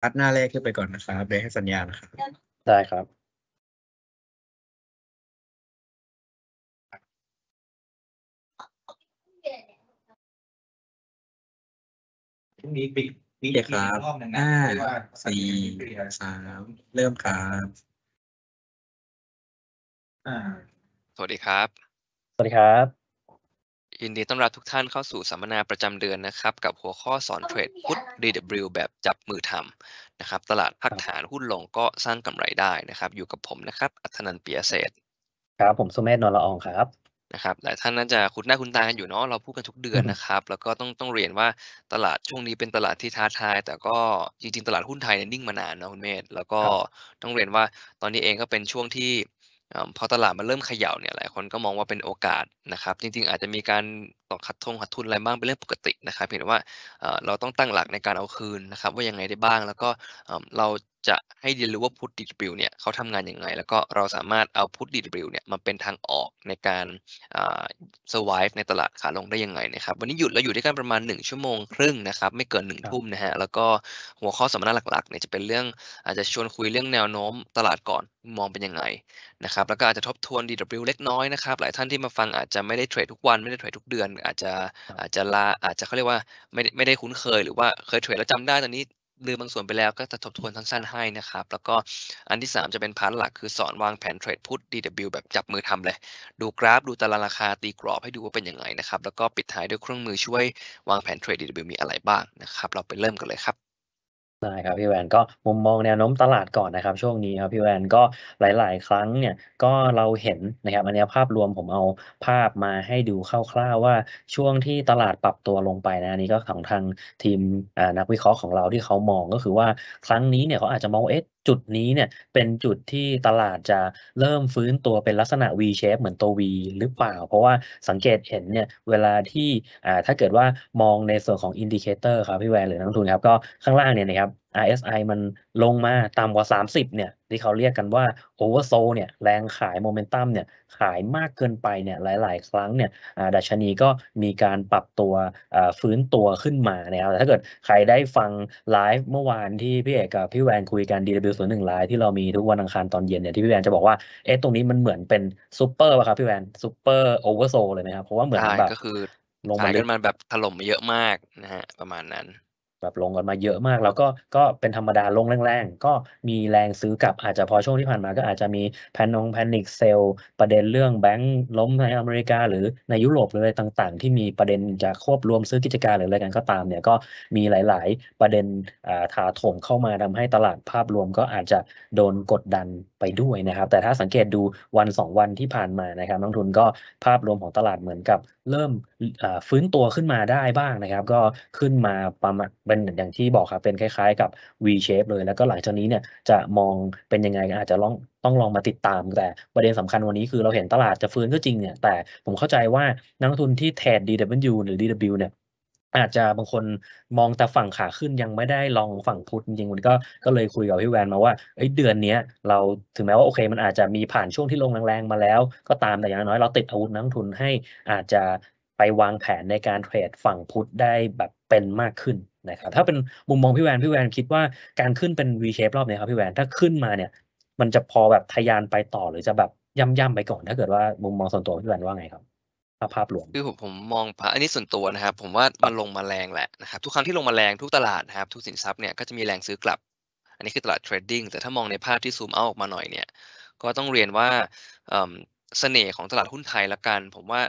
พาร์ทหน้าแรกขึ้นไปก่อนนะครับเดี๋ยวให้สัญญาณนะครับได้ครับพรุ่งนี้ปิดปิดเดี๋ยวครับอบหนึ่งนะ้าสี่สามเริ่มครับ อ่า สวัสดีครับ สวัสดีครับยินดีต้อนรับทุกท่านเข้าสู่สัมมนาประจำเดือนนะครับ กับหัวข้อสอนเทรดพุทธ DW แบบจับมือทำนะครับตลาดพักฐานหุ้นลงก็สร้างกำไรได้นะครับ อยู่กับผมนะครับอัธนันเปิยเศษครับผมสุเมธนรอองครับนะครับหลายท่านน่าจะคุ้นหน้าคุ้นตากันอยู่เนาะเราพูดกันทุกเดือนนะครับแล้วก็ต้องต้องเรียนว่าตลาดช่วงนี้เป็นตลาดที่ท้าทาย แต่ก็จริงๆ ตลาดหุ้นไทยเนี่ยนิ่งมานานเนาะคุณเมธแล้วก็ต้องเรียนว่าตอนนี้เองก็เป็นช่วงที่พอตลาดมันเริ่มเขย่าเนี่ยหลายคนก็มองว่าเป็นโอกาสนะครับ จริงๆอาจจะมีการต่อขัดทงขัดทุนอะไรบ้างเป็นเรื่องปกตินะครับเพียงแต่ว่าเราต้องตั้งหลักในการเอาคืนนะครับว่ายังไงได้บ้างแล้วก็เราจะให้เรียนรู้ว่าพุทธดิิบิลเนี่ยเขาทำงานยังไง แล้วก็เราสามารถเอาพุทธดิิบิลเนี่ยมาเป็นทางออกในการ survive ในตลาดขาลงได้ยังไงนะครับวันนี้หยุดเราอยู่ด้วยกันประมาณ 1 ชั่วโมงครึ่งนะครับไม่เกิน1นึ่ทุ่มนะฮะแล้วก็หัวข้อสัมมนาหลักๆเนี่ยจะเป็นเรื่องอาจจะชวนคุยเรื่องแนวโน้มตลาดก่อนมองเป็นยังไงนะครับแล้วก็อาจจะทบทวน DW เล็กน้อยนะครับหลายท่านที่มาฟังอาจจะไม่ได้เทรดทุกวันไม่ได้เทรดทุกเดือนอาจจะอาจจะลาอาจจะเขาเรียกว่าไม่ไม่ได้คุ้นเคยหรือว่าเคยเทรดแล้วจำได้ตอนนี้ลืมบางส่วนไปแล้วก็จะทบทวนทั้งสั้นให้นะครับ แล้วก็อันที่ 3 จะเป็นพาร์ทหลักคือสอนวางแผนเทรดพุทธ DW แบบจับมือทำเลย ดูกราฟดูตารางราคาตีกรอบให้ดูว่าเป็นยังไงนะครับแล้วก็ปิดท้ายด้วยเครื่องมือช่วย วางแผนเทรด DW มีอะไรบ้างนะครับเราไปเริ่มกันเลยครับได้ครับพี่แวน ก็มุมมองแนวโน้มตลาดก่อนนะครับ ช่วงนี้ครับพี่แวนก็หลายๆครั้งเนี่ยก็เราเห็นนะครับอันนี้ภาพรวมผมเอาภาพมาให้ดูคร่าวๆว่าช่วงที่ตลาดปรับตัวลงไปนะอันนี้ก็ของทางทีมนักวิเคราะห์ของเราที่เขามองก็คือว่าครั้งนี้เนี่ยเขาอาจจะมองเอ๊ะจุดนี้เนี่ยเป็นจุดที่ตลาดจะเริ่มฟื้นตัวเป็นลักษณะ V shape เหมือนตัว V หรือเปล่า เพราะว่าสังเกตเห็นเนี่ยเวลาที่อ่าถ้าเกิดว่ามองในส่วนของอินดิเคเตอร์ครับพี่แวนหรือนักทุนครับก็ข้างล่างเนี่ยนะครับ RSI มันลงมาต่ำกว่า 30เนี่ย ที่เขาเรียกกันว่า oversold เนี่ย แรงขายโมเมนตัมเนี่ยขายมากเกินไปเนี่ยหลายๆครั้งเนี่ยดัชนีก็มีการปรับตัวฟื้นตัวขึ้นมานะครับแต่ถ้าเกิดใครได้ฟังไลฟ์เมื่อวานที่พี่เอกกับพี่แวนคุยกัน DW01 ไลฟ์ที่เรามีทุกวันอังคารตอนเย็นเนี่ยที่พี่แวนจะบอกว่าเอ๊ะตรงนี้มันเหมือนเป็นซูเปอร์ป่ะครับ พี่แวนซูเปอร์โอเวอร์โซเลยไหมครับเพราะว่าเหมือนแบบก็คือลงมาเยอะมันแบบถล่มมาเยอะมากนะฮะประมาณนั้นแบบลงกันมาเยอะมาก แล้วก็ก็เป็นธรรมดาลงแรงๆ ก็มีแรงซื้อกลับอาจจะพอช่วงที่ผ่านมาก็อาจจะมีแพนองแพนิคเซลประเด็นเรื่องแบงค์ล้มในอเมริกา หรือในยุโรปหรืออะไรต่าง ๆ ที่มีประเด็น จะควบรวมซื้อกิจการหรืออะไรกันก็ตามเนี่ยก็มีหลายๆ ประเด็นถาโถมเข้ามาทำให้ตลาดภาพรวมก็อาจจะโดนกดดันไปด้วยนะครับ แต่ถ้าสังเกตดูวัน 2 วันที่ผ่านมานะครับนักทุนก็ภาพรวมของตลาดเหมือนกับเริ่มฟื้นตัวขึ้นมาได้บ้างนะครับ ก็ขึ้นมาประมาณเป็นอย่างที่บอกครับ เป็นคล้ายๆกับ V shape เลย แล้วก็หลังจากนี้เนี่ยจะมองเป็นยังไงอาจจะลองต้องลองมาติดตาม แต่ประเด็นสำคัญวันนี้คือเราเห็นตลาดจะฟื้นก็จริงเนี่ยแต่ผมเข้าใจว่านักทุนที่เทรด DW หรือ DW เนี่ยอาจจะบางคนมองแต่ฝั่งขาขึ้นยังไม่ได้ลองฝั่งพุทธจริงๆมันก็ก็เลยคุยกับพี่แวนมาว่าเอ้ยเดือนนี้เราถึงแม้ว่าโอเค มันอาจจะมีผ่านช่วงที่ลงแรงๆมาแล้วก็ตามแต่อย่างน้อยเราติดอาวุธนักทุนให้อาจจะไปวางแผนในการเทรดฝั่งพุทธได้แบบเป็นมากขึ้นนะครับถ้าเป็นมุมมองพี่แวนพี่แวนคิดว่าการขึ้นเป็น V shape รอบนี้ครับพี่แวนถ้าขึ้นมาเนี่ยมันจะพอแบบทะยานไปต่อ หรือจะแบบย่ำๆไปก่อน ถ้าเกิดว่ามุมมองส่วนตัวพี่แวนว่าไงครับภาพภาพรวมคือผมผมมองอันนี้ส่วนตัวนะครับผมว่ามันลงมาแรงแหละนะครับทุกครั้งที่ลงมาแรงทุกตลาดนะครับทุกสินทรัพย์เนี่ยก็จะมีแรงซื้อกลับ อันนี้คือตลาดเทรดดิ้งแต่ถ้ามองในภาพที่ซูมเอาออกมาหน่อยเนี่ยก็ต้องเรียนว่าเสน่ห์ของตลาดหุ้นไทยละกัน ผมว่า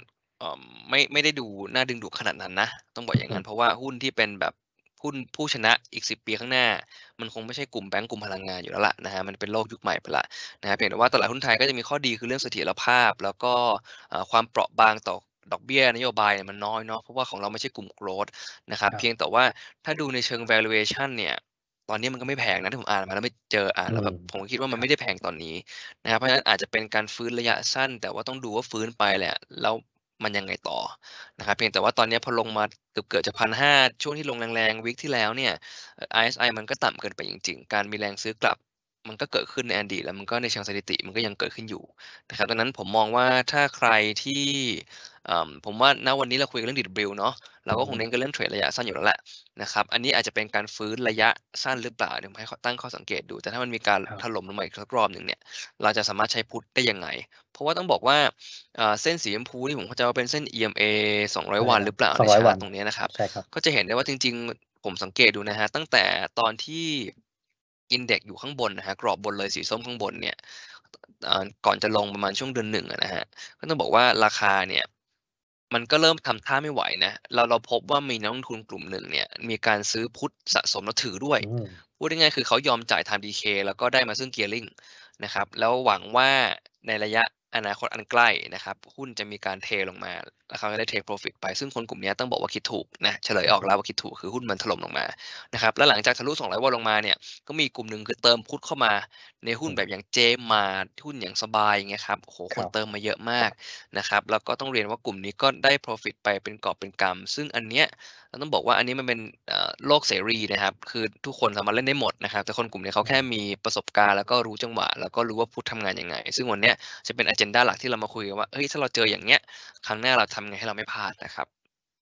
ไม่ไม่ได้ดูน่าดึงดูดขนาดนั้นนะ ต้องบอกอย่างนั้น เพราะว่าหุ้นที่เป็นแบบหุ้นผู้ชนะอีก 10 ปี ข้างหน้า มันคงไม่ใช่กลุ่มแบงก์กลุ่มพลังงานอยู่แล้วล่ะนะฮะมันเป็นโลกยุคใหม่ไปละนะฮะเพียงแต่ว่าตลาดหุ้นไทยก็จะมีข้อดีคือเรื่องเสถียรภาพ แล้วก็ความเปราะบางต่อดอกเบี้ยนโยบายเนี่ยมันน้อยเนาะเพราะว่าของเราไม่ใช่กลุ่มโกลด์นะครับเพียงแต่ว่าถ้าดูในเชิง valuation เนี่ยตอนนี้มันก็ไม่แพงนะที่ผมอ่านมาแล้วไม่เจออ่านแล้วแบบผมคิดว่ามันไม่ได้แพงตอนนี้นะครับเพราะฉะนั้นอาจจะเป็นการฟื้นระยะสั้น แต่ว่าต้องดูว่าฟื้นไปแหละแล้วมันยังไงต่อนะครับเพียงแต่ว่าตอนนี้พอลงมาเกือบเกือบจะพันห้าช่วงที่ลงแรงๆวิกที่แล้วเนี่ย i s i มันก็ต่ำเกินไปจริง ๆ การมีแรงซื้อกลับมันก็เกิดขึ้นในอดีตแล้วมันก็ในเชิงสถิติมันก็ยังเกิดขึ้นอยู่นะครับดังนั้นผมมองว่าถ้าใครที่ผมว่าณวันนี้เราคุยกันเรื่องดิดบิลเนาะเราก็คงเน้นกันเรื่องเทรดระยะสั้นอยู่แล้วแหละนะครับอันนี้อาจจะเป็นการฟื้นระยะสั้นหรือเปล่าเดี๋ยวให้ตั้งข้อสังเกตดูแต่ถ้ามันมีการถล่มลงมาอีกรอบหนึ่งเนี่ยเราจะสามารถใช้พุทธได้ยังไง เพราะว่าต้องบอกว่าเส้นสีชมพูที่ผมเข้าใจว่าเป็นเส้น EMA 200 วันหรือเปล่าในชาร์ตตรงนี้นะครับ ก็จะเห็นได้ว่าจริง ๆ ผมสังเกตดูนะฮะตั้งแต่ตอนที่อินเด็กอยู่ข้างบนนะฮะกรอบบนเลยสีส้มข้างบนเนี่ยก่อนจะลงประมาณช่วงเดือนหนึ่งนะฮะ ก็ต้องบอกว่าราคาเนี่ยมันก็เริ่มทำท่าไม่ไหวนะเราเราพบว่ามีนักลงทุนกลุ่มหนึ่งเนี่ย มีการซื้อพุทธสะสมแล้วถือด้วย พูดง่ายๆคือเขายอมจ่ายทม์ดีเคแล้วก็ได้มาซึ่งเกียร์ลิงนะครับ แล้วหวังว่าในระยะอนาคตอันใกล้นะครับหุ้นจะมีการเทลงมา แล้วเขาจะได้เทคโปรฟิตไป ซึ่งคนกลุ่มนี้ต้องบอกว่าคิดถูกนะ เฉลยออกแล้วว่าคิดถูกคือหุ้นมันถล่มลงมานะครับ แล้วหลังจากทะลุ200วันลงมาเนี่ยก็มีกลุ่มหนึ่งคือเติมพุทเข้ามาในหุ้นแบบอย่างเจมาหุ้นอย่างสบายเงี้ยครับโหคนเติมมาเยอะมากนะครับแล้วก็ต้องเรียนว่ากลุ่มนี้ก็ได้ profit ไปเป็นกอบเป็นกำซึ่งอันเนี้ยเราต้องบอกว่าอันนี้มันเป็นโลกเสรีนะครับ คือทุกคนสามารถเล่นได้หมดนะครับแต่คนกลุ่มนี้เขาแค่มีประสบการณ์แล้วก็รู้จังหวะแล้วก็รู้ว่าพูดทำงานยังไง ซึ่งวันนี้จะเป็นอันดบหลักที่เรามาคุยกันว่าเฮ้ยถ้าเราเจออย่างเงี้ยครั้งหน้าเราทำไงให้เราไม่พลาดนะครับ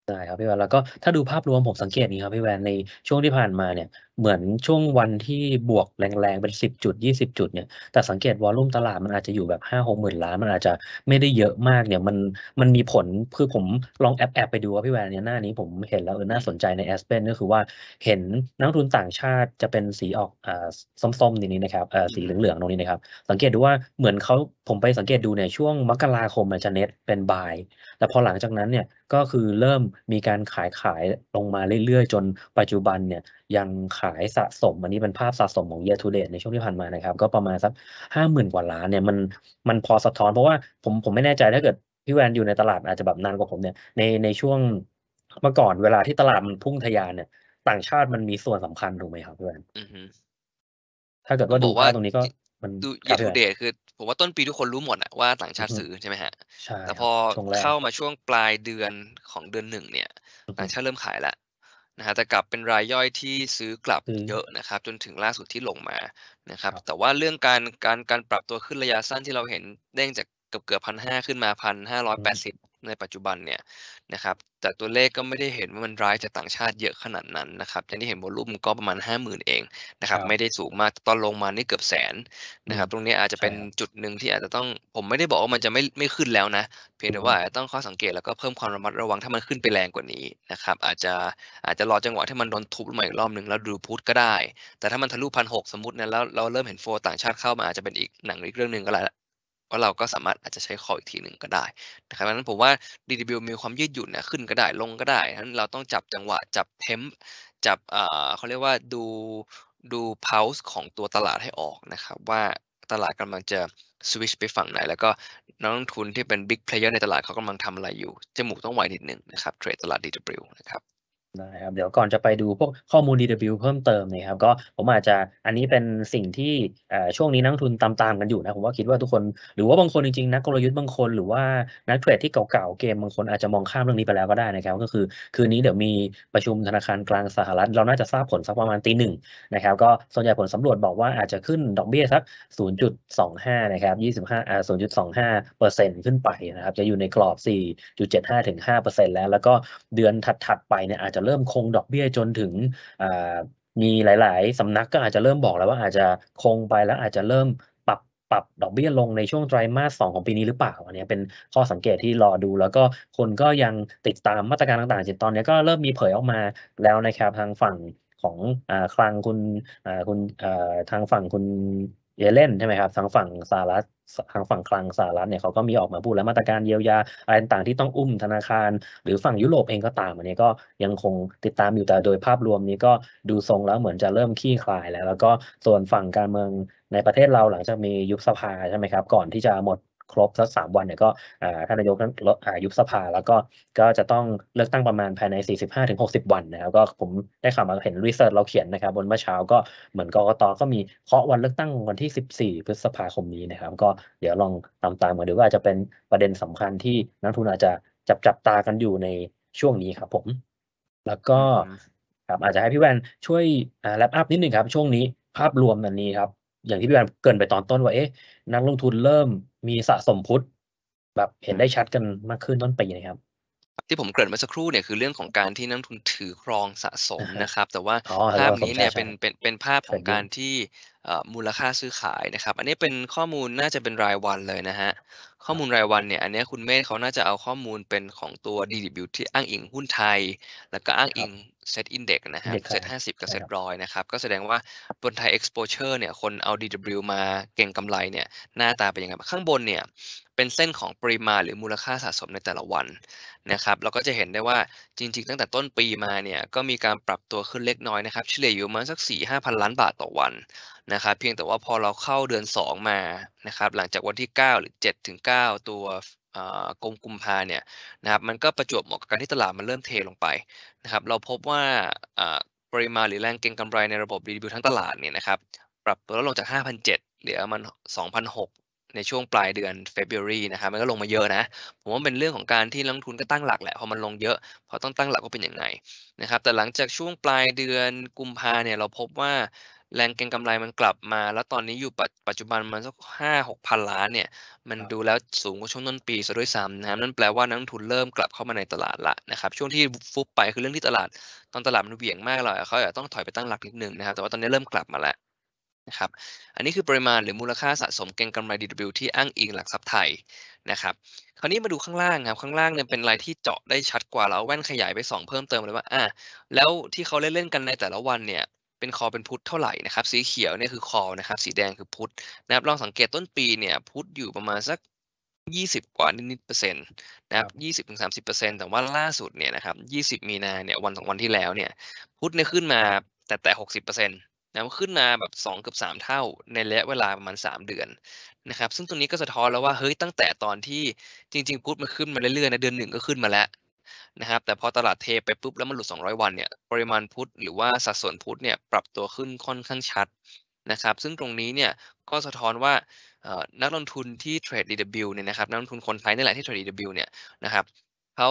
ใช่ครับพี่แวนแล้วก็ถ้าดูภาพรวมผมสังเกตนี้ครับพี่แวนในช่วงที่ผ่านมาเนี่ยเหมือนช่วงวันที่บวกแรง ๆ เป็น 10 จุด 20 จุดเนี่ยแต่สังเกตวอลุ่มตลาดมันอาจจะอยู่แบบ 5 6หมื่นล้านมันอาจจะไม่ได้เยอะมากเนี่ยมันมันมีผลคือผมลองแอบแอบไปดูว่าพี่แวนเนี่ยหน้านี้ผมเห็นแล้วเออน่าสนใจในแอสเปนก็คือว่าเห็นนักทุนต่างชาติจะเป็นสีออกอ่าส้มๆนี่นี่นะครับอ่าสีเหลืองๆตรงนี้นะครับสังเกตดูว่าเหมือนเขาผมไปสังเกตดูในช่วงมกราคมอาจจะเน็ตเป็นบาย แต่พอหลังจากนั้นเนี่ยก็คือเริ่มมีการขายขายลงมาเรื่อย ๆ จนปัจจุบัน เนี่ยยังขายสะสมอันนี้เป็นภาพสะสมของ year to date ในช่วงที่ผ่านมานะครับ ก็ประมาณสักห้าหมื่นกว่าล้านเนี่ยมันมันพอสะท้อนเพราะว่าผมผมไม่แน่ใจ ถ้าเกิดพี่แวนอยู่ในตลาดอาจจะแบบนานกว่าผมเนี่ย ในในช่วงเมื่อก่อนเวลาที่ตลาดมันพุ่งทะยานเนี่ย ต่างชาติมันมีส่วนสำคัญ ถูกไหมครับพี่แวนถ้าเกิดว่าดูว่าตรงนี้ก็มันดูย e a เด o d a คือผมว่าต้นปีทุกคนรู้หมดอะว่าต่างชาติซื้อใช่ไหมฮะ แต่พอเข้ามาช่วงปลายเดือนของเดือนหนึ่งเนี่ย ต่างชาติเริ่มขายแล้วนะฮะแต่กลับเป็นรายย่อยที่ซื้อกลับเยอะนะครับ จนถึงล่าสุดที่ลงมานะครับแต่ว่าเรื่องการการการปรับตัวขึ้นระยะสั้นที่เราเห็นเด้งจากเกือบเกือบพันห้าขึ้นมาพันห้าร้อยแปดสิบในปัจจุบันเนี่ยนะครับแต่ตัวเลขก็ไม่ได้เห็นว่ามันร้ายจากต่างชาติเยอะขนาดนั้นนะครับอย่างที่เห็นวอลุ่มก็ประมาณ 5 0,000เองนะครับไม่ได้สูงมากตอนลงมานี่เกือบแสนนะครับตรงนี้อาจจะเป็นจุดหนึ่งที่อาจจะต้องผมไม่ได้บอกว่ามันจะไม่ไม่ขึ้นแล้วนะเพียงแต่ว่าต้องข้อสังเกตแล้วก็เพิ่มความระมัดระวังถ้ามันขึ้นไปแรงกว่านี้นะครับอาจจะอาจจะรอจังหวะที่มันโดนทุบลงมาอีกรอบหนึ่งแล้วดูพุทก็ได้ แต่ถ้ามันทะลุพันหกสมมตินะแล้วเราเริ่มเห็นโฟต่างชาติเข้ามาอาจจะเป็นอีกหนังอีกเรื่องหนึ่งก็แล้วว่าเราก็สามารถอาจจะใช้คออีกทีหนึ่งก็ได้นะครับดังนั้นผมว่า d บิลมีความยืดหยุ่นนะขึ้นก็ได้ลงก็ได้นั้นเราต้องจับจังหวะจับเทมจับ เขาเรียกว่าดูดูพาวส์ของตัวตลาดให้ออกนะครับ ว่าตลาดกำลังจะสวิชไปฝั่งไหน แล้วก็นักลงทุนที่เป็นบิ๊กเพลเยอร์ในตลาดเขากำลังทำอะไรอยู่ จมูกต้องไวนิดหนึ่งนะครับเทรดตลาด DW นะครับนะครับเดี๋ยวก่อนจะไปดูพวกข้อมูล DW เพิ่มเติมนะครับก็ผมอาจจะอันนี้เป็นสิ่งที่ช่วงนี้นักทุนตามๆกันอยู่นะผมว่าคิดว่าทุกคนหรือว่าบางคนจริงๆ นักกลยุทธ์บางคนหรือว่านักเทรดที่เก่าๆเกมบางคนอาจจะมองข้ามเรื่องนี้ไปแล้วก็ได้นะครับก็คือคืนนี้เดี๋ยวมีประชุมธนาคารกลางสหรัฐเราน่าจะทราบผลสักประมาณตีหนึ่งนะครับก็ส่วนใหญ่ผลสำรวจบอกว่าอาจจะขึ้นดอกเบี้ยสัก 0.25 นะครับ 25 0.25เปอร์เซ็นต์ขึ้นไปนะครับจะอยู่ในกรอบ 4.75ถึง5%แล้วแล้วก็เดือนถัดๆไปเนี่ยอาจจะจะเริ่มคงดอกเบี้ยจนถึงมีหลาย ๆสำนักก็อาจจะเริ่มบอกแล้วว่าอาจจะคงไปแล้วอาจจะเริ่มปรับปรับดอกเบี้ยลงในช่วงไตรมาสสของปีนี้หรือเปล่าอันนี้เป็นข้อสังเกตที่รอดู แล้วก็คนก็ยังติดตามมาตรการต่างๆจนตอนนี้ก็เริ่มมีเผยออกมาแล้วนะครับทางฝั่งของอคลัง คุณคุณทางฝั่งคุณเยเลนใช่ไหมครับทางฝั่งสหรัฐทางฝั่งกลางสหรัฐเนี่ยเขาก็มีออกมาพูดแล้วมาตรการเยียวยาอะไรต่างๆที่ต้องอุ้มธนาคารหรือฝั่งยุโรปเองก็ตามอันนี้ก็ยังคงติดตามอยู่แต่โดยภาพรวมนี้ก็ดูทรงแล้วเหมือนจะเริ่มขี้คลายแล้วแล้วก็ส่วนฝั่งการเมืองในประเทศเราหลังจากมียุบสภาใช่ไหมครับก่อนที่จะหมดครบสักสามวันเนี่ยก็ท่านนายกนั้นลยุบสภา แล้วก็ก็จะต้องเลือกตั้งประมาณภายใน 45-60 วันนะครับก็ผมได้ข่าวมาเห็นรีเสิร์ชเราเขียนนะครับบนเมื่อเช้าก็เหมือนกกตก็มีเคาะวันเลือกตั้งวันที่ 14 พฤษภาคมนี้นะครับ ก็เดี๋ยวลองตามตามกันดูว่าจะเป็นประเด็นสำคัญที่นักทุนอาจจะจับจับตากันอยู่ในช่วงนี้ครับผม แล้วก็ครับอาจจะให้พี่แวนช่วยแลปอัพนิดหนึ่งครับช่วงนี้ภาพรวมวันนี้ครับอย่างที่พี่แวนเกินไปตอนต้นว่าเอ๊ะนักลงทุนเริ่มมีสะสมพุทธแบบเห็นได้ชัดกันมากขึ้นต้นปีนะครับที่ผมเกริ่นเมื่อสักครู่เนี่ยคือเรื่องของการที่นักทุนถือครองสะสมนะครับ แต่ว่าภาพนี้เนี่ยเป็นเป็นเป็นภาพของการที่มูลค่าซื้อขายนะครับ อันนี้เป็นข้อมูลน่าจะเป็นรายวันเลยนะฮะ ข้อมูลรายวันเนี่ยอันนี้คุณเมธเขาน่าจะเอาข้อมูลเป็นของตัวดดีิบิวที่อ้างอิงหุ้นไทยแล้วก็อ้างอิงเซตอินเด็กนะครับเซตห้าสิบกับเซตร้อยนะครับ ก็แสดงว่าบนไทยเอ็กซ์โพเชอร์เนี่ย คนเอา DW มาเก่งกำไรเนี่ยหน้าตาเป็นยังไงข้างบนเนี่ยเป็นเส้นของปริมาณหรือมูลค่าสะสมในแต่ละวันนะครับเราก็จะเห็นได้ว่าจริงๆ ตั้งแต่ต้นปีมาเนี่ยก็มีการปรับตัวขึ้นเล็กน้อยนะครับ เฉลี่ยอยู่ประมาณสัก4าพันล้านบาทต่อวันนะครับ เพียงแต่ว่าพอเราเข้าเดือน2 มานะครับหลังจากวันที่9หรือ7ถึง9ตัวกรมกุมภาเนี่ยนะครับมันก็ประจวบเหมาะกับการที่ตลาดมันเริ่มเทลงไปนะครับเราพบว่าปริมาณหรือแรงเก็งกำไรในระบบรีวิวทั้งตลาดเนี่ยนะครับปรับตัวลดลงจาก5,007เหลือมัน2,006ในช่วงปลายเดือนเฟบรุรีนะครับมันก็ลงมาเยอะนะผมว่าเป็นเรื่องของการที่ลงทุนก็ตั้งหลักแหละพอมันลงเยอะพอต้องตั้งหลักก็เป็นอย่างไรนะครับแต่หลังจากช่วงปลายเดือนกุมภาเนี่ยเราพบว่าแรงเก็งกำไรมันกลับมา แล้วตอนนี้อยู่ปัจจุบันมันสักห้าหกพันล้านเนี่ยมันดูแล้วสูงกว่าช่วงต้นปีซะด้วยซ้ำนะครับนั่นแปลว่านักทุนเริ่มกลับเข้ามาในตลาดละนะครับช่วงที่ฟุบไปคือเรื่องที่ตลาด ตอนตลาดมันเหวี่ยงมากเลยเขาอาจจะต้องถอยไปตั้งหลักนิดนึงนะครับแต่ว่าตอนนี้เริ่มกลับมาแล้วนะครับอันนี้คือปริมาณหรือมูลค่าสะสมเก็งกำไร DW ที่อ้างอิงหลักทรัพย์ไทยนะครับคราวนี้มาดูข้างล่างครับข้างล่างเนี่ยเป็นรายที่เจาะได้ชัดกว่าเราแว่นขยายไป 2 เพิ่มเติมเลยว่าอ่าแล้วที่เขาเล่นเล่นกันในแต่ละวันเนี่ยเป็นคอเป็นพุทธเท่าไหร่นะครับ สีเขียวเนี่ยคือคอนะครับ สีแดงคือพุทธนะครับลองสังเกตต้นปีเนี่ยพุทธอยู่ประมาณสัก 20 กว่านิดๆเปอร์เซ็นต์นะครับ20ถึง30เปอร์เซ็นต์แต่ว่าล่าสุดเนี่ยนะครับ20 มีนาเนี่ยวันสองวันที่แล้วเนี่ยพุทธเนี่ยขึ้นมาแต่แต่60เปอร์เซ็นต์นะขึ้นมาแบบ 2กือบ3 เท่า ในระยะเวลาประมาณ 3 เดือนนะครับ ซึ่งตรงนี้ก็สะท้อนแล้วว่า เฮ้ย ตั้งแต่ตอนที่จริง ๆ พุทธมันขึ้นมาเรื่อยๆนะเดือนหนึ่งก็ขึ้นมาแล้วนะครับ แต่พอตลาดเทไปปุ๊บ แล้วมันหลุด 200 วันเนี่ยปริมาณพุทธหรือว่าสัดส่วนพุทธเนี่ยปรับตัวขึ้นค่อนข้างชัด นะครับ ซึ่งตรงนี้เนี่ยก็สะท้อนว่านักลงทุนที่เทรด DW เนี่ยนะครับนักลงทุนคนไทยนี่แหละที่เทรด DW เนี่ยนะครับเขา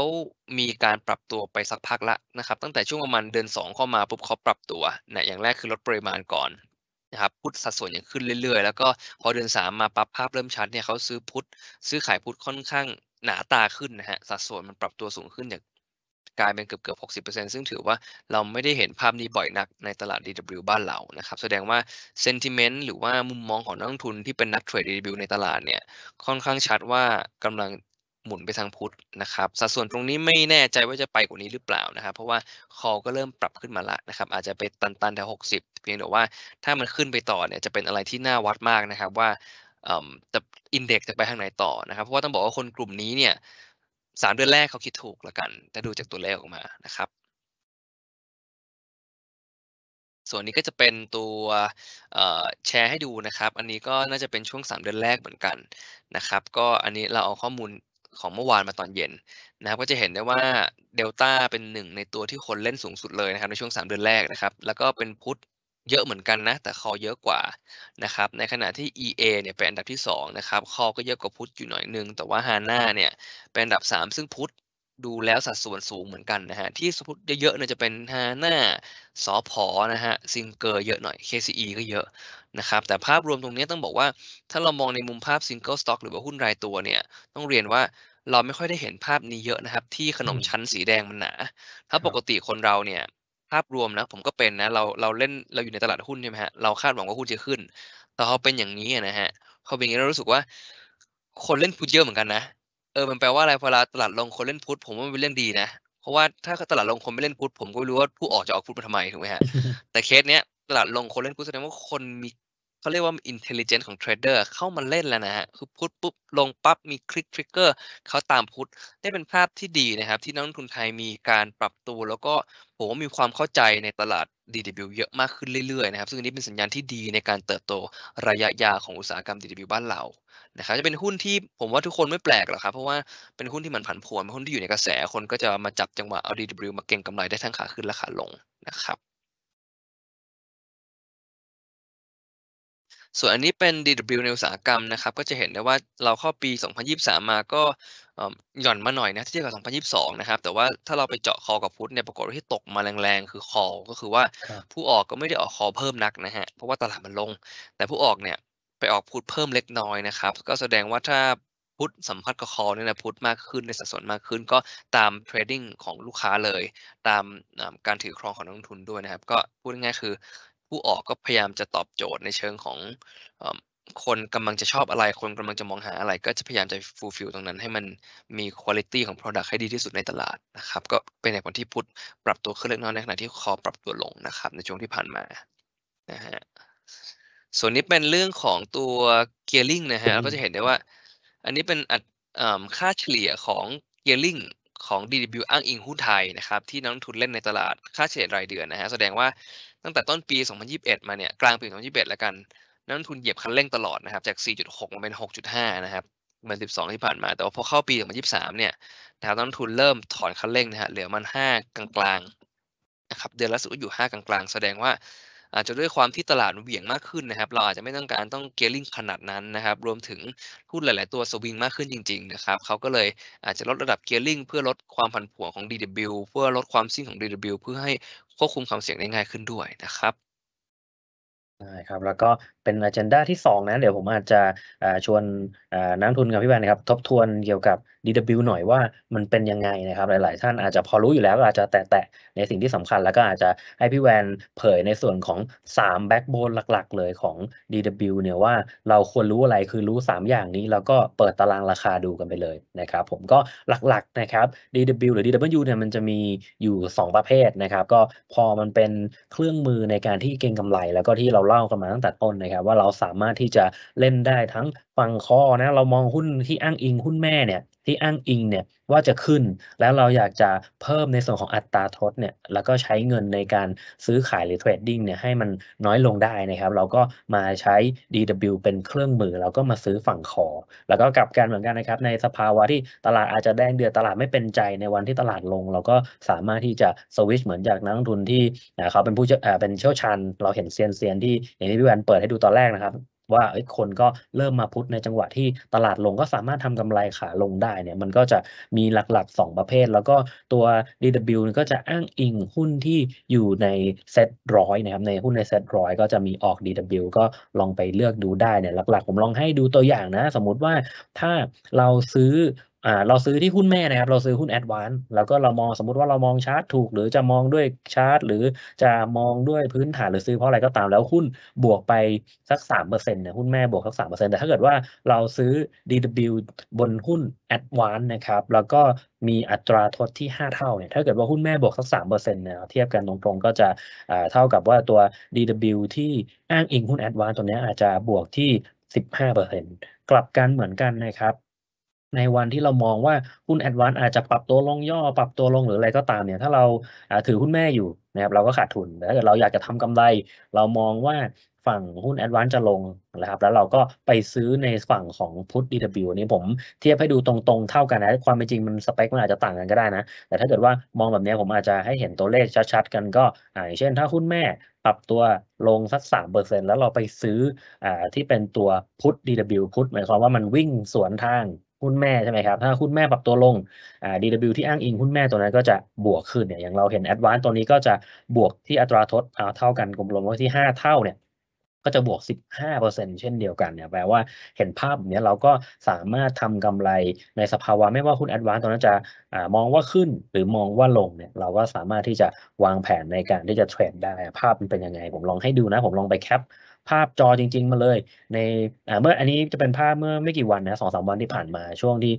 มีการปรับตัวไปสักพักละนะครับ ตั้งแต่ช่วงประมาณเดือน 2 เข้ามาปุ๊บเขาปรับตัวนะอย่างแรกคือลดปริมาณก่อนนะครับพุทธสัดส่วนยังขึ้นเรื่อย ๆ แล้วก็พอเดือน 3 มาปรับภาพเริ่มชัดเนี่ยเขาซื้อพุทธซื้อขายพุทธค่อนข้างหนาตาขึ้นนะฮะสัดส่วนมันปรับตัวสูงขึ้นจากกลายเป็นเกือบเกือบหกสิบเปอร์เซ็นซึ่งถือว่าเราไม่ได้เห็นภาพนี้บ่อยนักในตลาด DW บ้านเรานะครับ แสดงว่า sentiment หรือว่ามุมมองของนักทุนที่เป็นนักเทรด DW ในตลาดเนี่ยค่อนข้างชัดว่ากำลังหมุนไปทางพุทธนะครับสัดส่วนตรงนี้ไม่แน่ใจว่าจะไปกว่านี้หรือเปล่านะครับ เพราะว่าคอก็เริ่มปรับขึ้นมาละนะครับอาจจะไปตันๆแถวหกสิบเพียงแต่ว่าถ้ามันขึ้นไปต่อเนี่ยจะเป็นอะไรที่น่าวัดมากนะครับว่าจะอินเด็กซ์จะไปทางไหนต่อนะครับเพราะว่าต้องบอกว่าคนกลุ่มนี้เนี่ยสามเดือนแรกเขาคิดถูกละกันถ้าดูจากตัวเลขออกมานะครับ ส่วนนี้ก็จะเป็นตัวแชร์ให้ดูนะครับ อันนี้ก็น่าจะเป็นช่วง3 เดือนแรกเหมือนกันนะครับ ก็อันนี้เราเอาข้อมูลของเมื่อวานมาตอนเย็นนะครับ ก็จะเห็นได้ว่าเดลต้าเป็นหนึ่งในตัวที่คนเล่นสูงสุดเลยนะครับในช่วง3เดือนแรกนะครับ แล้วก็เป็นพุทเยอะเหมือนกันนะ แต่คอเยอะกว่านะครับในขณะที่ EA เนี่ยเป็นอันดับที่2นะครับคอก็เยอะกว่าพุทธอยู่หน่อยนึงแต่ว่าฮาน่าเนี่ยเป็นอันดับ3ซึ่งพุทธดูแล้วสัดส่วนสูงเหมือนกันนะฮะที่พุทธเยอะๆเนี่ยจะเป็นฮาน่าสอพอนะฮะซิงเกอร์เยอะหน่อย KCE ก็เยอะนะครับแต่ภาพรวมตรงนี้ต้องบอกว่า ถ้าเรามองในมุมภาพซิงเกิลสต็อกหรือว่าหุ้นรายตัวเนี่ย ต้องเรียนว่าเราไม่ค่อยได้เห็นภาพนี้เยอะนะครับที่ขนมชั้นสีแดงมันหนา ถ้าปกติคนเราเนี่ยภาพรวมนะผมก็เป็นนะเราเราเล่นเราอยู่ในตลาดหุ้นใช่ไหมฮะเราคาดหวังว่าหุ้นจะขึ้น แต่เขาเป็นอย่างนี้นะฮะเขาเป็นอย่างนี้เรารู้สึกว่า คนเล่นพุทเยอะเหมือนกันนะเออมันแปลว่าอะไรพอตลาดลงคนเล่นพุทผมว่ามันเป็นเรื่องดีนะเพราะว่าถ้าตลาดลงคนไม่เล่นพุทผมก็รู้ว่าผู้ออกจะออกพุทมาทำไมถูกไหมฮะแต่เคสเนี้ยตลาดลงคนเล่นพุทแสดงว่าคนมีเขาเรียกว่าอินเทลเจน n ์ของเทรดเดอร์เข้ามาเล่นแล้วนะฮะคือพุทปุ๊บ ลงปั๊บ มีคลิกทริกเกอร์เขาตามพุทได้เป็นภาพที่ดีนะครับ ที่นักลงทุนไทยมีการปรับตัวแล้วก็ผมมีความเข้าใจในตลาด DW เยอะมากขึ้นเรื่อยๆนะครับซึ่งนี้เป็นสัญญาณที่ดีในการเติบโตระยะยาวของอุตสาหกรรม DW บ้านเรานะครับจะเป็นหุ้นที่ผมว่าทุกคนไม่แปลกหรอกครับเพราะว่าเป็นหุ้นที่มันผันผวนเป็นหุ้นที่อยู่ในกระแสคนก็จะมาจับจังหวะเอา DW มาเก่งกำไรได้ทั้งขาขึ้นและขาลงนะครับส่วนอันนี้เป็น DW ในอุตสาหกรรมนะครับก็จะเห็นได้ว่าเราเข้าปี 2023 มาก็หย่อนมาหน่อยนะที่เทียบกับ 2022 นะครับแต่ว่าถ้าเราไปเจาะคอกับพุทธเนี่ยปรากฏว่าที่ตกมาแรงๆ คือคอก็คือว่าผู้ออกก็ไม่ได้ออกคอเพิ่มนักนะฮะเพราะว่าตลาดมันลง แต่ผู้ออกเนี่ยไปออกพุทธเพิ่มเล็กน้อยนะครับก็แสดงว่าถ้าพุทธสัมผัสกับคอเนี่ยนะพุทธมากขึ้นในสัดส่วนมากขึ้น ก็ตามเทรดดิ้งของลูกค้าเลย ตามการถือครองของนักลงทุนด้วยนะครับ ก็พูดง่ายๆคือผู้ออกก็พยายามจะตอบโจทย์ในเชิงของคนกำลังจะชอบอะไร คนกำลังจะมองหาอะไรก็จะพยายามจะฟูลฟิลตรงนั้นให้มันมีคุณภาพของ Product ให้ดีที่สุดในตลาดนะครับก็เป็นในผลที่พุทธปรับตัวขึ้นเล็กน้อยในขณะที่คอปรับตัวลงนะครับ ในช่วงที่ผ่านมานะฮะส่วนนี้เป็นเรื่องของตัวเกียร์ลิงนะฮะเราก็จะเห็นได้ว่า อันนี้เป็นอัค่าเฉลี่ยของเกียร์ลิงของ DW อ้างอิงหุ้นไทยนะครับที่นักทุนเล่นในตลาดค่าเฉลี่ยรายเดือนนะฮะแสดงว่าตั้งแต่ต้นปี 2021 มาเนี่ย กลางปี 2021 แล้วกัน นักลงทุนเหยียบคันเร่งตลอดนะครับ จาก 4.6 มาเป็น 6.5 นะครับเหมือน12 ที่ผ่านมา แต่ว่าพอเข้าปี 2023 เนี่ยนะครับนักลงทุนเริ่มถอนคันเร่งนะฮะเหลือมัน 5 กลางๆนะครับ เดือนล่าสุดอยู่ 5 กลางๆแสดงว่าอาจจะด้วยความที่ตลาดเหวี่ยงมากขึ้นนะครับ เราอาจจะไม่ต้องการต้องเกลิ่งขนาดนั้นนะครับ รวมถึงหุ้นหลายๆ ตัวสวิงมากขึ้นจริง ๆ นะครับเขาก็เลยอาจจะลดระดับเกลิ่งเพื่อลดความผันผวนของ DW เพื่อลดความซิ่งของ DW เพื่อให้ควบคุมความเสี่ยงได้ง่ายขึ้นด้วยนะครับใช่ครับ แล้วก็เป็นนดั n ดาที่ 2 นะ เดี๋ยวผมอาจจะชวนนักทุนกับพี่แบนนะครับ ทบทวนเกี่ยวกับ DW หน่อยว่ามันเป็นยังไงนะครับ หลาย ๆ ท่านอาจจะพอรู้อยู่แล้วอาจจะแตะในสิ่งที่สำคัญ แล้วก็อาจจะให้พี่แวนเผยในส่วนของ3มแบ็กโบนหลัก ๆ เลยของ DW เนี่ยว่าเราควรรู้อะไรคือรู้ 3 อย่างนี้ แล้วก็เปิดตารางราคาดูกันไปเลยนะครับ ผมก็หลัก ๆ นะครับ DW หรือ DW เนี่ยมันจะมีอยู่ 2 ประเภทนะครับก็พอมันเป็นเครื่องมือในการที่เก็งกำไร แล้วก็ที่เราเล่ากันมาตั้งแต่ต้นนะครับับว่าเราสามารถที่จะเล่นได้ทั้งฝั่งคอนะ เรามองหุ้นที่อ้างอิงหุ้นแม่เนี่ยที่อ้างอิงเนี่ยว่าจะขึ้นแล้วเราอยากจะเพิ่มในส่วนของอัตราทดเนี่ยแล้วก็ใช้เงินในการซื้อขายหรือเทรดดิ้งเนี่ยให้มันน้อยลงได้นะครับ เราก็มาใช้ DW เป็นเครื่องมือ เราก็มาซื้อฝั่งคอแล้วก็กลับกันเหมือนกันนะครับในสภาวะที่ตลาดอาจจะแดงเดือดตลาดไม่เป็นใจในวันที่ตลาดลง เราก็สามารถที่จะสวิชเหมือนจากนักลงทุนที่เขาเป็นผู้เป็นเชี่ยวชาญเราเห็นเซียนเซียนที่อย่างที่พี่แวนเปิดให้ดูตอนแรกนะครับว่าคนก็เริ่มมาพุทธในจังหวะที่ตลาดลงก็สามารถทำกำไรขาลงได้เนี่ยมันก็จะมีหลักๆ 2 ประเภท แล้วก็ตัว DW ก็จะอ้างอิงหุ้นที่อยู่ในเซตร้อยนะครับในหุ้นในเซตร้อยก็จะมีออก DW ก็ลองไปเลือกดูได้เนี่ยหลักๆ ผมลองให้ดูตัวอย่างนะ สมมุติว่าถ้าเราซื้ออ่าเราซื้อที่หุ้นแม่นะครับเราซื้อหุ้นแอดวานซ์แล้วก็เรามองสมมติว่าเรามองชาร์ตถูก หรือจะมองด้วยชาร์ตหรือจะมองด้วยพื้นฐานหรือซื้อเพราะอะไรก็ตามแล้วหุ้นบวกไปสักสามเปอร์เซ็นต์เนี่ยหุ้นแม่บวกสักสามเปอร์เซ็นต์แต่ถ้าเกิดว่าเราซื้อ DW บนหุ้นแอดวานซ์นะครับแล้วก็มีอัตราทดที่ห้าเท่าเนี่ยถ้าเกิดว่าหุ้นแม่บวกสักสามเปอร์เซ็นต์เนี่ยเทียบกันตรงๆก็จะอ่าเท่ากับว่าตัว DW ที่อ้างอิงหุ้นแอดวานซ์ตัวนี้อาจจะบวกที่สิบห้าเปอร์เซ็นต์กลับกันเหมือนกันนะครับในวันที่เรามองว่า หุ้นแอดวานอาจจะปรับตัวลงย่อปรับตัวลงหรืออะไรก็ตามเนี่ยถ้าเราถือหุ้นแม่อยู่นะครับเราก็ ขาดทุนแต่ถ้าเกิดเราอยากจะทำกำไร เรามองว่าฝั่งหุ้นแอดวานจะลงนะครับแล้วเราก็ไปซื้อในฝั่งของพุทธดีดับิวนี้ ผม เทียบให้ดูตรงๆเท่ากันนะความเป็นจริงมันสเปคมันอาจจะต่างกันก็ได้นะแต่ถ้าเกิดว่ามองแบบนี้ผมอาจจะให้เห็นตัวเลขชัดๆกันก็อย่างเช่นถ้าหุ้นแม่ปรับตัวลงสักสามเเปอร์ซ็นแล้วเราไปซื้ออที่เป็นตัวพุทธดีดับิพุทธหมายความว่ามันวิ่งสวนทางหุ้นแม่ใช่ไหมครับถ้าหุ้นแม่ปรับตัวลงอ่า DW ที่อ้างอิงหุ้นแม่ตัวนั้นก็จะบวกขึ้นเนี่ยอย่างเราเห็น Advance ตัวนี้ก็จะบวกที่อัตราทดเท่ากันกลมๆไว้ที่ 5 เท่าเนี่ยก็จะบวก15%เช่นเดียวกันเนี่ยแปลว่าเห็นภาพเนี้ยเราก็สามารถทำกำไรในสภาวะไม่ว่าหุ้นแอดวานซ์ตัวนั้นจะอมองว่าขึ้น หรือมองว่าลงเนี่ยเราก็สามารถที่จะวางแผนในการที่จะเทรดได้ภาพมันเป็นยังไงผมลองให้ดูนะ ผมลองไปแคปภาพจอจริง ๆมาเลยในเมื่ออันนี้จะเป็นภาพเมื่อไม่กี่วันนะสองสามวันที่ผ่านมาช่วงที่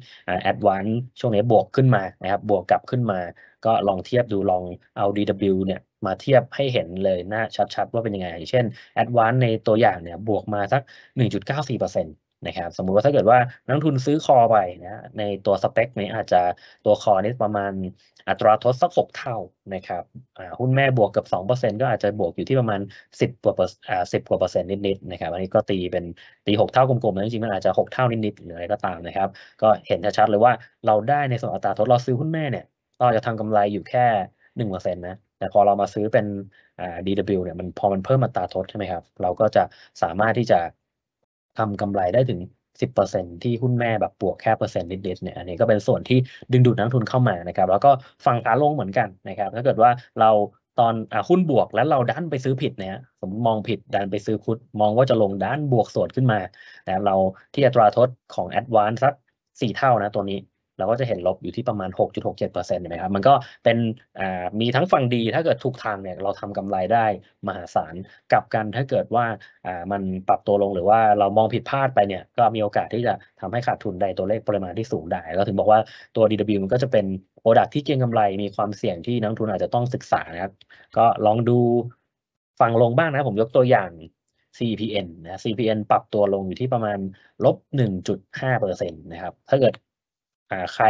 แอดวานช่วงนี้บวกขึ้นมานะครับบวกกลับขึ้นมา ก็ลองเทียบดูลองเอา DW เนี่ยมาเทียบให้เห็นเลยหน้าชัดๆว่าเป็นยังไงอย่างเช่น a d v a n c e ในตัวอย่างเนี่ยบวกมาสัก 1.94%นนะครับสมมุติว่าถ้าเกิดว่านักทุนซื้อคอไปนะในตัวสเปคนี้อาจจะตัวคอนี้ประมาณอัตราทดสักหกเท่านะครับหุ้นแม่บวกกับ 2%ก็อาจจะบวกอยู่ที่ประมาณ 10กว่าเอ่์สิกว่าเปอร์เซ็นต์นิดๆนะครับอันนี้ก็ตีเป็นตี 6 เท่ากลมๆนะจริงๆมันอาจจะ 6 เท่านิดๆหรืออะไรก็ตามนะครับก็เห็นชัดๆเลยว่าเราได้ในส่วนอัตราทด เราซื้อหุ้นแม่เนี่ยเราจะทำกำไรอยู่แค่หนึ่งเปอร์เซ็นต์นะ แต่พอเรามาซื้อเป็น DW เนี่ยมันพอมันเพิ่มอัตราทดใช่ไหมครับเราก็จะสามารถที่จะทำกำไรได้ถึง 10%ที่หุ้นแม่แบบบวกแค่เปอร์เซ็นต์นิดๆเนี่ย อันนี้ก็เป็นส่วนที่ดึงดูดนักทุนเข้ามานะครับ แล้วก็ฝั่งขาลงเหมือนกันนะครับ ถ้าเกิดว่าเราตอนอหุ้นบวกแล้วเราดันไปซื้อผิดเนี่ย สมมองผิดดันไปซื้อคุด มองว่าจะลงด้านบวกสวนขึ้นมานะเราที่อัตราทดของแอดวานซ์สักสี่เท่านะตัวนี้เราก็จะเห็นลบอยู่ที่ประมาณ 6.67%เห็นไหมครับ มันก็เป็นมีทั้งฝั่งดี ถ้าเกิดถูกทางเนี่ยเราทำกำไรได้มหาศาลกับกัน ถ้าเกิดว่ามันปรับตัวลงหรือว่าเรามองผิดพลาดไปเนี่ย ก็มีโอกาสที่จะทำให้ขาดทุนได้ตัวเลขปริมาณที่สูงได้เราถึงบอกว่าตัว DW มันก็จะเป็นโปรดักที่เก็งกำไร มีความเสี่ยงที่นักทุนอาจจะต้องศึกษานะครับ ก็ลองดูฝั่งลงบ้างนะ ผมยกตัวอย่าง CPN นะ CPN ปรับตัวลงอยู่ที่ประมาณลบ1.5%นะครับ ถ้าเกิดใคร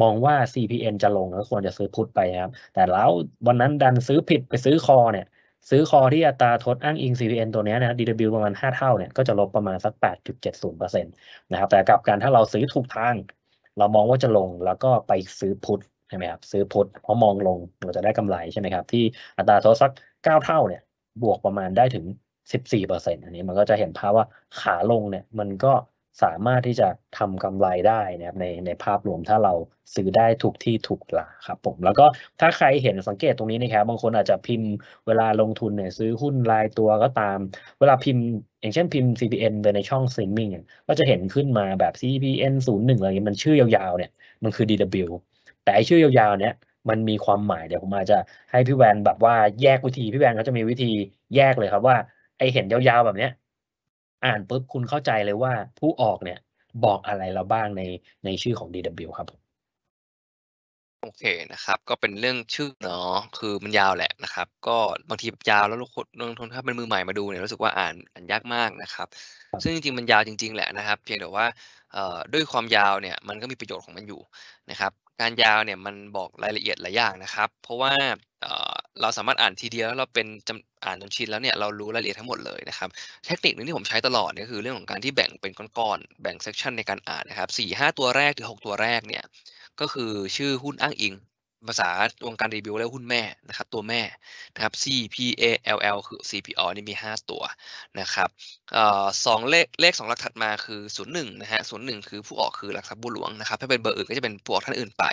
มองว่า CPN จะลงก็ควรจะซื้อพุทไปครับแต่แล้ววันนั้นดันซื้อผิดไปซื้อคอเนี่ย ซื้อคอที่อัตราทดอ้างอิง CPN ตัวนี้นะ DW ประมาณ 5 เท่าเนี่ยก็จะลบประมาณสัก 8.70%นะครับแต่กับการถ้าเราซื้อถูกทาง เรามองว่าจะลงแล้วก็ไปซื้อพุทใช่ไหมครับซื้อพุทเพราะมองลงเราจะได้กำไรใช่ไหมครับ ที่อัตราทดสัก 9 เท่าเนี่ย บวกประมาณได้ถึง 14%อันนี้มันก็จะเห็นภาพว่าขาลงเนี่ยมันก็สามารถที่จะทำกำไรได้นะครับในในภาพรวมถ้าเราซื้อได้ถูกที่ถูกลาครับผม แล้วก็ถ้าใครเห็นสังเกตตรงนี้นะครับบางคนอาจจะพิมพ์เวลาลงทุนเนี่ยซื้อหุ้นรายตัวก็ตาม เวลาพิมพ์อย่างเช่นพิมพ์ CPN ไปในช่อง streaming ก็จะเห็นขึ้นมาแบบ CPN 0 1อะไรเงี้ยมันชื่อยาวๆเนี่ยมันคือ DW แต่ชื่อยาวๆเนี่ยมันมีความหมายเดี๋ยวผมอาจจะให้พี่แวนแบบว่าแยกวิธีพี่แวนเขาจะมีวิธีแยกเลยครับ ว่าไอเห็นยาวๆแบบเนี้ยอ่านปุ๊บคุณเข้าใจเลยว่าผู้ออกเนี่ยบอกอะไรเราบ้างในในชื่อของ DW ครับผมโอเคนะครับ ก็เป็นเรื่องชื่อเนาะคือมันยาวแหละนะครับ ก็บางทียาวแล้วคนทุงคนถ้าเป็นมือใหม่มาดูเนี่ยรู้สึกว่าอ่านอ่านยากมากนะครับ ซึ่งจริงๆมันยาวจริงๆ แหละนะครับ เพียงแต่ว่าด้วยความยาวเนี่ย มันก็มีประโยชน์ของมันอยู่นะครับงานยาวเนี่ยมันบอกรายละเอียดหลายอย่างนะครับ เพราะว่าเราสามารถอ่านทีเดียวแล้วเราเป็นอ่านจนชินแล้วเนี่ยเรารู้รายละเอียดทั้งหมดเลยนะครับ เทคนิคนึงที่ผมใช้ตลอดเนี่ยคือเรื่องของการที่แบ่งเป็นก้อนๆแบ่งเซกชันในการอ่านนะครับสี่ห้าตัวแรกถึงหกตัวแรกเนี่ยก็คือชื่อหุ้นอ้างอิงภาษาวงการรีวิวแล้วหุ้นแม่นะครับตัวแม่นะครับ CPALL คือ CPO นี่มี 5 ตัวนะครับออสองเลขเลขสองหลักถัดมาคือ0ูนย์นะฮะศ่งคือผู้ออกคือหลักทรัพย์บุญหลวงนะครับ ถ้าเป็นเบอร์อื่นก็จะเป็นผู้ออกท่านอื่นไป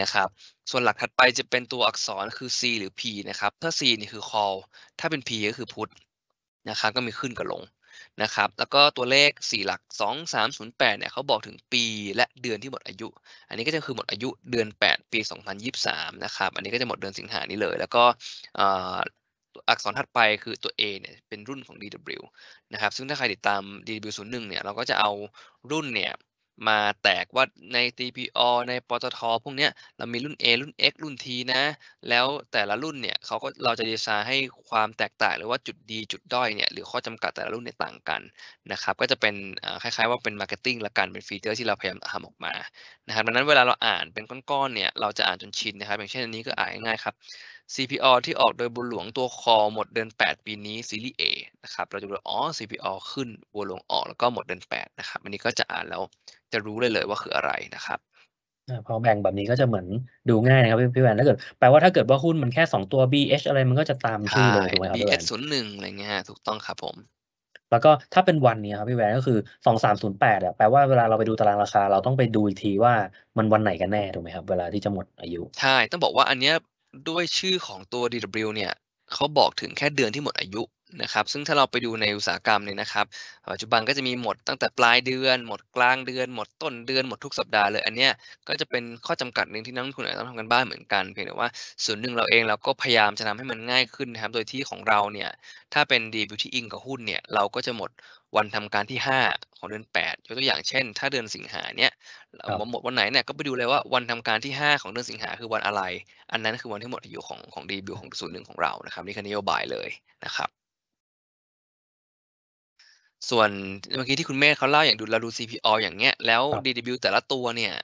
นะครับ ส่วนหลักถัดไปจะเป็นตัวอักษรคือ C หรือ P นะครับถ้า C นี่คือ call ถ้าเป็น P ก็คือ put นะครับก็มีขึ้นกับลงนะครับ แล้วก็ตัวเลข 4 หลัก 2 3 0 8เนี่ยเขาบอกถึงปีและเดือนที่หมดอายุ อันนี้ก็จะคือหมดอายุเดือน 8 ปี 2023 นะครับ อันนี้ก็จะหมดเดือนสิงหานี้เลย แล้วก็อักษรถัดไปคือตัว A เนี่ยเป็นรุ่นของ DW นะครับ ซึ่งถ้าใครติดตาม DW01 เนี่ยเราก็จะเอารุ่นเนี่ยมาแตกว่าใน TPO ในปตท พวกนี้เรามีรุ่น A รุ่น X รุ่น T นะ แล้วแต่ละรุ่นเนี่ยเขาก็เราจะดีไซน์ให้ความแตกต่างหรือว่าจุดดี จุดด้อยเนี่ยหรือข้อจำกัดแต่ละรุ่นเนี่ยต่างกันนะครับก็จะเป็นคล้ายๆ ว่าเป็นมาร์เก็ตติ้งละกันเป็นฟีเจอร์ที่เราพยายามทำออกมานะครับดังนั้นเวลาเราอ่านเป็นก้อนๆเนี่ยเราจะอ่านจนชินนะครับอย่างเช่นอันนี้ก็อ่านง่ายครับ CPO ที่ออกโดยบุญหลวงตัวคอหมดเดือน8 ปีนี้ซีรีส์ A นะครับเราจะดูอ๋อ CPO ขึ้นบัวหลวงออก แล้วก็หมดเดือน8นะครับอันนี้ก็จะอ่านแล้วจะรู้เลยเลยว่าคืออะไรนะครับพอแบ่งแบบนี้ก็จะเหมือนดูง่ายนะครับพี่แวนถ้าเกิดแปลว่าถ้าเกิดว่าหุ้นมันแค่สองตัว BH อะไรมันก็จะตามชื่อเลยถูกไหมครับพี่แวน BH ศูนย์หนึ่งอะไรเงี้ยถูกต้องครับผม แล้วก็ถ้าเป็นวันนี้ครับพี่แวนก็คือสองสามศูนย์แปดอ่ะแปลว่าเวลาเราไปดูตารางราคา เราต้องไปดูอีกทีว่ามันวันไหนกันแน่ถูกไหมครับ เวลาที่จะหมดอายุใช่ต้องบอกว่าอันเนี้ยด้วยชื่อของตัว DW เนี่ยเขาบอกถึงแค่เดือนที่หมดอายุนะครับ ซึ่งถ้าเราไปดูในอุตสาหกรรมเนี่ยนะครับ ปัจจุบันก็จะมีหมดตั้งแต่ปลายเดือน หมดกลางเดือน หมดต้นเดือน หมดทุกสัปดาห์เลย อันเนี้ยก็จะเป็นข้อจำกัดหนึ่งที่นักลงทุนอาจจะต้องทำกันบ้านเหมือนกัน เพียงแต่ว่า ส่วนหนึ่งเราเองเราก็พยายามจะทำให้มันง่ายขึ้นนะครับ โดยที่ของเราเนี่ย ถ้าเป็นดีิวตี้อิงกับหุ้นเนี่ย เราก็จะหมดวันทำการที่ 5 ของเดือน8ยกตัวอย่างเช่น ถ้าเดือนสิงหาเนี่ย เราหมดวันไหนเนี่ย ก็ไปดูเลยว่าวันทำการที่ 5 ของเดือนสิงหาคือวันอะไร อันนั้นคือวันที่หมดอายุของของดีบิวของ่วนหนึ่งของเรานะครับนี่คือนโยบายเลยนะครับส่วนเมื่อกี้ที่คุณเมธเขาเล่าอย่างดูราดู CPO อย่างเงี้ยแล้ว DW แต่ละตัวเนี่ย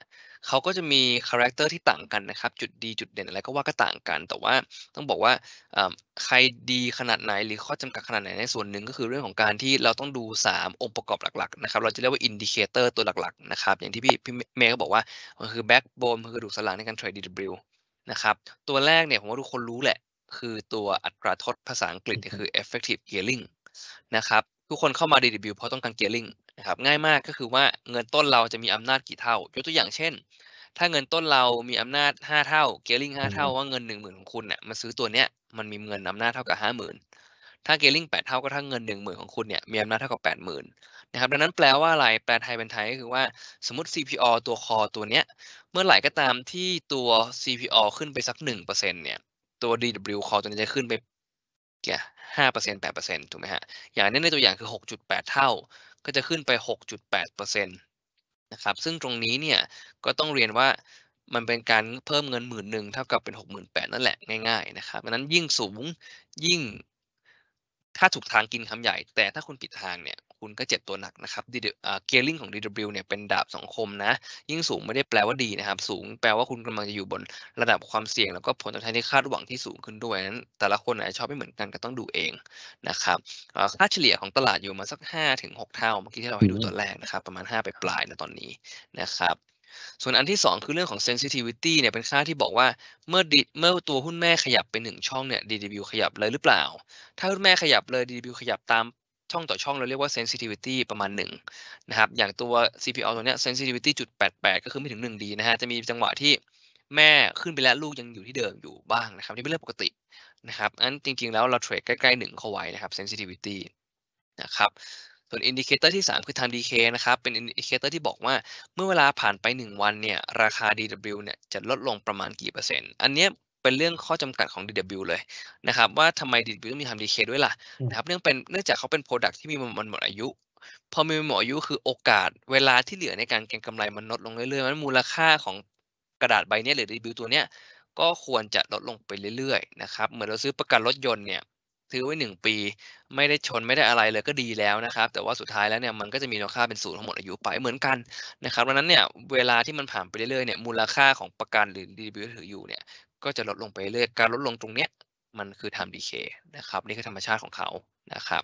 เขาก็จะมีคาแรคเตอร์ที่ต่างกันนะครับ จุดดีจุดเด่นอะไรก็ว่าก็ต่างกัน แต่ว่าต้องบอกว่าใครดีขนาดไหนหรือข้อจำกัดขนาดไหนในส่วนหนึ่งก็คือเรื่องของการที่เราต้องดู 3 องค์ประกอบหลักๆนะครับเราจะเรียกว่าอินดิเคเตอร์ตัวหลักๆนะครับ อย่างที่พี่พี่เมย์ก็บอกว่ามันคือแบ็กโบนมันคือกระดูกสันหลังในการเทรดดิวนะครับตัวแรกเนี่ยผมว่าทุกคนรู้แหละ คือตัวอัตราทดภาษาอังกฤษคือ effective gearing นะครับทุกคนเข้ามาดีิวเพราะต้องการเกียร์ลิงนะครับง่ายมากก็คือว่าเงินต้นเราจะมีอำนาจกี่เท่ายกตัวอย่างเช่น ถ้าเงินต้นเรามีอำนาจ 5 เท่าเกียร์ลิง5 เท่าว่าเงิน 1 0,000 ของคุณเนี่ยมาซื้อตัวเนี้ยมันมีเงินอำนาจเท่ากับ 50,000 ถ้าเกียร์ลิง8เท่าก็ถ้าเงิน1 0,000 ของคุณเนี่ยมีอำนาจเท่ากับ80,000 นะครับ ดังนั้นแปลว่าอะไรแปลไทยเป็นไทยก็คือว่าสมมติ CPO ตัวคอตัวเนี้ยเมื่อไหร่ก็ตามที่ตัว CPO ขึ้นไปสัก1%เนี่ยตัว DW คอตัวนี้จะขึ้นไปกี่ยห้าเปอร์เซ็นต์แปดเปอร์เซ็นต์ถูกไหมฮะ อย่างนี้ในตัวอย่างคือหกจุดแปดเท่าก็จะขึ้นไปหกจุดแปดเปอร์เซ็นต์นะครับ ซึ่งตรงนี้เนี่ย ก็ต้องเรียนว่ามันเป็นการเพิ่มเงินหมื่นหนึ่งเท่ากับเป็นหกหมื่นแปดนั่นแหละง่ายๆ นะครับดังนั้นยิ่งสูงยิ่งถ้าถูกทางกินคำใหญ่ แต่ถ้าคุณผิดทางเนี่ย คุณก็เจ็บตัวหนักนะครับเกลลิงของ DW เนี่ยเป็นดาบสองคมนะ ยิ่งสูงไม่ได้แปลว่าดีนะครับ สูงแปลว่าคุณกำลังจะอยู่บนระดับความเสี่ยง แล้วก็ผลตอบแทนที่คาดหวังที่สูงขึ้นด้วยนั้นแต่ละคนอาจจะชอบไม่เหมือนกันก็ต้องดูเองนะครับค่าเฉลี่ยของตลาดอยู่มาสัก5ถึง6เท่า เมื่อกี้ที่เราให้ดูตัวแรกนะครับ ประมาณ5ไปปลายนะตอนนี้นะครับส่วนอันที่ 2 คือเรื่องของ sensitivity เนี่ยเป็นค่าที่บอกว่าเมื่อดิเมื่อตัวหุ้นแม่ขยับไปนหึ่งช่องเนี่ย DDW ขยับเลยหรือเปล่า ถ้าหุ้นแม่ขยับเลย DDW ขยับตามช่องต่อช่อง เราเรียกว่า sensitivity ประมาณ 1 นะครับ อย่างตัว CPO ตัวเนี้ย sensitivity จุด 88 ก็คือไม่ถึง1ีนะฮะ จะมีจังหวะที่แม่ขึ้นไปแล้วลูกยังอยู่ที่เดิมอยู่บ้างนะครับนี่เป็นเรื่องปกตินะครับงั้นจริง ๆ แล้วเราเทรดใกล้ๆหนึ่งเข้าไว้นะครับ sensitivity นะครับวนอินดิเคเตอร์ที่ 3 คือทม์ดีเคนะครับ เป็นอินดิเคเตอร์ที่บอกว่า เมื่อเวลาผ่านไป 1 วันเนี่ย ราคา DW เนี่ยจะลดลงประมาณกี่เปอร์เซ็นต์ อันเนี้ยเป็นเรื่องข้อจำกัดของ DW เลยนะครับ ว่าทำไม DW ต้องมีทม์ดีเคด้วยล่ะนะครับเนื่องเป็นเนื่องจากเขาเป็นโปรดักที่มีมันหมดอายุ พอมีหมดอายุคือโอกาสเวลาที่เหลือในการเก็งกำไรมันลดลงเรื่อย ๆ มันมูลค่าของกระดาษใบนี้หรือ DW ตัวเนี้ยก็ควรจะลดลงไปเรื่อยๆนะครับเหมือนเราซื้อประกันรถยนต์เนี่ยซื้อไว้ 1 ปีไม่ได้ชนไม่ได้อะไรเลยก็ดีแล้วนะครับ แต่ว่าสุดท้ายแล้วเนี่ยมันก็จะมีมูลค่าเป็นศูนย์ทั้งหมด อายุไปเหมือนกันนะครับวันนั้นเนี่ยเวลาที่มันผ่านไปเรื่อยๆเนี่ยมูลค่าของประกันหรือดีบิวถืออยู่เนี่ยก็จะลดลงไปเรื่อยการลดลงตรงเนี้ยมันคือทำดีเคนะครับนี่คือธรรมชาติของเขานะครับ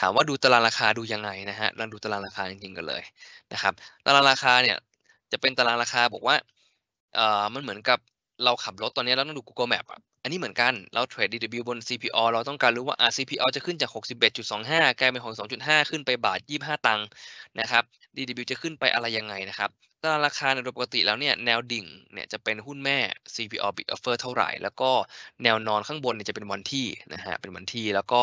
ถามว่าดูตารางราคาดูยังไงนะฮะลองดูตารางราคาจริงๆกันเลยนะครับตารางราคาเนี่ยจะเป็นตารางราคาบอกว่าเอ่อมันเหมือนกับเราขับรถตอนนี้เราต้องดู Google Map อะอันนี้เหมือนกัน เราเทรด DW บน CPO เราต้องการรู้ว่า CPO จะขึ้นจาก 61.25กลายเป็น 62.5 ขึ้นไปบาท 25 ตังค์นะครับ DW จะขึ้นไปอะไรยังไง นะครับตลาดราคาในโดยปกติแล้วเนี่ย แนวดิ่งเนี่ยจะเป็นหุ้นแม่ CPO bid offer เท่าไหร่แล้วก็แนวนอนข้างบนเนี่ยจะเป็นวันที่นะฮะ เป็นวันที่ แล้วก็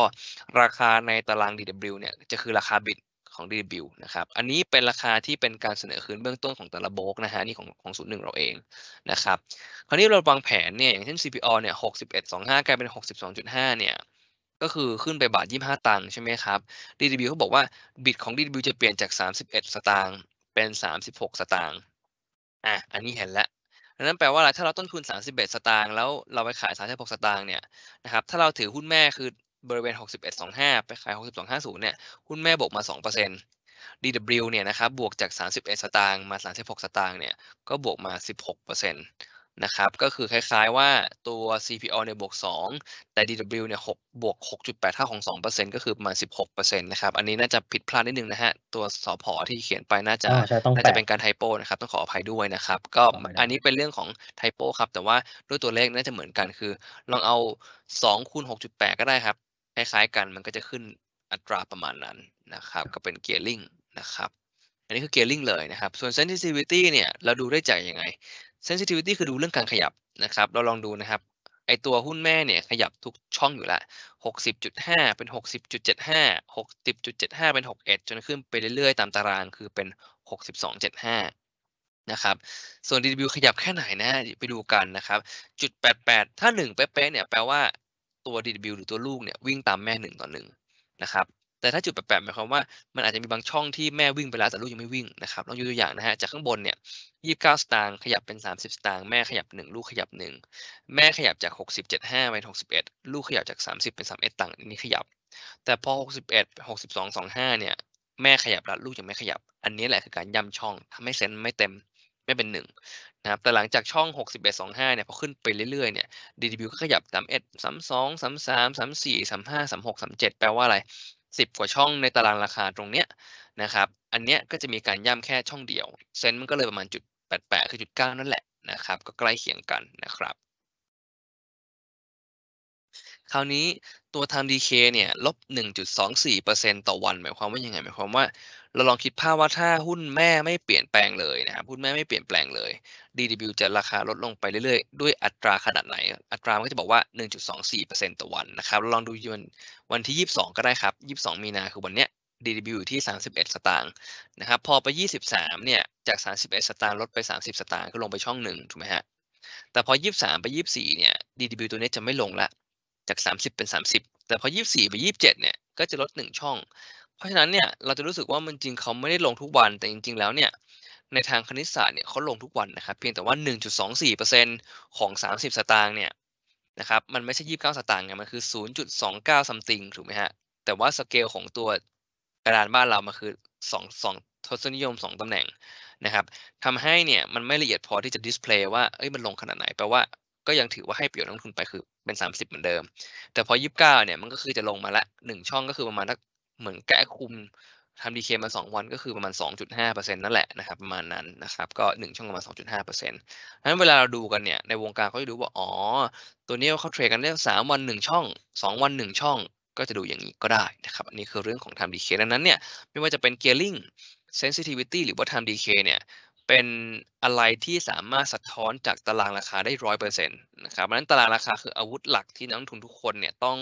ราคาในตาราง DW เนี่ยจะคือราคาบิดของีิวนะครับ อันนี้เป็นราคาที่เป็นการเสนอคืนเบื้องต้นของแต่ละโบกนะฮะ นี่ของของศูนย์หนึ่งเราเองนะครับ คราวนี้เราวางแผนเนี่ย อย่างเช่น CPO เนี่ยหกสิบเอ็ดสองห้ากลายเป็นหกสิบสองจุดห้าเนี่ย ก็คือขึ้นไปบาทยี่ห้าตังค์ใช่ไหมครับีบิวเขาบอกว่าบิตของีบิวจะเปลี่ยนจากสามสิบเอ็ดสตางค์เป็นสามสิบหกสตางค์ อ่ะ อันนี้เห็นแล้วนั้นแปลว่าอะไรถ้าเราต้นทุน 31 สตางค์แล้วเราไปขาย36 สตางค์เนี่ยนะครับ ถ้าเราถือหุ้นแม่คือบริเวณ 61.25 ไปขาย62.50 เนี่ย หุ้นแม่บวกมา 2% DW เนี่ยนะครับ บวกจาก 31 สตางค์มา 36 สตางค์เนี่ย ก็บวกมา 16%นะครับ ก็คือคล้าย ๆว่าตัว CPO เนี่ยบวก 2 แต่ DW เนี่ย6บวก 6.8เท่าของ 2%ก็คือประมาณ16%นะครับ อันนี้น่าจะผิดพลาดนิดนึงนะฮะตัวสอพอที่เขียนไป น่าจะน่าจะเป็นการไทโปนะครับ ต้องขออภัยด้วยนะครับ ก็อันนี้เป็นเรื่องของไทโปครับแต่ว่าด้วยตัวเลขน่าจะเหมือนกันคือ ลองเอา2คูณ6.8 ก็ได้ครับคล้ายๆกัน มันก็จะขึ้นอัตราประมาณนั้น นะครับก็เป็นเกียร์ลิงนะครับ อันนี้คือเกียร์ลิงเลยนะครับ ส่วน sensitivity เนี่ย เราดูได้จากยังไง sensitivity คือดูเรื่องการขยับ นะครับ เราลองดูนะครับ ไอตัวหุ้นแม่เนี่ยขยับทุกช่องอยู่ละ60.5 เป็น 60.75 60.75 เป็น 61 จนขึ้นไปเรื่อยๆ ตามตารางคือเป็น 62.75 นะครับ ส่วน DW ขยับแค่ไหนนะไปดูกันนะครับจุด88ถ้า1เป๊ะๆเนี่ยแปลว่าตัว DW หรือตัวลูกเนี่ยวิ่งตามแม่หนึ่งต่อหนึ่งนะครับแต่ถ้าจุดแปลกๆหมายความว่า มันอาจจะมีบางช่องที่แม่วิ่งไปแล้วแต่ลูกยังไม่วิ่งนะครับลองยกตัวอย่างนะฮะจากข้างบนเนี่ยยี่สิบเก้าสตางค์ขยับเป็นสามสิบสตางค์แม่ขยับหนึ่งลูกขยับหนึ่งแม่ขยับจากหกสิบเจ็ดห้าเป็นหกสิบเอ็ดลูกขยับจากสามสิบเป็นสามเอ็ดตังค์นี่ขยับ แต่พอหกสิบเอ็ดหกสิบสองสองห้าเนี่ยแม่ขยับแล้วลูกยังไม่ขยับ อันนี้แหละคือการย่ำช่องทำให้เซนไม่เต็มไม่เป็น 1นะครับแต่หลังจากช่อง 6125 เนี่ยพอขึ้นไปเรื่อย ๆ เนี่ย d d b ก็ขยับ 31 32 33 34 35 36 37 แปลว่าอะไร 10 กว่าช่องในตารางราคาตรงเนี้ยนะครับ อันเนี้ยก็จะมีการย่ำแค่ช่องเดียว เซนต์มันก็เลยประมาณจุด 88 คือจุด 9 นั่นแหละนะครับ ก็ใกล้เคียงกันนะครับ คราวนี้ตัวทางดีเคเนี่ยลบ1.24%ต่อวันหมายความว่ายังไงหมายความว่า เราลองคิดภาพว่าถ้าหุ้นแม่ไม่เปลี่ยนแปลงเลยนะครับหุ้นแม่ไม่เปลี่ยนแปลงเลย DW จะราคาลดลงไปเรื่อยๆด้วยอัตราขนาดไหน อัตรามันก็จะบอกว่า 1.24%ต่อวันนะครับเราลองดูวันวันที่ 22 ก็ได้ครับ 22 มีนาคือวันเนี้ย DW อยู่ที่ 31 สตางค์นะครับ พอไป 23 เนี่ยจาก 31 สตางค์ลดไป 30 สตางค์ก็ลงไปช่องหนึ่งถูกไหมฮะแต่พอ 23 ไป 24 เนี่ย DW ตัวนี้จะไม่ลงละจาก 30 เป็น 30 แต่พอ 24ไป27 เนี่ย ก็จะลด 1 ช่อง เพราะฉะนั้น เนี่ย เราจะรู้สึกว่ามันจริงเขาไม่ได้ลงทุกวัน แต่จริงๆ แล้ว เนี่ย ในทางคณิตศาสตร์ เนี่ยเขาลงทุกวันนะครับ เพียงแต่ว่า 1.24%ของ 30 สตางค์ เนี่ย นะครับ มันไม่ใช่ 29 สตางค์ไง มันคือ 0.29 something ถูกไหมฮะ แต่ว่าสเกลของตัวกระดานบ้านเรามันคือ2 2ทศนิยม 2 ตำแหน่ง นะครับทำให้ เนี่ย มันไม่ละเอียดพอที่จะดิสเพลย์ว่า เอ้ย มันลงขนาดไหน แปลว่าก็ยังถือว่าให้ประโยชน์นักทุนไปคือเป็น 30 เหมือนเดิม แต่พอ 29เนี่ยมันก็คือจะลงมาละหนึ่งช่องก็คือประมาณักเหมือนแก้คุมทำดีเคมา2 วันก็คือประมาณ 2.5%นั่นแหละนะครับประมาณนั้นนะครับก็ 1 ช่องประมาณ2.5%นั้นเวลาเราดูกันเนี่ยในวงการเขาจะดูว่า อ๋อตัวนี้เขาเทรดกันได้มวัน 1 ช่อง2 วัน 1 ช่องก็จะดูอย่างนี้ก็ได้นะครับอันนี้คือเรื่องของทำดีเคดังนั้นเนี่ยไม่ว่าจะเป็นเกียร์ลิงเซนซิทิวิตี้หรือว่าทำดีเคเนี่ยเป็นอะไรที่สามารถสะท้อนจากตารางราคาได้ร้อยเปอร์เซ็นต์นะครับเพราะนั้นตารางราคาคืออาวุธหลักที่นักลงทุนทุกคนเนี่ยต้อง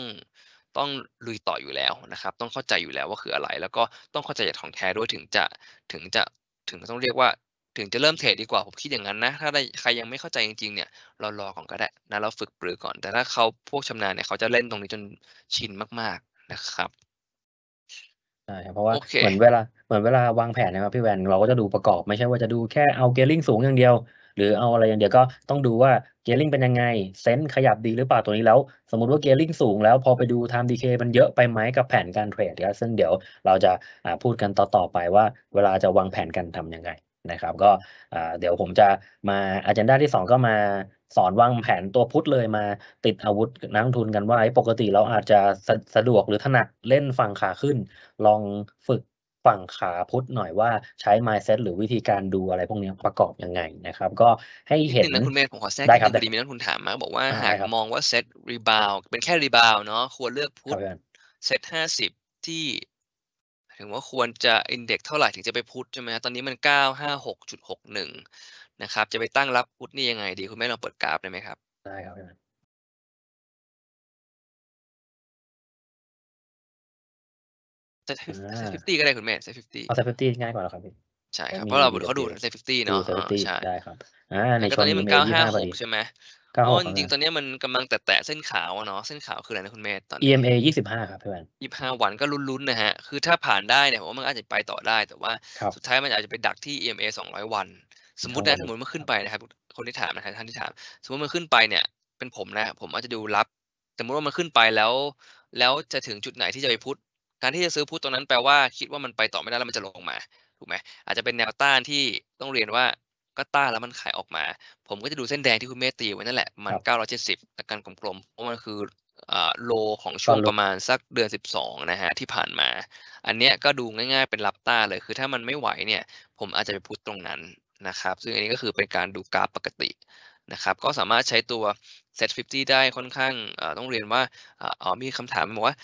ต้องลุยต่ออยู่แล้วนะครับ ต้องเข้าใจอยู่แล้วว่าคืออะไร แล้วก็ต้องเข้าใจจากของแท้ด้วยถึงจะถึงจะถึงต้องเรียกว่า ถึงจะเริ่มเทรดดีกว่าผมคิดอย่างนั้นนะ ถ้าใครยังไม่เข้าใจจริงๆ เนี่ยเรารอก่อนก็ได้นะเราฝึกปรือก่อน แต่ถ้าเขาพวกชำนาญเนี่ยเขาจะเล่นตรงนี้จนชินมากๆนะครับใช่เพราะว่า okay. เหมือนเวลาเหมือนเวลาวางแผนนะครับพี่แวน เราก็จะดูประกอบไม่ใช่ว่าจะดูแค่เอาเกลิ่งสูงอย่างเดียว หรือเอาอะไรอย่างเดียวก็ต้องดูว่าเกลิ่งเป็นยังไง เซนต์ขยับดีหรือเปล่าตัวนี้แล้ว สมมติว่าเกลิ่งสูงแล้วพอไปดูไทม์ดีเคมันเยอะไปไหมกับแผนการเทรดนะซึ่งเดี๋ยวเราจะพูดกันต่อ ๆ ไปว่า เวลาจะวางแผนกันทํำยังไงนะครับ ก็เดี๋ยวผมจะมาอาารย์ไดาที่ 2 ก็มาสอนวางแผนตัวพุทธเลยมาติดอาวุธนักทุนกันว่าปกติเราอาจจะสะดวกหรือถนัดเล่นฝั่งขาขึ้นลองฝึกฝั่งขาพุทธหน่อยว่าใช้ mindset หรือวิธีการดูอะไรพวกนี้ประกอบยังไงนะครับ ก็ให้เห็นนะคุณเมย์ผมขอแทรกได้ครับดีมีนักทุนถามมาบอกว่า หากมองว่าเซตรีบาวเป็นแค่รีบาวเนาะควรเลือกพุทธเซตห้าสิบที่ถึงว่าควรจะอินเด็กเท่าไหร่ถึงจะไปพุทธใช่ไหมตอนนี้มันเก้าห้าหกจุดหกหนึ่งนะครับ จะไปตั้งรับพุทธนี่ยังไงดีคุณแม่ลองเปิดกราฟได้ไหมครับได้ครับเซฟฟิฟตี้ก็ได้คุณแม่เซฟฟิฟตี้เอาเซฟฟิฟตี้ง่ายกว่าหรอครับพี่ ใช่ครับ เพราะเราบเขาดูเซฟฟิฟตี้เนาะใช่ได้ครับ อ่าในตอนนี้มันเก้าห้าหกใช่ไหมเพราะจริงๆตอนนี้มันกำลังแตะเส้นขาวเนาะ เส้นขาวคืออะไรนะคุณเมธตอน EMA ยี่สิบห้าครับพี่แมนยี่สิบห้าวันก็ลุ้นๆนะฮะ คือถ้าผ่านได้เนี่ยผมว่ามันอาจจะไปต่อได้ แต่ว่าสุดท้ายมันอาจจะไปดักที่ EMA สองร้อยวัน สมมตินะสมมติมันขึ้นไปนะครับคนที่ถามนะครับท่านที่ถาม สมมติมันขึ้นไปเนี่ยเป็นผมนะผมอาจจะดูรับสมมติว่ามันขึ้นไปแล้ว แล้วจะถึงจุดไหนที่จะไปพุทการที่จะซื้อพุทตรงนั้นแปลว่าคิดว่ามันไปต่อไม่ได้แล้วมันจะลงมา ถูกไหมอาจจะเป็นแนวต้านที่ต้องเรียนว่าก็ต้านแล้วมันขายออกมา ผมก็จะดูเส้นแดงที่คุณเมตีไว้นั่นแหละ มัน 970และกันกลมๆเพราะมันคือโลของช่วงประมาณสักเดือน 12 นะฮะที่ผ่านมา อันเนี้ยก็ดูง่ายๆ เป็นรับต้าเลยคือถ้ามันไม่ไหวเนี่ย ผมอาจจะไปพุทตรงนั้นนะครับ ซึ่งอันนี้ก็คือเป็นการดูกราฟปกตินะครับ ก็สามารถใช้ตัว Set 50 ได้ค่อนข้างต้องเรียนว่าอ๋อมีคำถามบอกว่า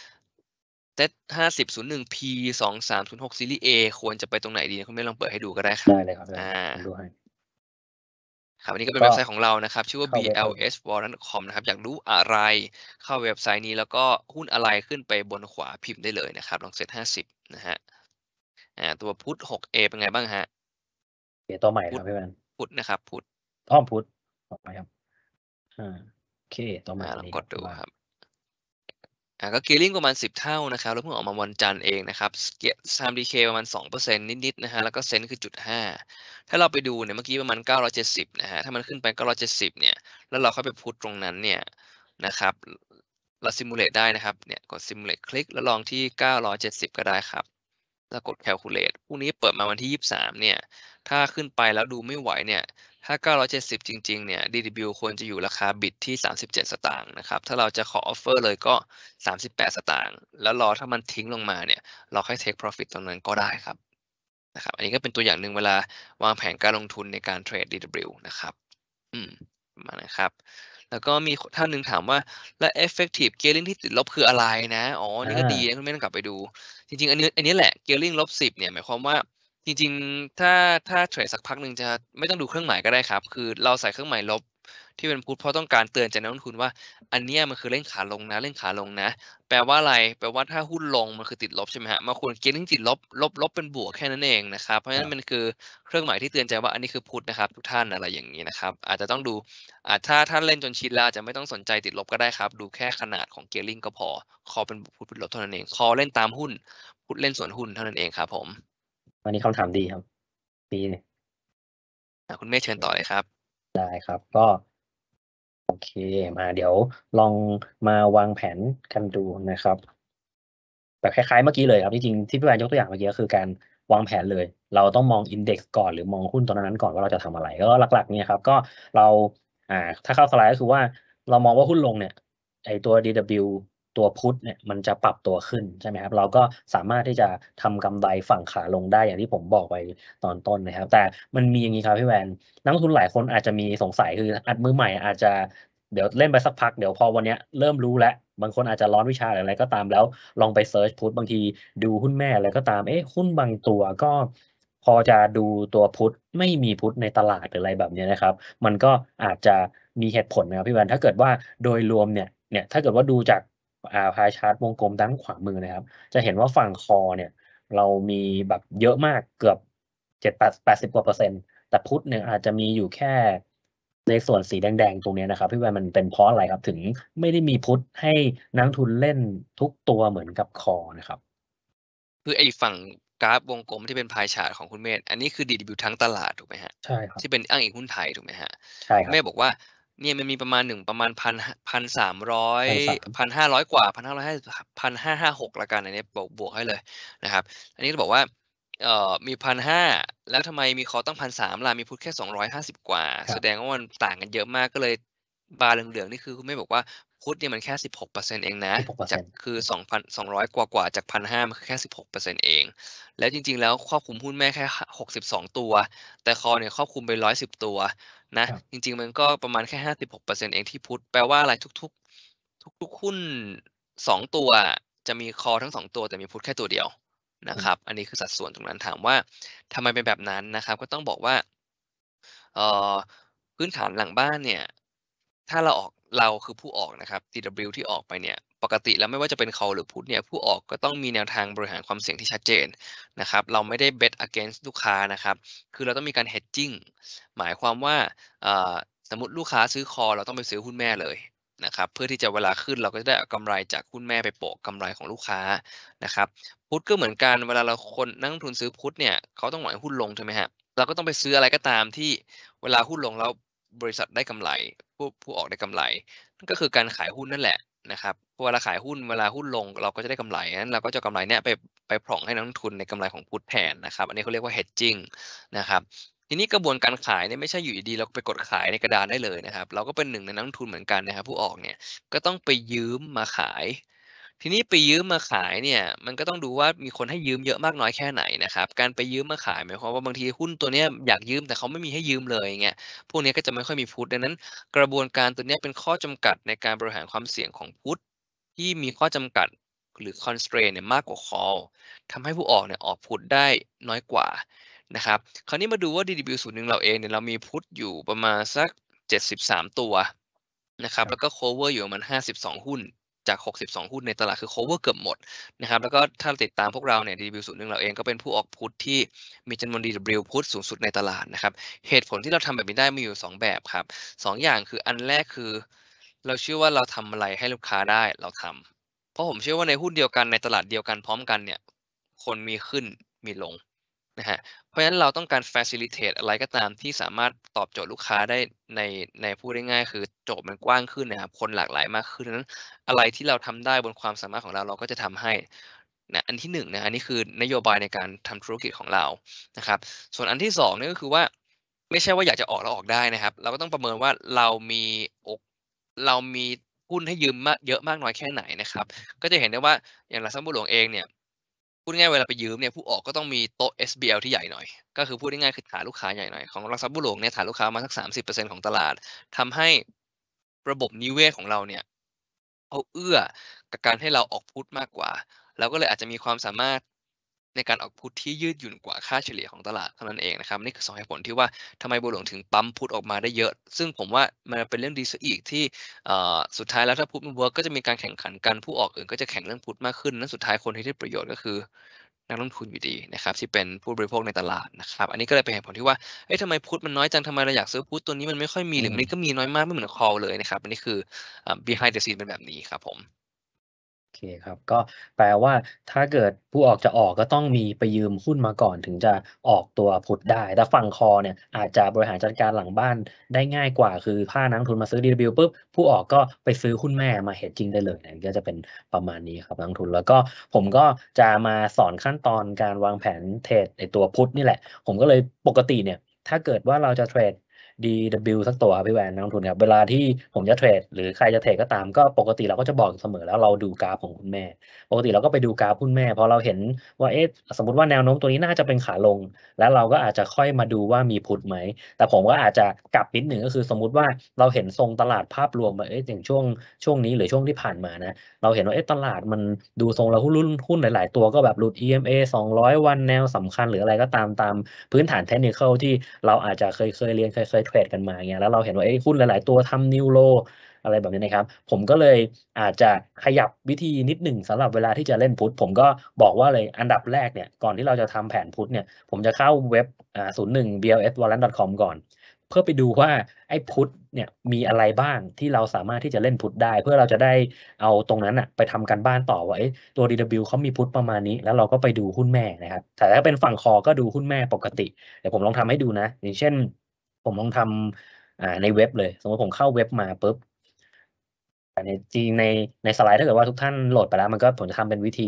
เซตห้าสิบศูนย์หนึ่งพีสองสามศูนย์หกซีรีส์เอควรจะไปตรงไหนดีคุณไม่ลองเปิดให้ดูก็ได้ครับได้เลยครับอ่าดูให้ครับอันนี้ก็เป็นเว็บไซต์ของเรานะครับ ชื่อว่า BLS w a r r a n com นะครับ อยากรู้อะไรเข้าเว็บไซต์นี้แล้วก็หุ้นอะไรขึ้นไปบนขวาพิมพ์ได้เลยนะครับ ลองเซตห้าสิบนะฮะอ่าตัวพุทหกเอเป็นไงบ้างฮะเนตัวใหม่ครับพี่แมนพุทนะครับ พุทอ้อมพุทออกไปครับอ่าโอเคตัวใหม่ลองกดดูครับ่าก็เกลิ่งประมาณ 10 เท่านะครับ แล้วเพิ่งออกมาวันจันทร์เองนะครับเกซามดีเคประมาณ 2%นิด ๆ นะฮะ แล้วก็เซนต์คือจุดห้าถ้าเราไปดูเนี่ยเมื่อกี้ประมาณ 970นะฮะ ถ้ามันขึ้นไป970เนี่ย แล้วเราเข้าไปพุทตรงนั้นเนี่ยนะครับ เราซิมูเลตได้นะครับ เนี่ยกดซิมูเลตคลิกแล้วลองที่ 970 ก็ได้ครับ แล้วกดแคลคูลเลตพรุ่งนี้เปิดมาวันที่ 23เนี่ย ถ้าขึ้นไปแล้วดูไม่ไหวเนี่ยถ้า 970 จริงๆ เนี่ย d d ควรจะอยู่ราคาบิดที่ 37 สตางค์ นะครับ ถ้าเราจะขอออฟเฟอร์เลยก็ 38 สตางค์ แล้วรอถ้ามันทิ้งลงมาเนี่ย เราค่อยเทค Profit ตรงนั้นก็ได้ครับ นะครับ อันนี้ก็เป็นตัวอย่างหนึ่งเวลาวางแผนการลงทุนในการเทรด DW นะครับ อืม มานะครับ แล้วก็มี ท่านหนึ่งถามว่า และ effective gearing ที่ติดลบคืออะไรนะ อ๋อ นี่ก็ดีนะ คุณไม่ต้องกลับไปดู จริงๆ อันนี้ อันนี้แหละ gearing ลบ10เนี่ย หมายความว่าจริงๆ ถ้าถ้าเทรดสักพักหนึ่งจะไม่ต้องดูเครื่องหมายก็ได้ครับ คือเราใส่เครื่องหมายลบที่เป็นพุทเพราะต้องการเตือนใจนักลงทุนว่าอันเนี้ยมันคือเล่นขาลงนะเล่นขาลงนะ แปลว่าอะไรแปลว่าถ้าหุ้นลงมันคือติดลบใช่ไหมฮะมาควรเก็งที่ติดลบลบลบเป็นบวกแค่นั้นเองนะครับเพราะฉะนั้นมันคือเครื่องหมายที่เตือนใจว่าอันนี้คือพุทนะครับทุกท่านอะไรอย่างนี้นะครับอาจจะต้องดูอาจถ้าท่านเล่นจนชินแล้วอาจจะไม่ต้องสนใจติดลบก็ได้ครับดูแค่ขนาดของเกลิงก็พอคอเป็นพุทเป็นลบเท่านั้นเองคอเล่นตามหุ้นพุทเล่นส่วนหุ้นเท่านั้นเองครับผมวันนี้คำถามดีครับ ดีะคุณเมฆเชิญต่อเลยครับ ได้ครับ ก็ โอเคมา เดี๋ยว ลองมาวางแผนกันดูนะครับ แบบคล้ายๆ เมื่อกี้เลยครับจริงๆที่พี่แวนยกตัวอย่างเมื่อกี้ก็คือ การวางแผนเลย เราต้องมองอินเด็กซ์ก่อนหรือมองหุ้นตัวนั้นก่อนว่าเราจะทำอะไร ก็หลักๆเนี่ยครับ ก็เราอ่า ถ้าเข้าสไลด์ก็คือว่า เรามองว่าหุ้นลงเนี่ย ไอตัว DW ตัวพุทธเนี่ยมันจะปรับตัวขึ้นใช่ไหมครับเราก็สามารถที่จะทำกำไรฝั่งขาลงได้อย่างที่ผมบอกไปตอนต้นนะครับ แต่มันมีอย่างนี้ครับ พี่แวน นักทุนหลายคนอาจจะมีสงสัยคืออัดมือใหม่อาจจะเดี๋ยวเล่นไปสักพัก เดี๋ยวพอวันนี้เริ่มรู้แล้วบางคนอาจจะร้อนวิชาอะไรก็ตามแล้วลองไปเซิร์ชพุทธบางที ดูหุ้นแม่อะไรก็ตาม เอ๊ะหุ้นบางตัวก็พอจะดูตัวพุทธไม่มีพุทธในตลาดหรืออะไรแบบนี้นะครับ มันก็อาจจะมีเหตุผลนะครับพี่แวนถ้าเกิดว่าโดยรวมเนี่ยเนี่ยถ้าเกิดว่าดูจากอ่าพายชาร์ตวงกลมด้านขวามือนะครับ จะเห็นว่าฝั่งคอเนี่ย เรามีแบบเยอะมากเกือบเจ็ดแปดสิบกว่าเปอร์เซ็นต์แต่พุทธเนี่ยอาจจะมีอยู่แค่ในส่วนสีแดง ๆ ตรงนี้นะครับ พี่แวนมันเป็นเพราะอะไรครับ ถึงไม่ได้มีพุทธให้นักทุนเล่นทุกตัวเหมือนกับคอนะครับ คือไอ้ฝั่งกราฟวงกลมที่เป็นพายชาร์ตของคุณเมธอันนี้คือดีดิบิวทั้งตลาดถูกไหมฮะใช่ครับที่เป็นอ้างอิงหุ้นไทยถูกไหมฮะใช่ครับเมธบอกว่าเนี่ยมันมีประมาณหนึ่งประมาณพันพันสามร้อยพันห้าร้อยกว่าพันห้าร้อยห้าพันห้าห้าหกละกันอันนี้บวกบวกให้เลยนะครับอันนี้จะบอกว่าเอ่อมีพันห้าแล้วทำไมมีคอตั้งพันสามล่ะมีพุทแค่สองร้อยห้าสิบกว่า แสดงว่ามันต่างกันเยอะมากก็เลยบาร์เหลืองๆนี่คือคุณไม่บอกว่าพุทเนี่ยมันแค่สิบหกเปอร์เซ็นต์เองนะจากคือสองพันสองร้อยกว่ากว่าจากพันห้ามันแค่สิบหกเปอร์เซ็นต์เอง แล้วจริง ๆ แล้วครอบคลุมหุ้นแม่แค่หกสิบสองตัว แต่คอเนี่ยครอบคลุมไปร้อยสิบตัวนะจริง ๆ มันก็ประมาณแค่ห้าสิบหกเปอร์เซ็นเองที่พุทธแปลว่าอะไรทุก ๆทุกๆหุ้นสองตัว จะมีคอทั้งสองตัว แต่มีพุทธแค่ตัวเดียวนะครับ อันนี้คือสัดส่วนตรงนั้นถามว่าทำไมเป็นแบบนั้นนะครับ ก็ต้องบอกว่าเออพื้นฐานหลังบ้านเนี่ย ถ้าเราออกเราคือผู้ออกนะครับ TW ที่ออกไปเนี่ยปกติแล้วไม่ว่าจะเป็นเขาหรือพุทธเนี่ยผู้ออกก็ต้องมีแนวทางบริหารความเสี่ยงที่ชัดเจนนะครับเราไม่ได้ bet against ลูกค้านะครับ คือเราต้องมีการ hedging หมายความว่าสมมติลูกค้าซื้อคอ เราต้องไปซื้อหุ้นแม่เลยนะครับเพื่อที่จะเวลาขึ้นเราก็จะได้กำไรจากหุ้นแม่ไปโปะกำไรของลูกค้านะครับพุทธก็เหมือนกันเวลาเราคนนักทุนซื้อพุทธเนี่ยเขาต้องหวังหุ้นลงใช่ไหมฮะเราก็ต้องไปซื้ออะไรก็ตามที่เวลาหุ้นลงแล้วบริษัทได้กำไร ผู้ผู้ออกได้กำไรนั่นก็คือการขายหุ้นนั่นแหละนะครับเวลาขายหุ้นเวลาหุ้นลง เราก็จะได้กำไรนั้นเราก็จะกำไรเนี้ยไปไปผ่องให้นักลงทุนในกำไรของพุทแทนนะครับอันนี้เขาเรียกว่า hedging นะครับ ทีนี้กระบวนการขายเนี่ยไม่ใช่อยู่ดีๆเราไปกดขายในกระดานได้เลยนะครับเราก็เป็นหนึ่งในนักทุนเหมือนกันนะครับผู้ออกเนี่ยก็ต้องไปยืมมาขายทีนี้ไปยืมมาขายเนี่ยมันก็ต้องดูว่ามีคนให้ยืมเยอะมากน้อยแค่ไหนนะครับการไปยืมมาขายหมายความว่าบางทีหุ้นตัวเนี้ยอยากยืมแต่เขาไม่มีให้ยืมเลยเงี้ยพวกนี้ก็จะไม่ค่อยมีพุทธดังนั้นกระบวนการตัวเนี้ยเป็นข้อจำกัดในการบริหารความเสี่ยงของพุทธที่มีข้อจำกัดหรือ constraint เนี่ยมากกว่า call ทำให้ผู้ออกเนี่ยออกพุทธได้น้อยกว่านะครับคราวนี้มาดูว่า DDB ศูนย์หนึ่งเราเองเนี่ยเรามีพุทธอยู่ประมาณสัก 73 ตัวนะครับแล้วก็ cover อยู่ประมาณ52 หุ้นจาก 62 หุ้นในตลาดคือ cover เกือบหมดนะครับ แล้วก็ถ้าติดตามพวกเราเนี่ยดีบิวสูนรหนึ่งเราเองก็เป็นผู้ออกพุทที่มีจำนวนดีิวพุทสูงสุดในตลาดนะครับ เหตุผลที่เราทำแบบนี้ได้มีอยู่ 2 แบบครับ 2 อย่างคืออันแรกคือเราเชื่อว่าเราทำอะไรให้ลูกค้าได้เราทำ เพราะผมเชื่อว่าในหุ้นเดียวกันในตลาดเดียวกัน พร้อมกันเนี่ย คนมีขึ้นมีลงะฮะเพราะฉะนั้นเราต้องการ facilitate อะไรก็ตามที่สามารถตอบโจทย์ลูกค้าได้ในในพูดได้ง่ายคือโจทย์มันกว้างขึ้นนะครับคนหลากหลายมากขึ้นนั้นอะไรที่เราทำได้บนความสามารถของเราเราก็จะทำให้นะอันที่1นนะอันนี้คือนโยบายในการทำธุรกิจของเรานะครับ ส่วนอันที่2นี่ก็คือว่าไม่ใช่ว่าอยากจะออกแล้วออกได้นะครับ เราก็ต้องประเมินว่าเรามีอกเรามีหุ้นให้ยืมมากเยอะมากน้อยแค่ไหนนะครับก็จะเห็นได้ว่าอย่างหลักทรัพย์บหลวงเองเนี่ยพูดง่ายเวลาไปยืมเนี่ยผู้ออกก็ต้องมีโต๊ะ SBL ที่ใหญ่หน่อย ก็คือพูดง่ายคือฐานลูกค้าใหญ่หน่อย ของรักษาับุหลงเนี่ยฐานลูกค้ามาสักสามสิบเปอร์เซ็นของตลาด ทำให้ระบบนิเวศของเราเนี่ยเขาเอื้อกับการให้เราออกพุทมากกว่าเราก็เลยอาจจะมีความสามารถในการออกพุทที่ยืดหยุ่นกว่าค่าเฉลี่ยของตลาดเท่านั้นเองนะครับ นี่คือสองเหตุผลที่ว่าทำไมบัวหลวงถึงปั๊มพุทออกมาได้เยอะซึ่งผมว่ามันเป็นเรื่องดีซะอีกที่สุดท้ายแล้วถ้าพุทมันเวิร์กก็จะมีการแข่งขันกันผู้ออกอื่นก็จะแข่งเรื่องพุทมากขึ้นนั้นสุดท้ายคนที่ได้ประโยชน์ก็คือ นักลงทุนอยู่ดีนะครับที่เป็นผู้บริโภคในตลาดนะครับอันนี้ก็เลยเป็นเหตุผลที่ว่าเอ๊ะทำไมพุทมันน้อยจังทำไมเราอยากซื้อพุทตัวนี้มันไม่ค่อยมีหรือมันก็มีน้อยมากไม่เหมือนคอลเลยนะครับอันนี้คือ behind the scene เป็นแบบนี้ครับผมอเคครับ ก็แปลว่าถ้าเกิดผู้ออกจะออกก็ต้องมีไปยืมหุ้นมาก่อนถึงจะออกตัวพุดได้ แต่ฝั่งคอเนี่ยอาจจะบริหารจัดการหลังบ้านได้ง่ายกว่าคือผ้านักทุนมาซื้อด d ลปุ๊บ ผู้ออกก็ไปซื้อหุ้นแม่มาเฮดจิ้งได้เลยเนี่ยก็จะเป็นประมาณนี้ครับนักทุน แล้วก็ผมก็จะมาสอนขั้นตอนการวางแผนเทรดในตัวพุธนี่แหละ ผมก็เลยปกติเนี่ยถ้าเกิดว่าเราจะเทรด DW สักตัวพี่แวนนักลงทุนครับเวลาที่ผมจะเทรดหรือใครจะเทรดก็ตามก็ปกติเราก็จะบอกเสมอแล้วเราดูกราฟของคุณแม่ ปกติเราก็ไปดูกราฟคุณแม่พอเราเห็นว่าเอ๊ะสมมติว่าแนวโน้มตัวนี้น่าจะเป็นขาลง แล้วเราก็อาจจะค่อยมาดูว่ามีพุทไหม แต่ผมก็อาจจะกลับนิดหนึ่งก็คือสมมุติว่าเราเห็นทรงตลาดภาพรวมเอ๊ะอย่างช่วงช่วงนี้หรือช่วงที่ผ่านมานะเราเห็นว่าเอ๊ะตลาดมันดูทรงแล้วหุ้นหุ้นหลาย ๆ ตัวก็แบบหลุด EMA 200วันแนวสำคัญหรืออะไรก็ตามตามพื้นฐานเทคนิคที่เราอาจจะเคยเคยเรียนเคยเคยเทรดกันมาเงี้ยแล้วเราเห็นว่าไอ้หุ้นหลาย ๆ ตัวทำนิวโลอะไรแบบนี้นะครับ ผมก็เลยอาจจะขยับวิธีนิดหนึ่งสำหรับเวลาที่จะเล่นพุทผมก็บอกว่าเลยอันดับแรกเนี่ยก่อนที่เราจะทำแผนพุทเนี่ยผมจะเข้าเว็บอ่าศูนย์หนึ่ง b l s w a l l e n t c o m ก่อน เพื่อไปดูว่าไอ้พุทเนี่ยมีอะไรบ้างที่เราสามารถที่จะเล่นพุทได้ เพื่อเราจะได้เอาตรงนั้นอะไปทำกันบ้านต่อว่าตัว DW เขามีพุทประมาณนี้แล้วเราก็ไปดูหุ้นแม่นะครับแต่ถ้าเป็นฝั่งคอก็ดูหุ้นแม่ปกติเดี๋ยวผมลองทำให้ดูนะอย่างเช่นผมลองทำในเว็บเลยสมมติผมเข้าเว็บมาปุ๊บในจริงในในสไลด์ถ้าเกิดว่าทุกท่านโหลดไปแล้วมันก็ผมจะทำเป็นวิธี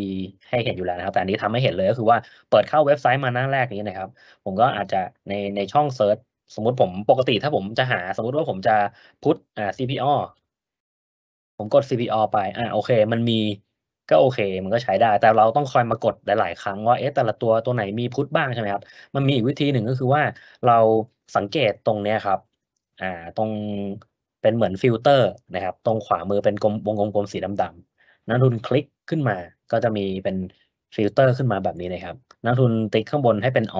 ให้เห็นอยู่แล้วนะครับ แต่อันนี้ทำให้เห็นเลยก็คือว่าเปิดเข้าเว็บไซต์มาหน้าแรกนี้นะครับ ผมก็อาจจะในในช่องเซิร์ชสมมติผมปกติถ้าผมจะหาสมมติว่าผมจะพุทอ่า CPO ผมกด CPO ไป อ่าโอเค มันมีก็โอเค มันก็ใช้ได้ แต่เราต้องคอยมากดหลายๆครั้งว่าเอ๊ะแต่ละตัวตัวไหนมีพุทบ้างใช่ไหมครับมันมีอีกวิธีหนึ่งก็คือว่าเราสังเกตตรงเนี้ยครับ อ่า ตรงเป็นเหมือนฟิลเตอร์ นะครับ ตรงขวามือเป็นกลม วงกลมสีดำๆ นักทุนคลิกขึ้นมา ก็จะมีเป็นฟิลเตอร์ขึ้นมาแบบนี้นะครับ นักทุนติ๊กข้างบนให้เป็นอ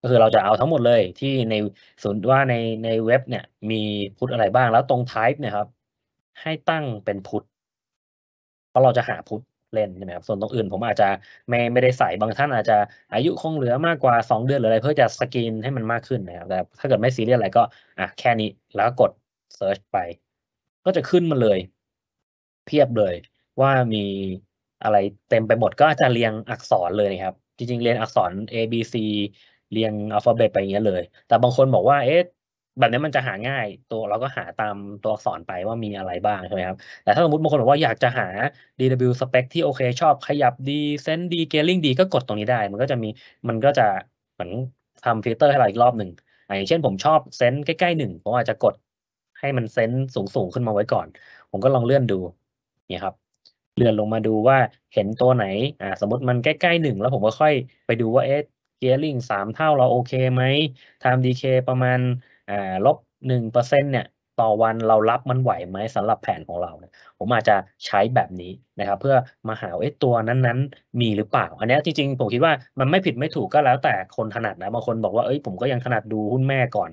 ก็คือเราจะเอาทั้งหมดเลยที่ในส่วนว่าในในเว็บเนี่ย มีพุทอะไรบ้าง แล้วตรง type เนี่ยครับ ให้ตั้งเป็นพุทเพราะเราจะหาพุทเล่นใช่ไหมครับส่วนตรงอื่นผมอาจจะไม่ไม่ได้ใส่บางท่านอาจจะอายุคงเหลือมากกว่า 2 เดือนหรืออะไร เพื่อจะสกรีนให้มันมากขึ้นนะครับ แต่ถ้าเกิดไม่ซีเรียสอะไรก็อ่ะแค่นี้แล้วก็กดเซิร์ชไป ก็จะขึ้นมาเลย เพียบเลยว่ามีอะไรเต็มไปหมดก็จะเรียงอักษรเลยนะครับ จริงๆ เรียงอักษร A B C เรียงอัลฟาเบตไปอย่างเงี้ยเลย แต่บางคนบอกว่าเอ๊ะแบบนี้มันจะหาง่ายตัวเราก็หาตามตัวอักษรไปว่ามีอะไรบ้างใช่ไหมครับ แต่ถ้าสมมติบางคนบอกว่าอยากจะหา DW spec ที่โอเคชอบขยับดีเซนดีเกลิ่งดีก็กดตรงนี้ได้มันก็จะมีมันก็จะเหมือนทำฟิลเตอร์ให้เราอีกรอบหนึ่งอย่างเช่นผมชอบเซนใกล้ๆหนึ่งผมอาจจะกดให้มันเซนสูงๆขึ้นมาไว้ก่อน ผมก็ลองเลื่อนดู เนี่ยครับ เลื่อนลงมาดูว่าเห็นตัวไหน อ่า สมมติมันใกล้ๆหนึ่งแล้วผมก็ค่อยไปดูว่าเอ๊ะเกียร์ลิงสามเท่าเราโอเคไหมไทม์ดีเคประมาณอ่าลบหนึ่งเปอร์เซ็นเนี่ยต่อวันเรารับมันไหวไหมสำหรับแผนของเราเนี่ยผมอาจจะใช้แบบนี้นะครับ เพื่อมาหาไอ้ตัวนั้นๆ มีหรือเปล่า อันนี้จริง ๆ ผมคิดว่ามันไม่ผิดไม่ถูกก็แล้วแต่คนถนัดนะบางคนบอกว่าเอ้ยผมก็ยังถนัดดูหุ้นแม่ก่อน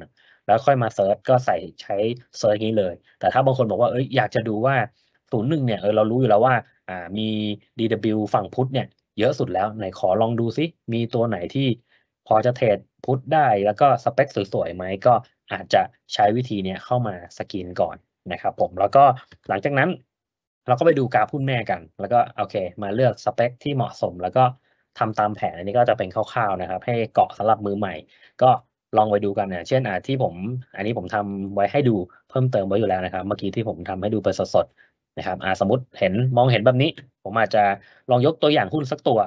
แล้วค่อยมาเซิร์ชก็ใส่ใช้เซิร์ชนี้เลย แต่ถ้าบางคนบอกว่าเอ้ยอยากจะดูว่าศูนย์หนึ่งเนี่ยเออเรารู้อยู่แล้วว่าอ่ามี DW ฝั่งพุทธเนี่ย เยอะสุดแล้วไหนขอลองดูซิ มีตัวไหนที่ พอจะเทรดพุทธได้แล้วก็สเปคสวยๆไหมก็อาจจะใช้วิธีนี้เข้ามาสกรีนก่อนนะครับ ผมแล้วก็หลังจากนั้น เราก็ไปดูกราฟหุ้นแม่กัน แล้วก็โอเค มาเลือกสเปคที่เหมาะสม แล้วก็ทำตามแผนอันนี้ก็จะเป็นคร่าวๆนะครับ ให้เกาะสำหรับมือใหม่ ก็ลองไปดูกันนะเช่นอ่าที่ผม อันนี้ผมทำไว้ให้ดูเพิ่มเติมไว้อยู่แล้วนะครับ เมื่อกี้ที่ผมทำให้ดูไปสดๆนะครับอ่าสมมติเห็นมองเห็นแบบนี้ ผมอาจจะลองยกตัวอย่างหุ้นสักตัว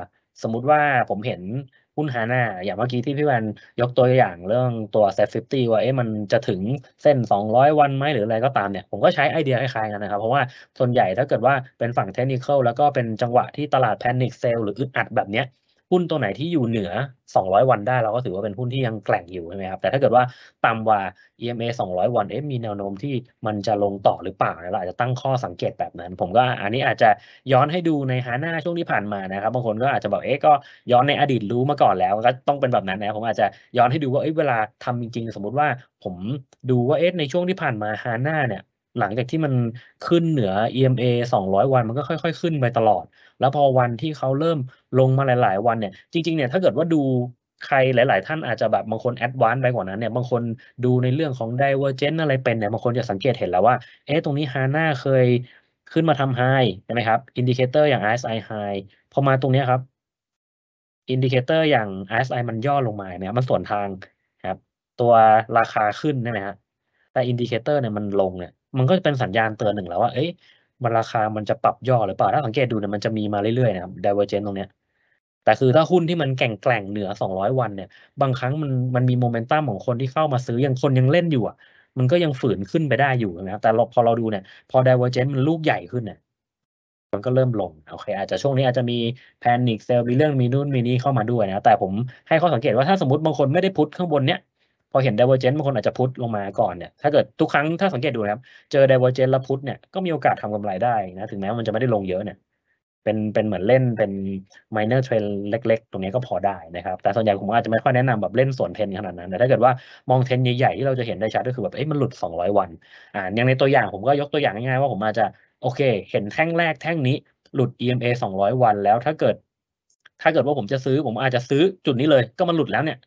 สมมติว่าผมเห็นุ้นฮาน่าอย่างเมื่อกี้ที่พี่แวนยกตัวอย่างเรื่องตัวเซฟิฟตี้ว่าเอ๊ะมันจะถึงเส้น 200 วันไหมหรืออะไรก็ตามเนี่ยผมก็ใช้ไอเดียคล้ายๆกันนะครับ เพราะว่าส่วนใหญ่ถ้าเกิดว่าเป็นฝั่งเทคนิคแล้วก็เป็นจังหวะที่ตลาดแพนิคเซลหรืออึดอัดแบบเนี้ยหุ้นตัวไหนที่อยู่เหนือ 200 วันได้ เราก็ถือว่าเป็นหุ้นที่ยังแกล่งอยู่ใช่ไหมครับ แต่ถ้าเกิดว่าต่ำกว่า EMA 200 วัน เอ๊ะ มีแนวโน้มที่มันจะลงต่อหรือเปล่าเราอาจจะตั้งข้อสังเกตแบบนั้น ผมก็อันนี้อาจจะย้อนให้ดูในฮาน่าช่วงที่ผ่านมานะครับ บางคนก็อาจจะแบบเอ๊ะ ก็ย้อนในอดีตรู้มาก่อนแล้ว ก็ต้องเป็นแบบนั้นนะ ผมอาจจะย้อนให้ดูว่า เอ๊ะ เวลาทำจริง ๆ สมมุติว่าผมดูว่าเอ๊ะในช่วงที่ผ่านมาฮาน่าเนี่ย หลังจากที่มันขึ้นเหนือ EMA 200วันมันก็ค่อยๆขึ้นไปตลอดแล้วพอวันที่เขาเริ่มลงมาหลาย ๆ วันเนี่ยจริง ๆเนี่ย ถ้าเกิดว่าดูใครหลายๆ ท่านอาจจะแบบบางคนแอดวานซ์ไปกว่านั้น เนี่ยบางคนดูในเรื่องของดเวอร์เจนอะไรเป็นเนี่ยบางคนจะสังเกตเห็นแล้วว่า เอ๊ะตรงนี้ฮาน่าเคยขึ้นมาทำไฮใช่ไหมครับอินดิเคเตอร์อย่าง RSI high พอมาตรงนี้ครับอินดิเคเตอร์อย่าง RSI มันย่อลงมา เนี่ย มันส่วนทางครับ ตัวราคาขึ้นใช่ไหมฮะแต่อินดิเคเตอร์เนี่ยมันลงเนี่ย มันก็จะเป็นสัญญาณเตือนหนึ่งแล้วว่าเอ๊ะมันราคามันจะปรับย่อหรือเปล่า ถ้าสังเกตดูเนี่ยมันจะมีมาเรื่อยๆนะครับดิเวอร์เจนตรงเนี้ย แต่คือถ้าหุ้นที่มันแก่งแกล่งเหนือสองร้อยวันเนี่ยบางครั้งมันมันมีโมเมนตัมของคนที่เข้ามาซื้อยังคนยังเล่นอยู่อ่ะ มันก็ยังฝืนขึ้นไปได้อยู่นะครับแต่พอเราดูเนี่ยพอดิเวอร์เจนมันลูกใหญ่ขึ้นเนี่ยมันก็เริ่มลงโอเค อาจจะช่วงนี้อาจจะมีแพนิคเซลมีเรื่องมีนู่นมีนี่เข้ามาด้วยนะแต่ผมให้ข้อสังเกตว่าถ้าสมมติบางคนไม่ได้พุทข้างบนเนี้ยพอเห็นเวอร์เจนต์บางคนอาจจะพุทลงมาก่อนเนี่ยถ้าเกิดทุกครั้งถ้าสังเกตดูนะครับ เจอเวอร์เจนต์แล้วพุทเนี่ยก็มีโอกาสทำกำไรได้ นะ ถึงแม้มันจะไม่ได้ลงเยอะเนี่ย เป็นเป็นเหมือนเล่นเป็นยเนอร์เทรนเล็กๆ ตรงนี้ก็พอได้นะครับแต่ส่วนใหญ่ผมอาจจะไม่ค่อยแนะนำแบบเล่นส่วนเทนขนาดนั้นแต่ถ้าเกิดว่ามองเทนใหญ่ๆ ที่เราจะเห็นได้ชัดก็คือแบบเอ้ยมันหลุด 200 วันอ่าอย่างในตัวอย่างผมก็ยกตัวอย่างง่ายๆว่าผมอาจจะโอเค เห็นแท่งแรกแท่งนี้หลุด EMA 200 วันแล้ว ถ้าเกิด ถ้าเกิดว่าผมจะซื้อผมอาจจะซื้อจุดนี้เลยก็มันหลุดแล้วเนี่ย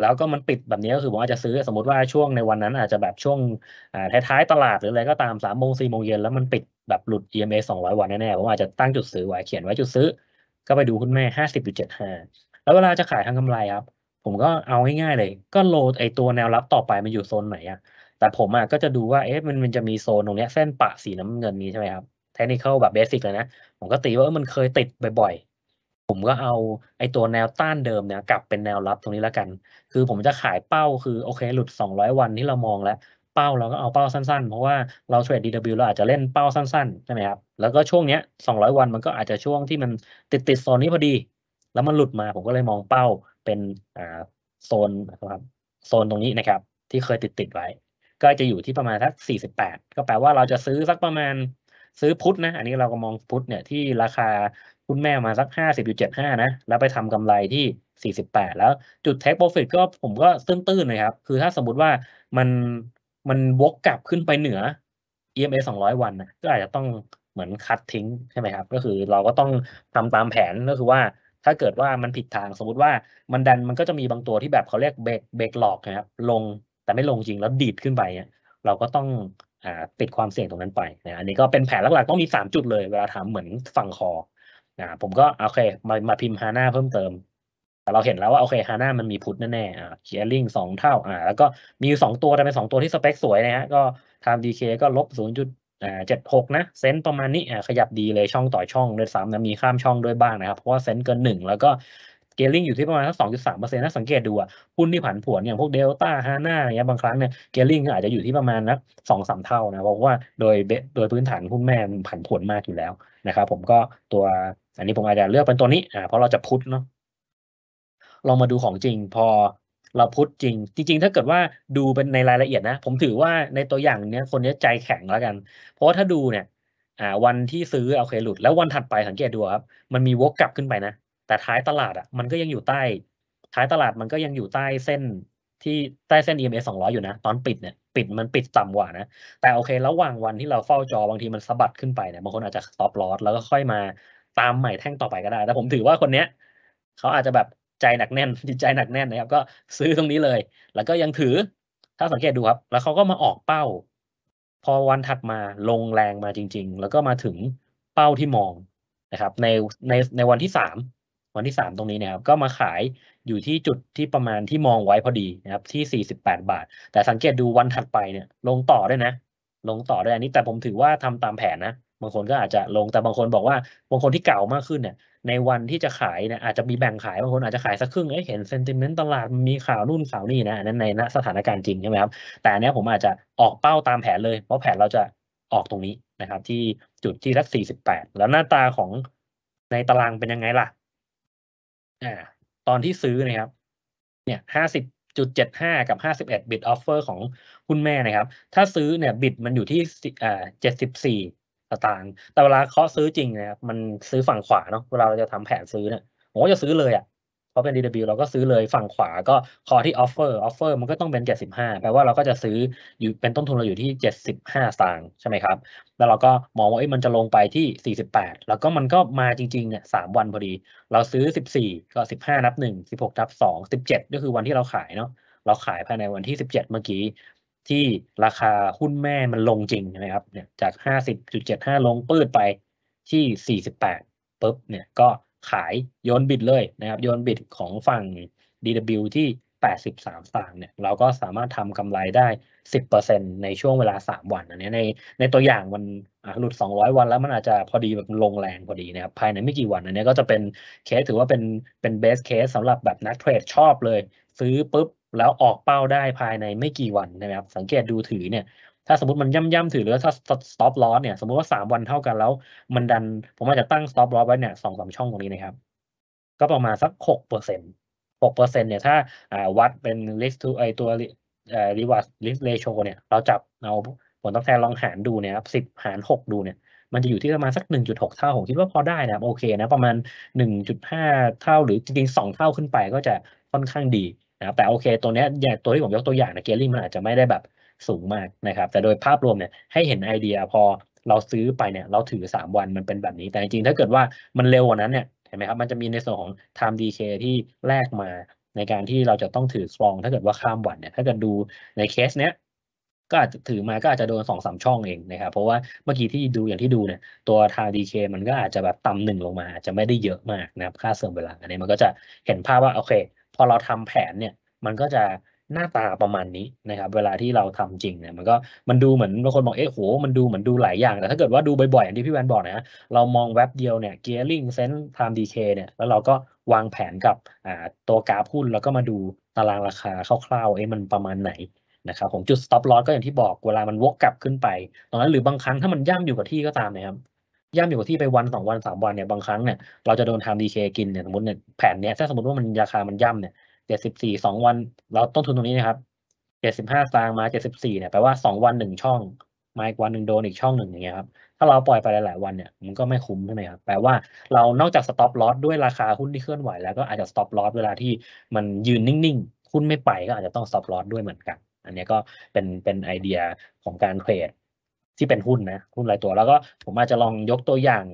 แล้วก็มันปิดแบบนี้ก็คือผมอาจจะซื้อสมมติว่าช่วงในวันนั้นอาจจะแบบช่วงท้ายๆตลาดหรืออะไรก็ตามสามโมงสี่โมงเย็นแล้วมันปิดแบบหลุด EMA 200 วันแน่ๆผมอาจจะตั้งจุดซื้อไว้เขียนไว้จุดซื้อ ก็ไปดูคุณแม่ห้าสิบจุดเจ็ดห้าแล้วเวลาจะขายทางกำไรครับ ผมก็เอาง่ายๆเลย ก็โลดไอตัวแนวรับต่อไปมันอยู่โซนไหนอะแต่ผมอ่ะก็จะดูว่าเอ๊ะมันมันจะมีโซนตรงเนี้ยเส้นปะสีน้ำเงินนี้ใช่ไหมครับเทคนิคเข้าแบบเบสิกเลยนะ ผมก็ตีว่ามันเคยติดบ่อยผมก็เอาไอตัวแนวต้านเดิมเนี่ยกลับเป็นแนวรับตรงนี้แล้วกัน คือผมจะขายเป้าคือโอเคหลุด 200 วันที่เรามองแล้วเป้าเราก็เอาเป้าสั้นๆเพราะว่าเราเทรด DW เราอาจจะเล่นเป้าสั้นๆใช่ไหมครับแล้วก็ช่วงเนี้ย 200 วันมันก็อาจจะช่วงที่มันติดติดโซนนี้พอดี แล้วมันหลุดมาผมก็เลยมองเป้าเป็นอ่าโซนนะครับโซนตรงนี้นะครับที่เคยติดติดไว้ ก็จะอยู่ที่ประมาณสัก 48 ก็แปลว่าเราจะซื้อสักประมาณซื้อพุทธนะอันนี้เราก็มองพุทธเนี่ยที่ราคาคุณแม่มาสักห้าสิบอยู่เจ็ดห้านะ แล้วไปทำกำไรที่สี่สิบแปดแล้วจุดเทคโปรฟิตก็ผมก็ตื้นๆเลยครับ คือถ้าสมมติว่ามัน มันวกกลับขึ้นไปเหนือ EMA สองร้อยวันนะก็อาจจะต้องเหมือนคัดทิ้งใช่ไหมครับ ก็คือเราก็ต้องทำตามแผนก็คือว่าถ้าเกิดว่ามันผิดทางสมมติว่ามันดันมันก็จะมีบางตัวที่แบบเขาเรียกเบรกเบรกหลอกนะครับลงแต่ไม่ลงจริงแล้วดีดขึ้นไปเนี่ยเราก็ต้องอ่าติดความเสี่ยงตรงนั้นไปนะอันนี้ก็เป็นแผนหลักๆต้องมีสามจุดเลยเวลาถามเหมือนฝั่งคอนะผมก็ โอเค มามาพิมพ์ฮาน่าเพิ่มเติม แต่เราเห็นแล้วว่าโอเคฮาน่ามันมีพุทแน่ๆอ่าเคียริงสองเท่าอ่า แล้วก็มีสองตัวแต่เป็นสองตัวที่สเปคสวยนะฮะก็ไทม์ดีเคก็ลบศูนย์จุดอ่าเจ็ดหกนะ เซนประมาณนี้อ่าขยับดีเลยช่องต่อช่องด้วยซ้ำนะมีข้ามช่องด้วยบ้างนะครับ เพราะว่าเซนเกินหนึ่งแล้วก็เกลิงอยู่ที่ประมาณสองจุดสามเปอร์เซ็นต์น้สังเกตดูอะหุ้นที่ผันผวนอย่างพวกเดลต้าฮาน่าอย่างเงี้ยบางครั้งเนี่ยเกลิกงอาจจะอยู่ที่ประมาณนะสองสามเท่านะเพราะว่าโดยโดยพื้นฐานหุ้นแม่ผันผวนมากอยู่แล้วนะครับผมก็ตัวอันนี้ผมอาจจะเลือกเป็นตัวนี้อ่าเพราะเราจะพุทเนาะลองมาดูของจริง พอเราพุทจริง จริง ๆ ถ้าเกิดว่าดูเป็นในรายละเอียดนะผมถือว่าในตัวอย่างเนี้ยคนนี้ใจแข็งแล้วกัน เพราะถ้าดูเนี่ย อ่า วันที่ซื้อเอาเคหลุด แล้ววันถัดไปสังเกตดูครับมันมีวกกลับขึ้นไปนะ แต่ท้ายตลาดอ่ะ มันก็ยังอยู่ใต้ ท้ายตลาดมันก็ยังอยู่ใต้เส้น ที่ใต้เส้น EMA 200 อยู่นะ ตอนปิดเนี่ย ปิดมันปิดต่ำกว่านะ แต่โอเคระหว่างวันที่เราเฝ้าจอบางทีมันสะบัดขึ้นไปเนี่ยบางคนอาจจะ s t ็อ l ลอ s แล้วก็ค่อยมาตามใหม่แท่งต่อไปก็ได้ แต่ผมถือว่าคนเนี้ยเขาอาจจะแบบใจหนักแน่นจิตใจหนักแน่นนะครับ ก็ซื้อตรงนี้เลย แล้วก็ยังถือถ้าสังเกตดูครับ แล้วเขาก็มาออกเป้า พอวันถัดมาลงแรงมาจริงๆ แล้วก็มาถึงเป้าที่มองนะครับ ในในในวันที่สามวันที่สามตรงนี้นะครับก็มาขายอยู่ที่จุดที่ประมาณที่มองไว้พอดีนะครับ ที่สี่สิบแปดบาท แต่สังเกตดูวันถัดไปเนี่ยลงต่อด้วยนะลงต่อด้วยอันนี้แต่ผมถือว่าทำตามแผนนะบางคนก็อาจจะลงแต่บางคนบอกว่า บางคนที่เก่ามากขึ้นเนี่ย ในวันที่จะขายเนี่ยอาจจะมีแบ่งขาย บางคนอาจจะขายสักครึ่งเอ้ยเห็นเซนติเมนต์ตลาดมีข่าวนู่นข่าวนี่นะอันนั้นในสถานการณ์จริงใช่ไหมครับแต่อันนี้ผมอาจจะออกเป้าตามแผนเลยเพราะแผนเราจะออกตรงนี้นะครับ ที่จุดที่รัก48 แล้วหน้าตาของในตารางเป็นยังไงล่ะอ่าตอนที่ซื้อนะครับ เนี่ยห้าสิบจุดเจ็ดห้ากับห้าสิบเอ็ดบิตออฟเฟอร์ของคุณแม่นะครับ ถ้าซื้อเนี่ยบิตมันอยู่ที่อ่าเจ็ดสิบสี่สตางค์แต่เวลาเคาะซื้อจริงเนี่ยมันซื้อฝั่งขวาเนาะ เวลาเราจะทำแผนซื้อเนี่ย ผมก็จะซื้อเลยอะ่ะ เพราะเป็น DW เราก็ซื้อเลยฝั่งขวา ก็คอที่ offer offer มันก็ต้องเป็น 75แปลว่าเราก็จะซื้ออยู่เป็นต้นทุนเราอยู่ที่75สตางค์ใช่ไหมครับ แล้วเราก็มองว่ามันจะลงไปที่ 48 แล้วก็มันก็มาจริงๆ เนี่ยสวันพอดี เราซื้อ 14 ก็15นับ1 16นับ 2 17 ก็คือวันที่เราขายเนาะ เราขายภายในวันที่ 17 เมื่อกี้ที่ราคาหุ้นแม่มันลงจริงนะครับเนี่ยจาก 50.75 ลงปื้ดไปที่ 48ปุ๊บเนี่ยก็ขายโยนบิดเลยนะครับ โยนบิดของฝั่ง DW ที่ 83ต่างเนี่ยเราก็สามารถทำกำไรได้ 10%ในช่วงเวลา 3 วัน อันนี้ในในตัวอย่างมันหลุด 200 วันแล้วมันอาจจะพอดีแบบลงแรงพอดีนะครับ ภายในไม่กี่วันอันนี้ก็จะเป็นเคสถือว่าเป็นเป็นเบสเคสสำหรับแบบนักเทรดชอบเลยซื้อปุ๊บแล้วออกเป้าได้ภายในไม่กี่วันนะครับ สังเกตดูถือเนี่ย ถ้าสมมติมันย่ำๆถือหรือถ้า stop loss เนี่ย สมมติว่าสมวันเท่ากันแล้วมันดันผมอาจจะตั้ง stop loss ไว้เนี่ยสองสามช่องตรงนี้นะครับ ก็ประมาณสักหกเปอร์เซ็นต์หกเปอร์เซ็นต์เนี่ยถ้าวัดเป็น risk to ไอตัว r e ว a r ล risk ratio เนี่ย เราจับเอาผลตอบแทนลองหารดูเนี่ยครับสิบหารหกดูเนี่ย มันจะอยู่ที่ประมาณสักหนึ่งจุดหกเท่าผมคิดว่าพอได้นะโอเคนะประมาณหหนึ่งจุด้าเท่าหรือจริงๆงเท่าขึ้นไป ก็จะค่อนข้างดีนะแต่โอเคตัวนี้อย่างตัวที่ผมยกตัวอย่างนะเกลลิ่งมันอาจจะไม่ได้แบบสูงมากนะครับ แต่โดยภาพรวมเนี่ย ให้เห็นไอเดีย พอเราซื้อไปเนี่ย เราถือ 3 วันมันเป็นแบบนี้ แต่จริงถ้าเกิดว่ามันเร็วกว่านั้นเนี่ยเห็นไหมครับมันจะมีในส่วนของ time decay ที่แลกมา ในการที่เราจะต้องถือครอง ถ้าเกิดว่าข้ามวันเนี่ยถ้าเกิดดูในเคสเนี้ยก็อาจจะถือมาก็อาจจะโดนสองสามช่องเองนะครับเพราะว่าเมื่อกี้ที่ดูอย่างที่ดูเนี่ยตัวทาดีเคมันก็อาจจะแบบต่ำหนึ่งลงมาอาจจะไม่ได้เยอะมากนะครับ ค่าเสื่อมเวลาอันนี้มันก็จะเห็นภาพว่าโอเคพอเราทำแผนเนี่ยมันก็จะหน้าตาประมาณนี้นะครับเวลาที่เราทำจริงเนี่ยมันก็มันดูเหมือนบางคนบอกเอ๊ะโหมันดูเหมือนดูหลายอย่าง แต่ถ้าเกิดว่าดูบ่อยๆ อย่างที่พี่แวนบอกนะเรามองแว็บเดียวเนี่ยเกียร์ลิงเซนต์ไทม์ดีเคเนี่ยแล้วเราก็วางแผนกับอ่าตัวกราฟหุ้นแล้วก็มาดูตารางราคาคร่าวๆเอ๊ะมันประมาณไหนนะครับผมจุด stop loss ก็อย่างที่บอกเวลามันวกกลับขึ้นไป ตอนนั้นหรือบางครั้งถ้ามันย่ำอยู่กับที่ก็ตามนะครับย่ำอยู่กับที่ไปวันสองวันสามวันเนี่ยบางครั้งเนี่ยเราจะโดนทำดีเคกินเนี่ยสมมติเนี่ยแผ่นเนี้ยถ้าสมมติว่ามันราคามันย่ำเนี่ยเจ็ดสิบสี่สองวันเราต้นทุนตรงนี้นะครับเจ็ดสิบห้าตางมาเจ็ดสิบสี่เนี่ยแปลว่าสองวันหนึ่งช่องมาอีกวันหนึ่งโดนอีกช่องหนึ่งอย่างเงี้ยครับ ถ้าเราปล่อยไปหลายๆวันเนี่ยมันก็ไม่คุ้มใช่ไหมครับ แปลว่าเรานอกจากสต็อปลอสด้วยราคาหุ้นที่เคลื่อนไหวแล้วก็อาจจะสต็อปลอสเวลาที่มันยืนนิ่งๆหุ้นไม่ไปก็อาจจะต้องสต็อปลอสด้วยเหมือนกัน อันนี้ก็เป็นเป็นไอเดียของการเทรดที่เป็นหุ้นนะหุ้นรายตัวแล้วก็ผมอาจจะลองยกตัวอย่าง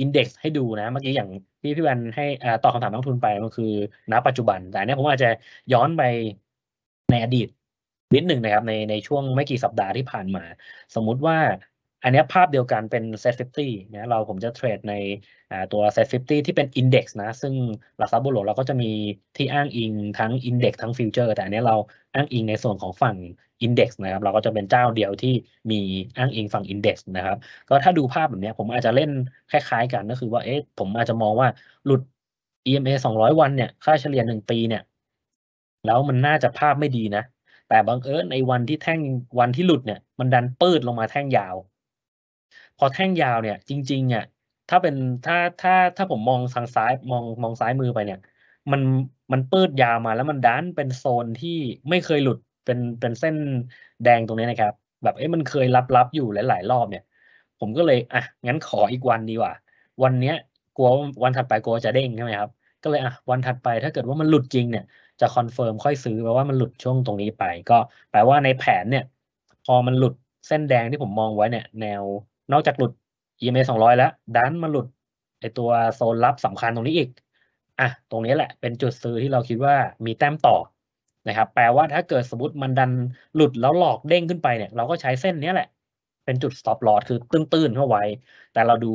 อินเด็กซ์ให้ดูนะ เมื่อกี้อย่างที่พี่วันให้ตอบคำถามนักทุนไปมันคือ ณ ปัจจุบัน แต่เนี้ยผมอาจจะย้อนไปในอดีต นิดหนึ่งนะครับในในช่วงไม่กี่สัปดาห์ที่ผ่านมา สมมุติว่าอันนี้ภาพเดียวกันเป็น Set 50นะเราผมจะเทรดในตัว Set 50ที่เป็น Index นะ ซึ่งหลักทรัพย์บุวหลวงเราก็จะมีที่อ้างอิงทั้ง Index ทั้ง Future แต่อันนี้เราอ้างอิงในส่วนของฝั่ง Index นะครับ เราก็จะเป็นเจ้าเดียวที่มีอ้างอิงฝั่ง Index นะครับ ก็ถ้าดูภาพแบบนี้ผมอาจจะเล่นคล้ายๆกันก็คือว่าเอ๊ะผมอาจจะมองว่าหลุด EMA 200 วันเนี่ย ค่าเฉลี่ย1ปีเนี่ยแล้วมันน่าจะภาพไม่ดีนะ แต่บางเอิญในวันที่แท่งวันที่หลุดเนี่ย มันดันปืดลงมาแท่งยาวพอแท่งยาวเนี่ยจริงๆ เนี่ย ถ้าเป็นถ้าถ้าถ้าผมมองทางซ้ายมองมองซ้ายมือไปเนี่ย มันมันเปิดยาวมาแล้วมันดันเป็นโซนที่ไม่เคยหลุดเป็นเป็นเส้นแดงตรงนี้นะครับ แบบเอ๊ะมันเคยรับรับอยู่หลายๆรอบเนี่ย ผมก็เลยอ่ะงั้นขออีกวันดีกว่า วันเนี้ย กลัววันถัดไปกลัวจะเด้งใช่ไหมครับก็เลยอ่ะวันถัดไปถ้าเกิดว่ามันหลุดจริงเนี่ยจะคอนเฟิร์มค่อยซื้อแปลว่ามันหลุดช่วงตรงนี้ไป ก็แปลว่าในแผนเนี่ย พอมันหลุดเส้นแดงที่ผมมองไว้เนี่ยแนวนอกจากหลุด EMA 200 แล้วดันมาหลุดไอตัวโซนรับสำคัญตรงนี้อีก อ่ะตรงนี้แหละเป็นจุดซื้อที่เราคิดว่ามีแต้มต่อนะครับแปลว่าถ้าเกิดสมมติมันดันหลุดแล้วหลอกเด้งขึ้นไปเนี่ย เราก็ใช้เส้นนี้แหละเป็นจุด stop loss คือตื้นๆ เข้าไว้ แต่เราดู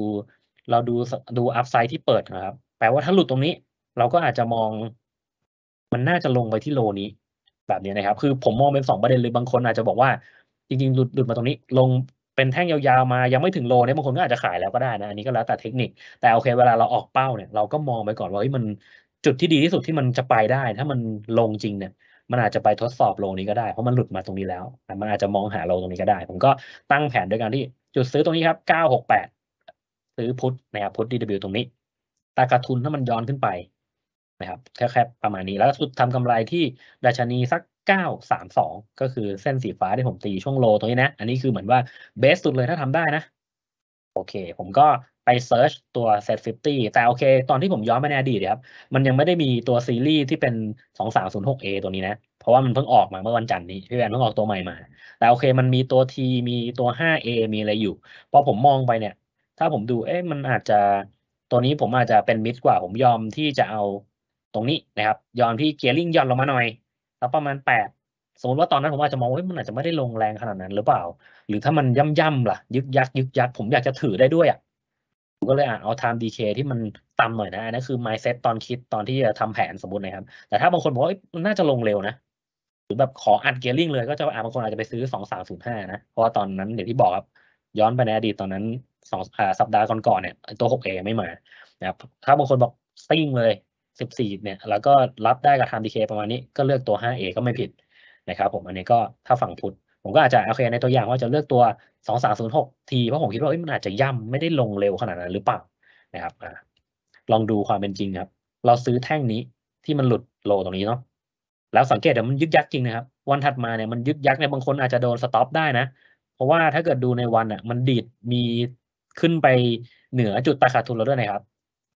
เราดูดูอัพไซด์ที่เปิดนะครับ แปลว่าถ้าหลุดตรงนี้เราก็อาจจะมอง มันน่าจะลงไปที่โลนี้ แบบนี้นะครับ คือผมมองเป็นสองประเด็นเลยบางคนอาจจะบอกว่าจริง ๆ หลุดหลุดมาตรงนี้ลงเป็นแท่งยาวๆมายังไม่ถึงโลเนี่ยบางคนก็อาจจะขายแล้วก็ได้นะอันนี้ก็แล้วแต่เทคนิค แต่โอเค เวลาเราออกเป้าเนี่ยเราก็มองไปก่อน ว่ามัน จุดที่ดีที่สุดที่มันจะไปได้ ถ้ามันลงจริงเนี่ย มันอาจจะไปทดสอบโลนี้ก็ได้เพราะมันหลุดมาตรงนี้แล้ว มันอาจจะมองหาโลตรงนี้ก็ได้ ผมก็ตั้งแผน ด้วยการที่จุดซื้อตรงนี้ครับ968ซื้อพุทนะครับพุท DW ตรงนี้ตากระทุนถ้ามันย้อนขึ้นไปนะครับแค่ๆประมาณนี้แล้วสุดทำกำไรที่ดัชนีสัก932 ก็คือเส้นสีฟ้าที่ผมตีช่วงโลตรงนี้นะ อันนี้คือเหมือนว่าเบสสุดเลยถ้าทำได้นะ โอเคผมก็ไปเซิร์ชตัว set 50แต่โอเคตอนที่ผมย้อนไปในอดีตครับ มันยังไม่ได้มีตัวซีรีส์ที่เป็น 2306A ตัวนี้นะ เพราะว่ามันเพิ่งออกมาเมื่อวันจันทร์นี้พี่แวนเพิ่งออกตัวใหม่มา แต่โอเคมันมีตัว T มีตัว 5A มีอะไรอยู่พอผมมองไปเนี่ย ถ้าผมดูเอ๊ะมันอาจจะตัวนี้ผมอาจจะเป็นมิดกว่าผมยอมที่จะเอาตรงนี้นะครับยอมที่เกียร์ลิงย่อนลงมาหน่อยแล้วประมาณแปดสมมติว่าตอนนั้นผมอาจจะมองว่ามันอาจจะไม่ได้ลงแรงขนาดนั้นหรือเปล่า หรือถ้ามันย่ำๆล่ะยึกยักยึกยักผมอยากจะถือได้ด้วยอ่ะก็เลยอ่ะเอาไทม์ดีเคที่มันต่ำหน่อยนะอันนั้นคือ mindset ตอนคิดตอนที่จะทำแผนสมมตินะครับ แต่ถ้าบางคนบอกว่ามันน่าจะลงเร็วนะ หรือแบบขออัดเกียร์ลิงเลยก็จะอ่าบางคนอาจจะไปซื้อสองสามศูนย์ห้านะเพราะว่าตอนนั้นเดี๋ยวที่บอกครับย้อนไปในอดีตตอนนั้นสองสัปดาห์ก่อนๆเนี่ยตัวหกเอไม่มานะครับถ้าบางคนบอกซิ่งเลยสสิบี่เนี่ย แล้วก็รับได้กับ time decay ประมาณนี้ก็เลือกตัว 5a ก็ไม่ผิดนะครับ ผมอันนี้ก็ถ้าฝั่งพุทธผมก็อาจจะโอเคในตัวอย่างว่าจะเลือกตัว2306ีเพราะผมคิดว่ามันอาจจะย่ำไม่ได้ลงเร็วขนาดนั้นหรือเปล่า นะครับอลองดูความเป็นจริงครับ เราซื้อแท่งนี้ที่มันหลุดโลตรงนี้เนาะแล้วสังเกตเดี๋ยวมันยึกยักจริงนะครับ วันถัดมาเนี่ยมันยึกยักเนี่ยบางคนอาจจะโดนสต็อปได้นะเพราะว่าถ้าเกิดดูในวันอ่ะมันดีดมีขึ้นไปเหนือจุดตาขาดทุนเราด้วยนะครับ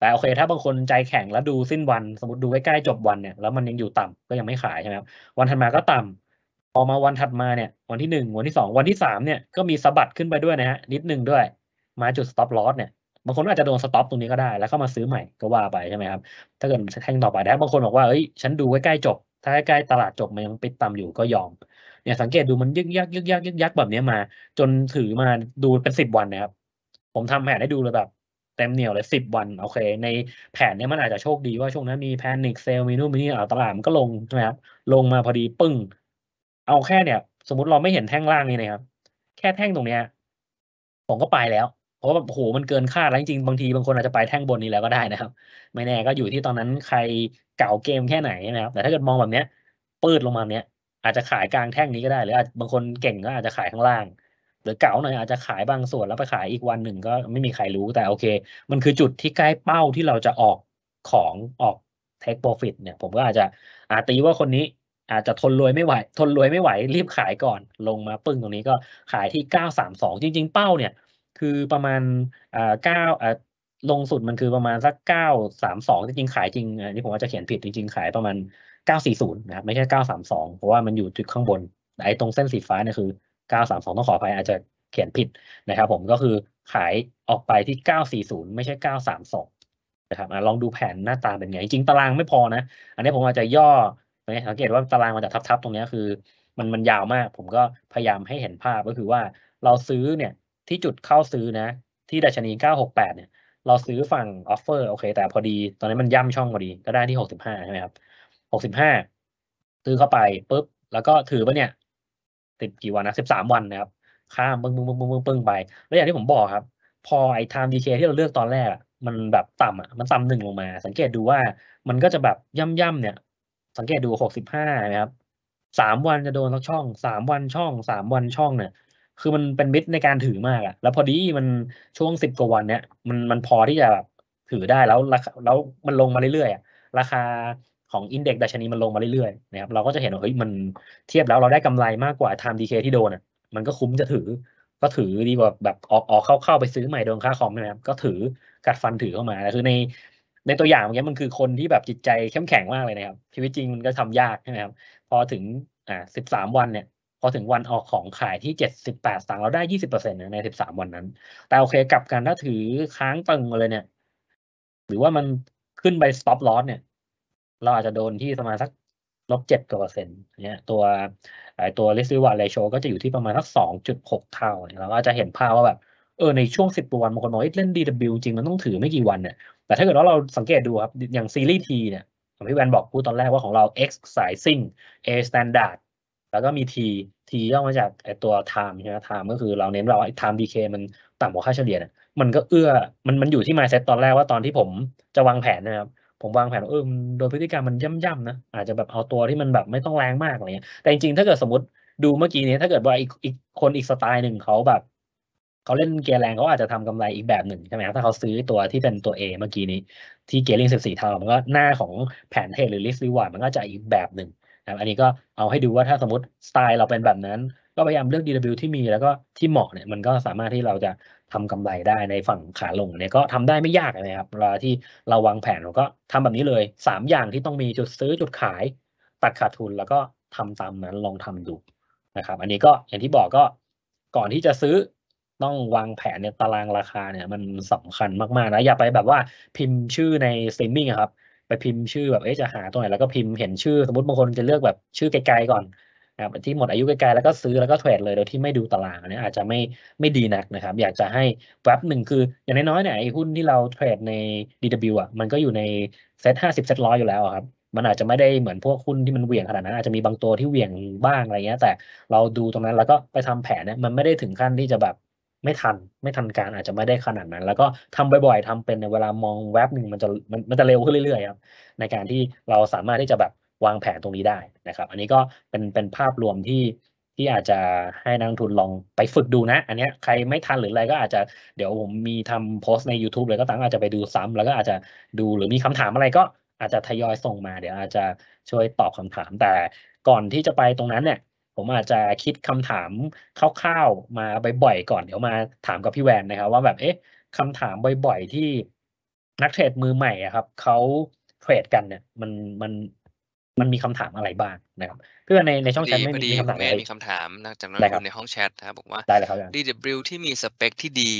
แต่โอเคถ้าบางคนใจแข็งแล้วดูสิ้นวัน สมมติดูใกล้ๆจบวันเนี่ยแล้วมันยังอยู่ต่ำก็ยังไม่ขายใช่ไหมครับวันถัดมาก็ต่ำพอมาวันถัดมาเนี่ย วันที่หนึ่งวันที่สองวันที่สามเนี่ยก็มีสะบัดขึ้นไปด้วยนะฮะนิดหนึ่งด้วยมาจุด stop loss เนี่ยบางคนอาจจะโดนสต็อปตรงนี้ก็ได้แล้วเข้ามาซื้อใหม่ก็ว่าไปใช่ไหมครับถ้าเกิดแทงต่อไปแต่บางคนบอกว่าเอ้ยฉันดูใกล้ๆจบ ถ้าใกล้ตลาดจบมันยังปิดต่ำอยู่ก็ยอมเนี่ยสังเกตดูมันยึกยักยึกยักยึกยักแบบนี้มา จนถือมาดูเป็นสิบวันนะครับผมทำแผนให้ดูเลยแบบต็มเหนียวเลยสิบวันโอเค ในแผนเนี้ยมันอาจจะโชคดีว่าช่วงนั้นมีแพนิคเซลมีนู่นมีนี่าตลาดมันก็ลง ใช่ไหมครับ ลงมาพอดีปึ้งเอาแค่เนี่ยสมมติเราไม่เห็นแท่งล่างนี่นะครับ แค่แท่งตรงเนี้ยผมก็ไปแล้ว เพราะว่าโหมันเกินคาดแล้วจริงๆ บางทีบางคนอาจจะไปแท่งบนนี้แล้วก็ได้นะครับ ไม่แน่ก็อยู่ที่ตอนนั้นใครเก่าเกมแค่ไหนนะครับแต่ถ้าเกิดมองแบบเนี้ยปืดลงมาเนี้ย อาจจะขายกลางแท่งนี้ก็ได้หรืออาจบางคนเก่งก็อาจจะขายข้างล่างหรือเก่าหน่อยอาจจะขายบางส่วนแล้วไปขายอีกวันหนึ่งก็ไม่มีใครรู้แต่โอเค มันคือจุดที่ใกล้เป้าที่เราจะออกของออกเทคโปรฟิตเนี่ยผมก็อาจจะอาตีว่าคนนี้อาจจะทนรวยไม่ไหว ทนรวยไม่ไหวรีบขายก่อน ลงมาปึ้งตรงนี้ก็ขายที่ 932 จริง ๆ เป้าเนี่ยคือประมาณอ่าเก้าอ่าลงสุดมันคือประมาณสัก 932 จริงๆขายจริงอันนี้ผมอาจะเขียนผิดจริง ๆ ขายประมาณ 940นะครับไม่ใช่932เพราะว่ามันอยู่จุดข้างบนไอ้ตรงเส้นสีฟ้าเนี่ยคือ932 ต้องขออภัยอาจจะเขียนผิดนะครับผมก็คือขายออกไปที่ 940 ไม่ใช่ 932นะครับลองดูแผนหน้าตาเป็นไงจริงตารางไม่พอนะ อันนี้ผมอาจจะย่อสังเกตว่าตารางมันจะทับ ๆ ตรงนี้คือ มันมันยาวมากผมก็พยายามให้เห็นภาพก็คือว่าเราซื้อเนี่ยที่จุดเข้าซื้อนะ ที่ดัชนี 968เนี่ยเราซื้อฝั่งออฟเฟอร์โอเค แต่พอดีตอนนี้มันย่ำช่องพอดี ก็ได้ที่65ใช่ไหมครับ65ซื้อเข้าไปปุ๊บแล้วก็ถือว่าเนี่ยติดกี่วันนะสิบสามวันนะครับ ข้าม ปึ้งปึ้งปึ้งปึ้งปึ้งป้งไป แล้วอย่างที่ผมบอกครับ พอไอ้ time decay ที่เราเลือกตอนแรกมันแบบต่ำอ่ะมันต่ำหนึ่งลงมา สังเกตดูว่า มันก็จะแบบย่ำๆเนี่ย สังเกตดูหกสิบห้านะครับ สามวันจะโดนทักช่องสามวันช่อง สามวันช่องเนี่ย คือมันเป็นมิดในการถือมากอะ แล้วพอดีมันช่วงสิบกว่าวันเนี่ย มัน มันพอที่จะแบบถือได้แล้วราคาแล้วมันลงมาเรื่อยๆราคาของอินเด็กซ์ดัชนีมันลงมาเรื่อยๆนะครับเราก็จะเห็นว่าเฮ้ยมันเทียบแล้วเราได้กำไรมากกว่าไทม์ดีเคที่โดนอ่ะมันก็คุ้มจะถือก็ถือดีกว่าแบบออกออกเข้าเข้าไปซื้อใหม่โดนค่าคอมนะครับก็ถือกัดฟันถือเข้ามาแต่คือในในตัวอย่างเมื่อกี้มันคือคนที่แบบจิตใจเข้มแข็งมากเลยนะครับชีวิตจริงมันก็ทำยากใช่ไหมครับ พอถึงอ่าสิบสามวันเนี่ย พอถึงวันออกของขายที่เจ็ดสิบแปดสังเราได้ยี่สิบเปอร์เซ็นต์ในสิบสามวันนั้นแต่โอเคกลับกันถ้าถือค้างตึงเลยเนี่ยหรือว่ามันขึ้นไปสต็อปลอสเนี่ยเราอาจจะโดนที่ประมาณสักลบเจ็ดกว่าเปอร์เซ็นต์เนี่ย ตัวตัว r i สซิว w ร r d r a ก็จะอยู่ที่ประมาณสักสองจุดหกเท่าเนี่ยเราก็จะเห็นภาพว่าแบบเออในช่วงสิบวันบางคนบอกเล่นดิ w จริงมันต้องถือไม่กี่วันเนี่ยแต่ถ้าเกิดว่าเราสังเกตดูครับ อย่างซีรีส์ทีเนี่ยพี่แวนบอกพูดตอนแรกว่าของเรา X สายซิ่ง A standard แล้วก็มี T T ย่อมาจากไอตัว time ใช่ไหม time ก็คือเราเน้นเราไอ time d k มันต่ำกว่าค่าเฉลี่ยเนี่ย มันก็เอื้อมันมันอยู่ที่ mindset ตอนแรกว่าตอนที่ผมจะวางแผนนะครับผมวางแผนเออโดยพฤติกรรมมันย่ำๆนะอาจจะแบบเอาตัวที่มันแบบไม่ต้องแรงมากอะไรเงี้ย แต่จริงๆถ้าเกิดสมมติดูเมื่อกี้นี้ถ้าเกิดว่าอีกอีกคนอีกสไตล์หนึ่งเขาแบบเขาเล่นเกียร์แรงเขาอาจจะทำกำไรอีกแบบหนึ่งใช่ไหมครับถ้าเขาซื้อตัวที่เป็นตัว A เมื่อกี้นี้ ที่เกียร์ลิงสิบสี่เท่ามันก็หน้าของแผนเทรดหรือลิสต์รีวอร์ดมันก็จะอีกแบบหนึ่งนะอันนี้ก็เอาให้ดูว่าถ้าสมมติสไตล์เราเป็นแบบนั้นก็พยายามเลือก DW ที่มีแล้วก็ที่เหมาะเนี่ยมันก็สามารถที่เราจะทำกำไรได้ในฝั่งขาลงเนี่ยก็ทำได้ไม่ยากนะครับเวลาที่เราวางแผนเราก็ทำแบบนี้เลย3อย่างที่ต้องมีจุดซื้อจุดขาย ตัดขาดทุน แล้วก็ทำตามนั้นลองทำดูนะครับ อันนี้ก็อย่างที่บอกก็ก่อนที่จะซื้อต้องวางแผนเนี่ยตารางราคาเนี่ยมันสำคัญมากๆนะอย่าไปแบบว่าพิมพ์ชื่อในสตรีมมิ่งครับไปพิมพ์ชื่อแบบเอ๊ะจะหาตัวไหนแล้วก็พิมพ์เห็นชื่อ สมมติบางคนจะเลือกแบบชื่อไกลๆก่อนครับที่หมดอายุไกลๆแล้วก็ซื้อแล้วก็เทรดเลยโดยที่ไม่ดูตลาดเนี่ยอาจจะไม่ไม่ดีนักนะครับ อยากจะให้แวบหนึ่งคืออย่างน้อยๆเนี่ยหุ้นที่เราเทรดใน DW อ่ะมันก็อยู่ในเซ็ตห้าสิบเซ็ตร้อยอยู่แล้วครับ มันอาจจะไม่ได้ เหมือนพวกหุ้นที่มันเหวี่ยงขนาดนั้น อาจจะมีบางตัวที่เหวี่ยงบ้างอะไรเงี้ย แต่เราดูตรงนั้นแล้วก็ไปทำแผนเนี่ยมันไม่ได้ถึงขั้นที่จะแบบ ไม่ทันไม่ทันการอาจจะไม่ได้ขนาดนั้น แล้วก็ทำาบ่อยๆทำเป็นในเวลามองแวบหนึ่งมันจะมันมันจะเร็วขึ้นเรื่อยๆครับในการที่เราสามารถที่จะแบบวางแผนตรงนี้ได้นะครับ อันนี้ก็เป็นเป็นภาพรวมที่ที่อาจจะให้นักลงทุนลองไปฝึกดูนะ อันนี้ใครไม่ทันหรืออะไรก็อาจจะเดี๋ยวผมมีทำโพสต์ใน YouTube เลยก็ตั้งอาจจะไปดูซ้ำแล้วก็อาจจะดูหรือมีคำถามอะไรก็อาจจะทยอยส่งมาเดี๋ยวอาจจะช่วยตอบคำถามแต่ก่อนที่จะไปตรงนั้นเนี่ย ผมอาจจะคิดคำถามคร่าวๆมาบ่อยๆ ก่อนเดี๋ยวมาถามกับพี่แวนนะครับ ว่าแบบเอ๊ะคำถามบ่อยๆ ที่นักเทรดมือใหม่ครับเขาเทรดกันเนี่ยมันมันมันมีคำถามอะไรบ้างนะครับเพื่อในในช่องแชทไม่มีคำถามมีคำถามนะจากนั้นคนในห้องแชทนะครับ บอกว่าได้เลยครับ DW ที่มีสเปคที่ดี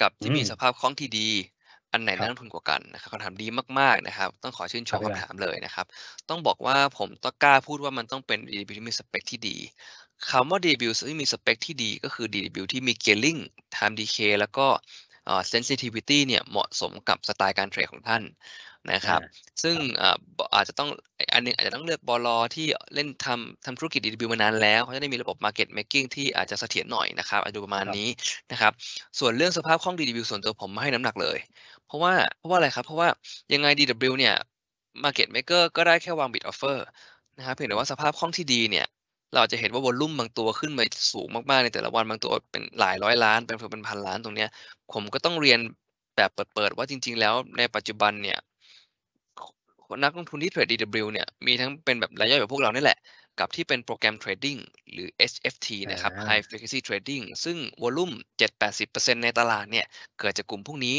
กับที่มีสภาพคล่องที่ดี อันไหนน่าลงทุนกว่ากันนะครับคำถามดีมาก ๆนะครับ ต้องขอชื่นชมคำถามเลยนะครับ ต้องบอกว่าผมต้องกล้าพูดว่ามันต้องเป็น DW ที่มีสเปคที่ดีคำว่า DW ที่มีสเปคที่ดีก็คือ DW ที่มีเกลิ i n g Time d e c แล้วก็เซนซิทิฟิตี้เนี่ยเหมาะสมกับสไตล์การเทรดของท่านนะครับ ซึ่งอาจจะต้องอันนึงอาจจะต้องเลือกบลที่เล่นทำทำธุรกิจดดีีบิวมานานแล้วเขาจะได้มีระบบ Market Making ที่อาจจะเสถียรหน่อยนะครับอาจจะประมาณนี้ นะครับ ส่วนเรื่องสภาพคล่องดดีีบิวส่วนตัวผมไม่ให้น้ำหนักเลย เพราะว่าเพราะว่าอะไรครับ เพราะว่ายังไง DW เนี่ย Market Maker ก็ได้แค่วาง Bid Offer นะครับเพียงแต่ว่าสภาพคล่องที่ดีเนี่ยเราจะเห็นว่าวอลลุ่มบางตัวขึ้นมาสูงมากๆ ในแต่ละวันบางตัวเป็นหลายร้อยล้าน เป็นเป็นพันล้านตรงเนี้ยผมก็ต้องเรียนแบบเปิดๆว่าจริง ๆ แล้วในปัจจุบันเนี่ยนักลงทุนที่เทรด DW เนี่ยมีทั้งเป็นแบบรายย่อยแบบพวกเรานี่แหละ กับที่เป็นโปรแกรมเทรดดิ้งหรือ HFT นะครับ High Frequency Trading ซึ่งวอลุ่ม7-80%ในตลาดเนี่ย เกิดจากกลุ่มพวกนี้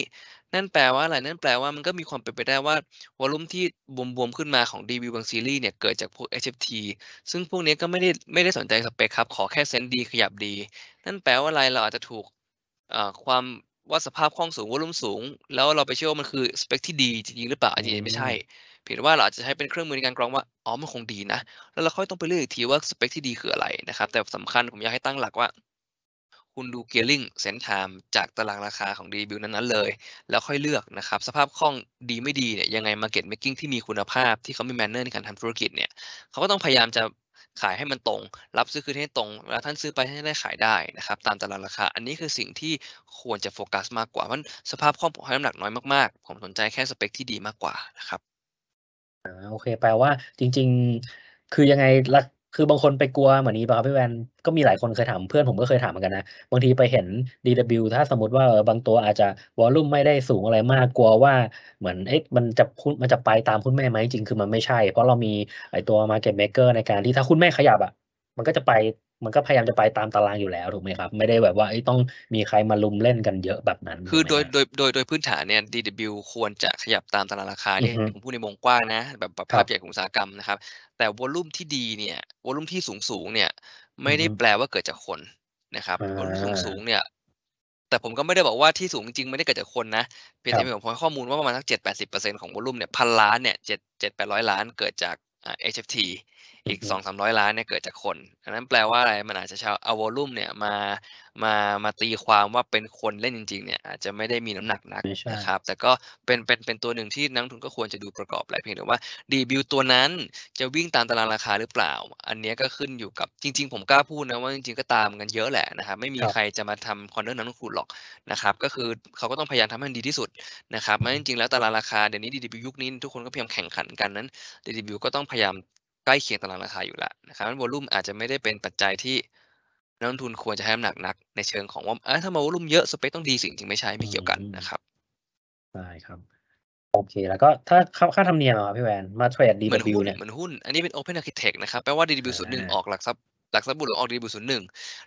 นั่นแปลว่าอะไร นั่นแปลว่ามันก็มีความเป็นไปได้ว่าวอลุ่มที่บวมๆ ขึ้นมาของ DB บางซีรีส์เนี่ย เกิดจากพวก HFT ซึ่งพวกนี้ก็ไม่ได้ไม่ได้สนใจสเปคครับขอแค่เซนดี ขยับดี นั่นแปลว่าอะไรเราอาจจะถูกความว่าสภาพคล่องสูงวอลุ่มสูง แล้วเราไปเชื่อว่ามันคือสเปคที่ดีจริงหรือเปล่าอาจจะไม่ใช่เพียงแต่ว่าเราอาจจะใช้เป็นเครื่องมือในการกรองว่าอ๋อมันคงดีนะแล้วเราค่อยต้องไปเลือกอีกทีว่าสเปคที่ดีคืออะไรนะครับแต่สำคัญผมอยากให้ตั้งหลักว่า คุณดูเกียร์ลิงเซนไทม์จากตารางราคาของดีบิวนั้นๆเลย แล้วค่อยเลือกนะครับ สภาพคล่องดีไม่ดีเนี่ยยังไงมาเก็ตเมกกิ้งที่มีคุณภาพที่เขามีแมนเนอร์ในการทำธุรกิจเนี่ย เขาก็ต้องพยายามจะขายให้มันตรง รับซื้อคืนให้ตรง แล้วท่านซื้อไปให้ได้ขายได้นะครับ ตามตลาดราคาอันนี้คือสิ่งที่ควรจะโฟกัสมากกว่าเพราะสภาพคล่องผมให้น้ำหนักน้อยมาก ๆ ผมสนใจแค่สเปคที่ดีมากกว่านะครับอ่าโอเค แปลว่าจริง ๆ คือยังไงคือบางคนไปกลัวเหมือนนี้ป่ะครับพี่แวน ก็มีหลายคนเคยถามเพื่อนผมก็เคยถามเหมือนกันนะ บางทีไปเห็น DW ถ้าสมมติว่าบางตัวอาจจะ วอลลุ่มไม่ได้สูงอะไรมากกลัวว่าเหมือนเอ๊ะมันจะพุ่มันจะไปตามหุ้นแม่ไหม จริงคือมันไม่ใช่เพราะเรามีไอตัว Market Maker ในการที่ถ้าหุ้นแม่ขยับอ่ะมันก็จะไปมันก็พยายามจะไปตามตารางอยู่แล้วถูกไหมครับไม่ได้แบบว่าต้องมีใครมาลุมเล่นกันเยอะแบบนั้น คือโดยโดยโดยโดยพื้นฐานเนี่ย DW ควรจะขยับตามตารางราคาเนี่ยผมพูดในวงกว้างนะ แบบภาพใหญ่ของอุตสาหกรรมนะครับ แต่วอลลุ่มที่ดีเนี่ยวอลลุ่มที่สูงสูงเนี่ยไม่ได้แปลว่าเกิดจากคนนะครับวอลลุ่มสูงสูงเนี่ยแต่ผมก็ไม่ได้บอกว่าที่สูงจริงไม่ได้เกิดจากคนนะเพียงแต่ผมพอข้อมูลว่าประมาณสักเจ็ดแปดสิบเปอร์เซ็นต์ของวอลลุ่มเนี่ยพันล้านเนี่ยเจ็ดเจ็ดแปดร้อยล้านเกิดจากเเออชฟทีอีกสองสามร้อยล้านเนี่ยเกิดจากคนอันนั้นแปลว่าอะไรมันอาจจะชาวเอาวอลุ่มเนี่ยมา มา มาตีความว่าเป็นคนเล่นจริงๆ เนี่ยอาจจะไม่ได้มีน้ำหนักนักนะครับ แต่ก็เป็น เป็น เป็นตัวหนึ่งที่นักทุนก็ควรจะดูประกอบหลายเพียงแต่ว่าดีบิวตัวนั้นจะวิ่งตามตารางราคาหรือเปล่า อันนี้ก็ขึ้นอยู่กับจริงๆ ผมกล้าพูดนะว่าจริงๆ ก็ตามกันเยอะแหละนะครับ ไม่มีใครจะมาทำคอนเนอร์นักลงทุนหรอกนะครับ ก็คือเขาก็ต้องพยายามทำให้มันดีที่สุดนะครับไม่จริงๆ แล้วตารางราคาเดี๋ยวนี้ดีบิวยุคนี้ ทุกคนก็พยายามแข่งขันกันนั้นดีบิวก็ต้องพยายามใกล้เคียงตลาดราคาอยู่แล้วนะครับันวอลุ่มอาจจะไม่ได้เป็นปัจจัยที่นักลงทุนควรจะให้น้ำหนักนักในเชิงของว่าถ้ามาวอลุ่มเยอะ สเปคต้องดีสิ่งจริงไม่ใช่ไม่เกี่ยวกันนะครับใช่ครับโอเคแล้วก็ ถ้าค่าธรรมเนียมอ่ะพี่แวน มาเทรดดีบิวเนี่ยเหมือนหุ้น อันนี้เป็น Open a r c h ค t เทคนะครับแปลว่าดีบิวศูนย์หนึ่งออกหลักทรัพย์หลักทรัพย์บุหรี่ออกดีบิวศูนย์หนึ่ง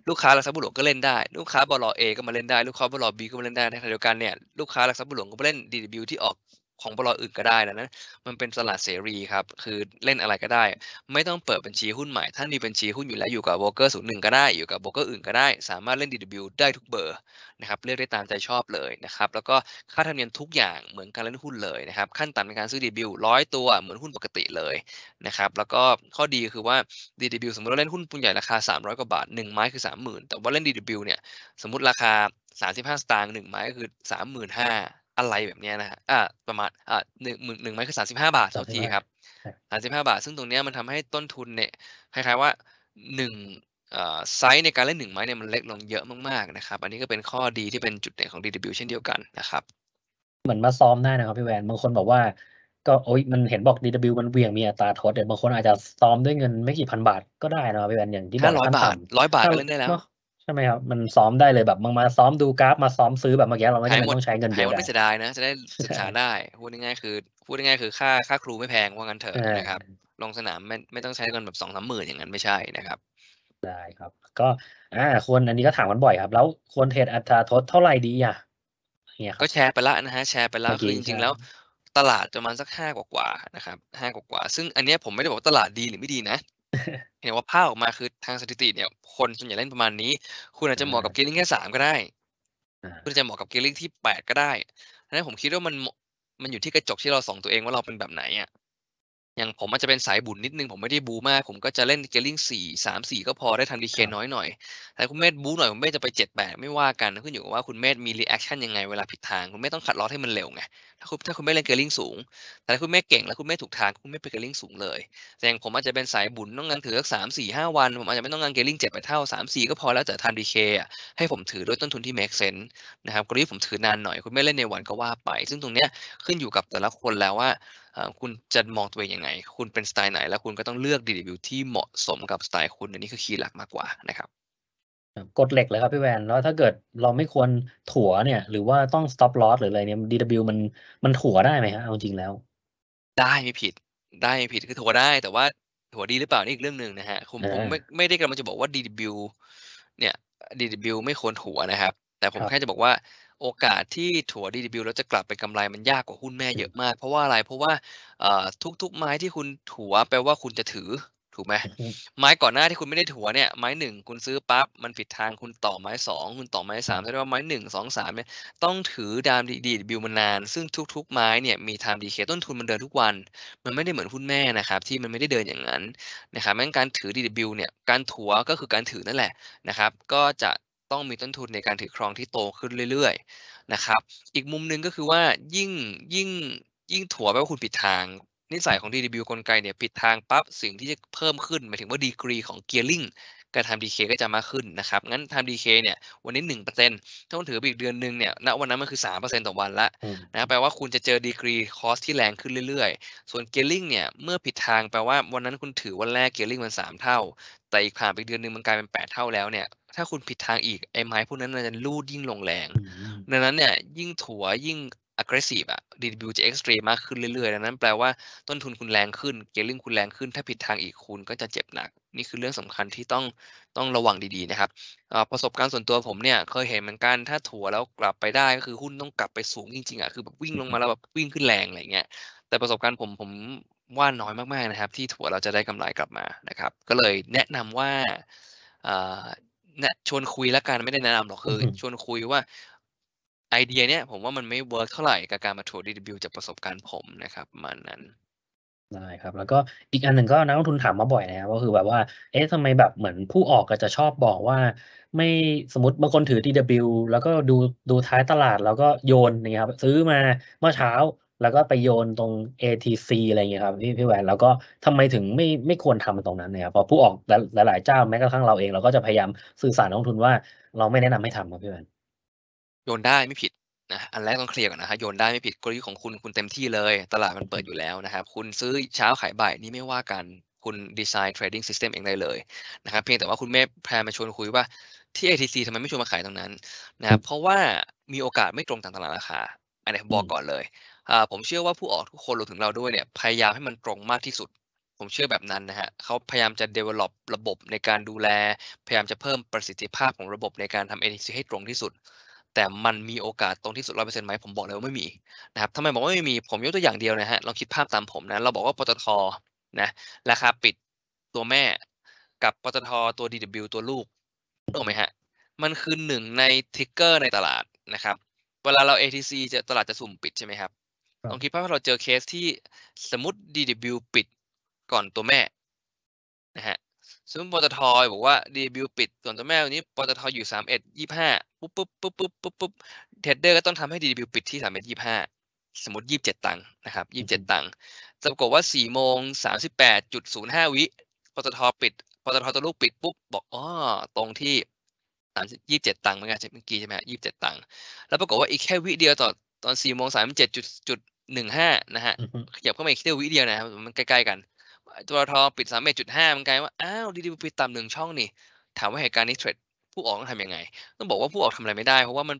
ลูกค้าหลักทรัพย์บุหรี่ก็เล่นได้ลูกค้าบลอเอก็มาเล่นได้ลูกค้าบลอบีก็มาเล่นได้ในขณะเดียวกันเนี่ยลูกค้าหลักทรัพย์บุหรี่ก็มาเล่นดีบิวที่ออกของบลอื่นก็ได้นะนั้น มันเป็นตลาดเสรีครับ คือเล่นอะไรก็ได้ ไม่ต้องเปิดบัญชีหุ้นใหม่ ท่านมีบัญชีหุ้นอยู่แล้วอยู่กับโบรกเกอร์ศูนย์หนึ่งก็ได้ อยู่กับโบรกเกอร์อื่นก็ได้ สามารถเล่น DW ได้ทุกเบอร์นะครับเลือกได้ตามใจชอบเลยนะครับ แล้วก็ค่าธรรมเนียมทุกอย่างเหมือนการเล่นหุ้นเลยนะครับขั้นต่ำในการซื้อ DW ร้อยตัวเหมือนหุ้นปกติเลยนะครับแล้วก็ข้อดีคือว่า DW สมมติเราเล่นหุ้นปุ่นใหญ่ราคา 300กว่าบาท 1 ไม้คือ30,000แต่ว่าเล่น DW เนี่ยสมมติราคา 35สตางค์1ไม้ก็คือ 35,000อะไรแบบนี้นะฮะอ่าประมาณอ่าหนึ่งหมื่นหนึ่งไม้คือสามสิบห้าบาทเท่าทีครับสามสิบห้าบาท ซึ่งตรงนี้มันทำให้ต้นทุนเนี่ยคล้ายๆว่าหนึ่งไซส์ในการเล่นหนึ่งไม้เนี่ยมันเล็กลงเยอะมากๆนะครับ อันนี้ก็เป็นข้อดีที่เป็นจุดเด่นของ DW เช่นเดียวกันนะครับเหมือนมาซ้อมหน้านะครับพี่แวนบางคนบอกว่า ก็โอ๊ยมันเห็นบอก DW มันเวียงมีอัตราทดเดยวบางคนอาจจะซ้อมด้วยเงินไม่กี่พัน บาท ก็ได้นะครับพี่แวนอย่างที่บอกร้อยบาทร้อยบาทก็เล่นได้แล้วช่ไหมครับมันซ้อมได้เลยแบบมึงมาซ้อมดูกราฟมาซ้อมซื้อแบบเมื่อกี้เราไม่จำเป็นต้องใช้เงินเยอะหายไม่เสียดายนะ จะได้ศึกษาได้ พูดง่ายๆคือ พูดง่ายๆคือค่าค่าครูไม่แพงว่างั้นเถอะนะครับ ลงสนามไม่ไม่ต้องใช้เงินแบบสองสามหมื่นอย่างนั้นไม่ใช่นะครับ ได้ครับ ก็อ่าควรอันนี้ก็ถามกันบ่อยครับแล้วควรเทรดอัตราทดเท่าไหร่ดีอ่ะเนี่ย ก็แชร์ไปละนะฮะ แชร์ไปแล้วคือจริง ๆ แล้ว ตลาดประมาณสักห้ากว่ากว่านะครับห้ากว่ากว่าซึ่งอันนี้ผมไม่ได้บอกว่าตลาดดีหรือไม่ดีนะเห็นว่าภาพออกมาคือทางสถิติเนี่ย คนส่วนใหญ่เล่นประมาณนี้ คุณอาจจะเหมาะกับเกมลิ่งแค่สามก็ได้คุณจะเหมาะกับเกมลิ่งที่แปดก็ได้ดังนั้นผมคิดว่ามันมันอยู่ที่กระจกที่เราส่องตัวเองว่าเราเป็นแบบไหนอ่ะอย่างผมอาจจะเป็นสายบุญนิดนึงผมไม่ได้บูมาก ผมก็จะเล่นเกลิ่งสี่สามสี่ก็พอได้ทำดีเคน้อยหน่อย แต่คุณเมธบูหน่อยคุณเมธจะไปเจ็ดแปดไม่ว่ากัน ขึ้นอยู่กับว่าคุณเมธมีรีแอคชั่นยังไงเวลาผิดทางคุณเมธต้องขัดล็อตให้มันเร็วไง ถ้าคุณถ้าคุณเม่เล่นเกลิ่งสูงแต่คุณเมธเก่งแล้วคุณเมธถูกทางคุณเมธไปเกลิ่งสูงเลย แต่อย่างผมอาจจะเป็นสายบุญต้องงานถือสักสามสี่ห้าวันผมอาจจะไม่ต้องงานเกลิ่งเจ็ดไปเท่าสามสี่ก็พอแล้วแต่ทำดีเคให้ผมถือด้วยต้นทุนที่แม็กเซนนะครับกรณีผมถือนานหน่อย คุณเมธเล่นในวันก็ว่าไป ซึ่งตรงเนี้ยขึ้นอยู่กับแต่ละคนแล้วว่าคุณจะมองตัวเองยังไง คุณเป็นสไตล์ไหน แล้วคุณก็ต้องเลือกดีดวิวที่เหมาะสมกับสไตล์คุณ อันนี้คือคีย์หลักมากกว่านะครับ กดเหล็กเลยครับพี่แวน แล้วถ้าเกิดเราไม่ควรถั่วเนี่ย หรือว่าต้อง stop loss หรืออะไรเนี่ย DW มันมันถั่วได้ไหมฮะเอาจริงแล้ว ได้ ไม่ผิด ได้ไม่ผิดคือถั่วได้ แต่ว่าถั่วดีหรือเปล่านี่อีกเรื่องหนึ่งนะฮะ ผมผมไม่ไม่ได้กำลังจะบอกว่า DW เนี่ย DW ไม่ควรถั่วนะครับ แต่ผมแค่จะบอกว่าโอกาสที่ถั่วิ w แล้วจะกลับไปกำไรมันยากกว่าหุ้นแม่เยอะมากเพราะว่าอะไรเพราะว่าทุกๆไม้ที่คุณถั่วแปลว่าคุณจะถือถูกไหมไม้ก่อนหน้าที่คุณไม่ได้ถั่วเนี่ยไม้หนึ่งคุณซื้อปั๊บมันผิดทางคุณต่อไม้สองคุณต่อไม้สามแสดงว่าไม้หนึ่งสองสามเนี่ยต้องถือดามดีดีบิวมานานซึ่งทุกๆ ไม้เนี่ยมีไทม์ดีเคต้นทุนมันเดินทุกวัน มันไม่ได้เหมือนหุ้นแม่นะครับที่มันไม่ได้เดินอย่างนั้นนะครับแม้การถือดีดีบิวเนี่ยการถั่วก็คือการถือนั่นแหละนะครับก็จะต้องมีต้นทุนในการถือครองที่โตขึ้นเรื่อยๆ นะครับ อีกมุมนึงก็คือว่า ยิ่งยิ่งยิ่งถั่วแปลว่าคุณปิดทาง นิสัยของ d ิวกลไกเนี่ยปิดทางปั๊บสิ่งที่จะเพิ่มขึ้นหมายถึงว่าดีกรีของเกียร์ลิงการทำดีเคก็จะมากขึ้นนะครับ งั้นทำดีเคเนี่ยวันนี้หนึ่งเปอร์เซ็นต์ถ้าคุณถือไปอีกเดือนหนึ่งเนี่ย ณ วันนั้นมันคือสามเปอร์เซ็นต์ต่อวันละนะ แปลว่าคุณจะเจอดีกรีคอสที่แรงขึ้นเรื่อย ๆ ส่วนเกลลิงเนี่ยเมื่อผิดทางแปลว่าวันนั้นคุณถือวันแรกเกลลิงมันสามเท่าแต่อีกผ่านไปเดือนหนึ่งมันกลายเป็นแปดเท่าแล้วเนี่ยถ้าคุณผิดทางอีกไอ้ไม้พวกนั้นจะลูดยิ่งลงแรง ดังนั้นเนี่ยยิ่งถั่วยิ่ง aggressive อะดีบิวจะ extreme มากขึ้นเรื่อยๆดังนั้นแปลว่าต้นทุนคุณแรงขึ้นเกลิ่งคุณแรงขึ้นถ้าผิดทางอีกคุณก็จะเจ็บหนัก นี่คือเรื่องสำคัญที่ต้องต้องระวังดีๆนะครับ ประสบการณ์ส่วนตัวผมเนี่ยเคยเห็นเหมือนกันถ้าถั่วแล้วกลับไปได้ก็คือหุ้นต้องกลับไปสูงจริงๆอะคือแบบวิ่งลงมาแล้วแบบวิ่งขึ้นแรงอะไรเงี้ยแต่ประสบการณ์ผมผมว่าน้อยมากๆนะครับ ที่ถั่วเราจะได้กำไรกลับมานะครับก็เลยแนะนำว่าเนี่ยชวนคุยละกันไม่ได้แนะนำหรอกคือชวนคุยว่าไอเดียเนี่ย ผมว่ามันไม่เวิร์กเท่าไหร่กับการมาโทรดีดบิวจากประสบการณ์ผมนะครับมันนั้น ได้ครับแล้วก็อีกอันหนึ่งก็นักลงทุนถามมาบ่อยนะครับก็คือแบบว่าเอ๊ะทำไมแบบเหมือนผู้ออกก็จะชอบบอกว่า ไม่สมมติบางคนถือ DW แล้วก็ดูดูท้ายตลาดแล้วก็โยนนะครับซื้อมาเมื่อเช้าแล้วก็ไปโยนตรง ATC อะไรเงี้ยครับ พี่พี่แหวนแล้วก็ทำไมถึงไม่ไม่ควรทำตรงนั้นเนี่ยพอผู้ออกหลายหลายเจ้าแม้กระทั่งเราเอง เราก็จะพยายามสื่อสารนักทุนว่าเราไม่แนะนำให้ทำครับพี่แหวนโยนได้ไม่ผิดนะอันแรกต้องเคลียร์ก่อนนะฮะโยนได้ไม่ผิดกลยุทธ์ของคุณคุณเต็มที่เลย ตลาดมันเปิดอยู่แล้วนะครับคุณซื้อเช้าขายบ่าย นี่ไม่ว่ากันคุณดีไซน์เทรดดิ้งซิสเต็มเองได้เลยนะครับเพียงแต่ว่าคุณแม่แพรมาชวนคุยว่าที่ ATC ทำไมไม่ชวนมาขายตรงนั้น นะครับเพราะว่ามีโอกาสไม่ตรงตามตลาดราคาอันนี้ บอกก่อนเลยผมเชื่อว่าผู้ออกทุกคนรวมถึงเราด้วยเนี่ยพยายามให้มันตรงมากที่สุด ผมเชื่อแบบนั้นนะฮะเขาพยายามจะ develop ระบบในการดูแลพยายามจะเพิ่มประสิทธิภาพของระบบในการทำ NTC ให้ตรงที่สุด แต่มันมีโอกาสตรงที่สุดร้อยเปอร์เซ็นต์ไหมผมบอกเลยว่าไม่มีนะครับทำไมบอกว่าไม่มีผมยกตัวอย่างเดียวนะฮะลองคิดภาพตามผมนะเราบอกว่าปตทนะราคาปิดตัวแม่กับปตทตัว DW ตัวลูกถูกไหมฮะมันคือหนึ่งในทิกเกอร์ในตลาดนะครับเวลาเรา ATC จะตลาดจะสุ่มปิดใช่ไหมครับลองคิดภาพว่าเราเจอเคสที่สมมติ DW ปิดก่อนตัวแม่ นะฮะสมมติปตทบอกว่า DW ปิดก่อนตัวแม่วันนี้ปตทอยู่สามเอ็ดยี่ห้าปุ๊บปุ๊บปุ๊บปุ๊บปุ๊บปุ๊บเทรดเดอร์ก็ต้องทำให้ DW ปิดที่สามเอ็ดยี่ห้าสมมติยี่สิบเจ็ดตังค์นะครับยี่สิบเจ็ดตังค์จะปรากฏว่าสี่โมงสามสิบแปดจุดศูนย์ห้าวิปตทปิดปตทตัวลูกปิดปุ๊บบอกอ๋อตรงที่สามยี่สิบเจ็ดตังค์เมืเมื่อกี้ใช่ไหมยี่สิบเจ็ดตังค์แล้วปรากฏว่าอีกแค่วิเดียวต่อตอนสี่โมงสามเจ็ดจุดจุดหนึ่งห้านะฮะขยับเข้ามาอีกเที่ยววิเดียวนะครับ มันใกล้ๆกันตัวทอปิดสามเอ็ดจุดห้ามันกลายว่า อ้าว ดีดีปิดต่ำหนึ่งช่องนี่ ถามว่าเหตุการณ์นี้เทรดผู้ออกต้องทำยังไง ต้องบอกว่าผู้ออกทำอะไรไม่ได้ เพราะว่ามัน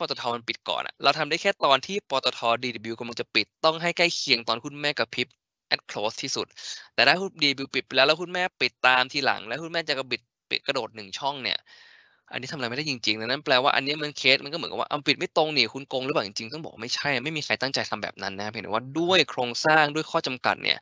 ปตทมันปิดก่อนอะเราทำได้แค่ตอนที่ปตทดีดบิวกำลังจะปิด ต้องให้ใกล้เคียงตอนคุณแม่กับพิบแอดคลอสที่สุด แต่ถ้าคุณดีบิวปิดไปแล้วแล้วคุณแม่ปิดตามทีหลัง แล้วคุณแม่จะกระบิดปิดกระโดดหนึ่งช่องเนี่ยอันนี้ทำอะไรไม่ได้จริงๆดังนั้นแปลว่าอันนี้มันเคสมันก็เหมือนกับว่าออาปิดไม่ตรงนี่คุณโกงหรือเปล่าจริงๆต้องบอกไม่ใช่ไม่มีใครตั้งใจทำแบบนั้นนะเพียงแต่ว่าด้วยโครงสร้างด้วยข้อจำกัดเนี่ย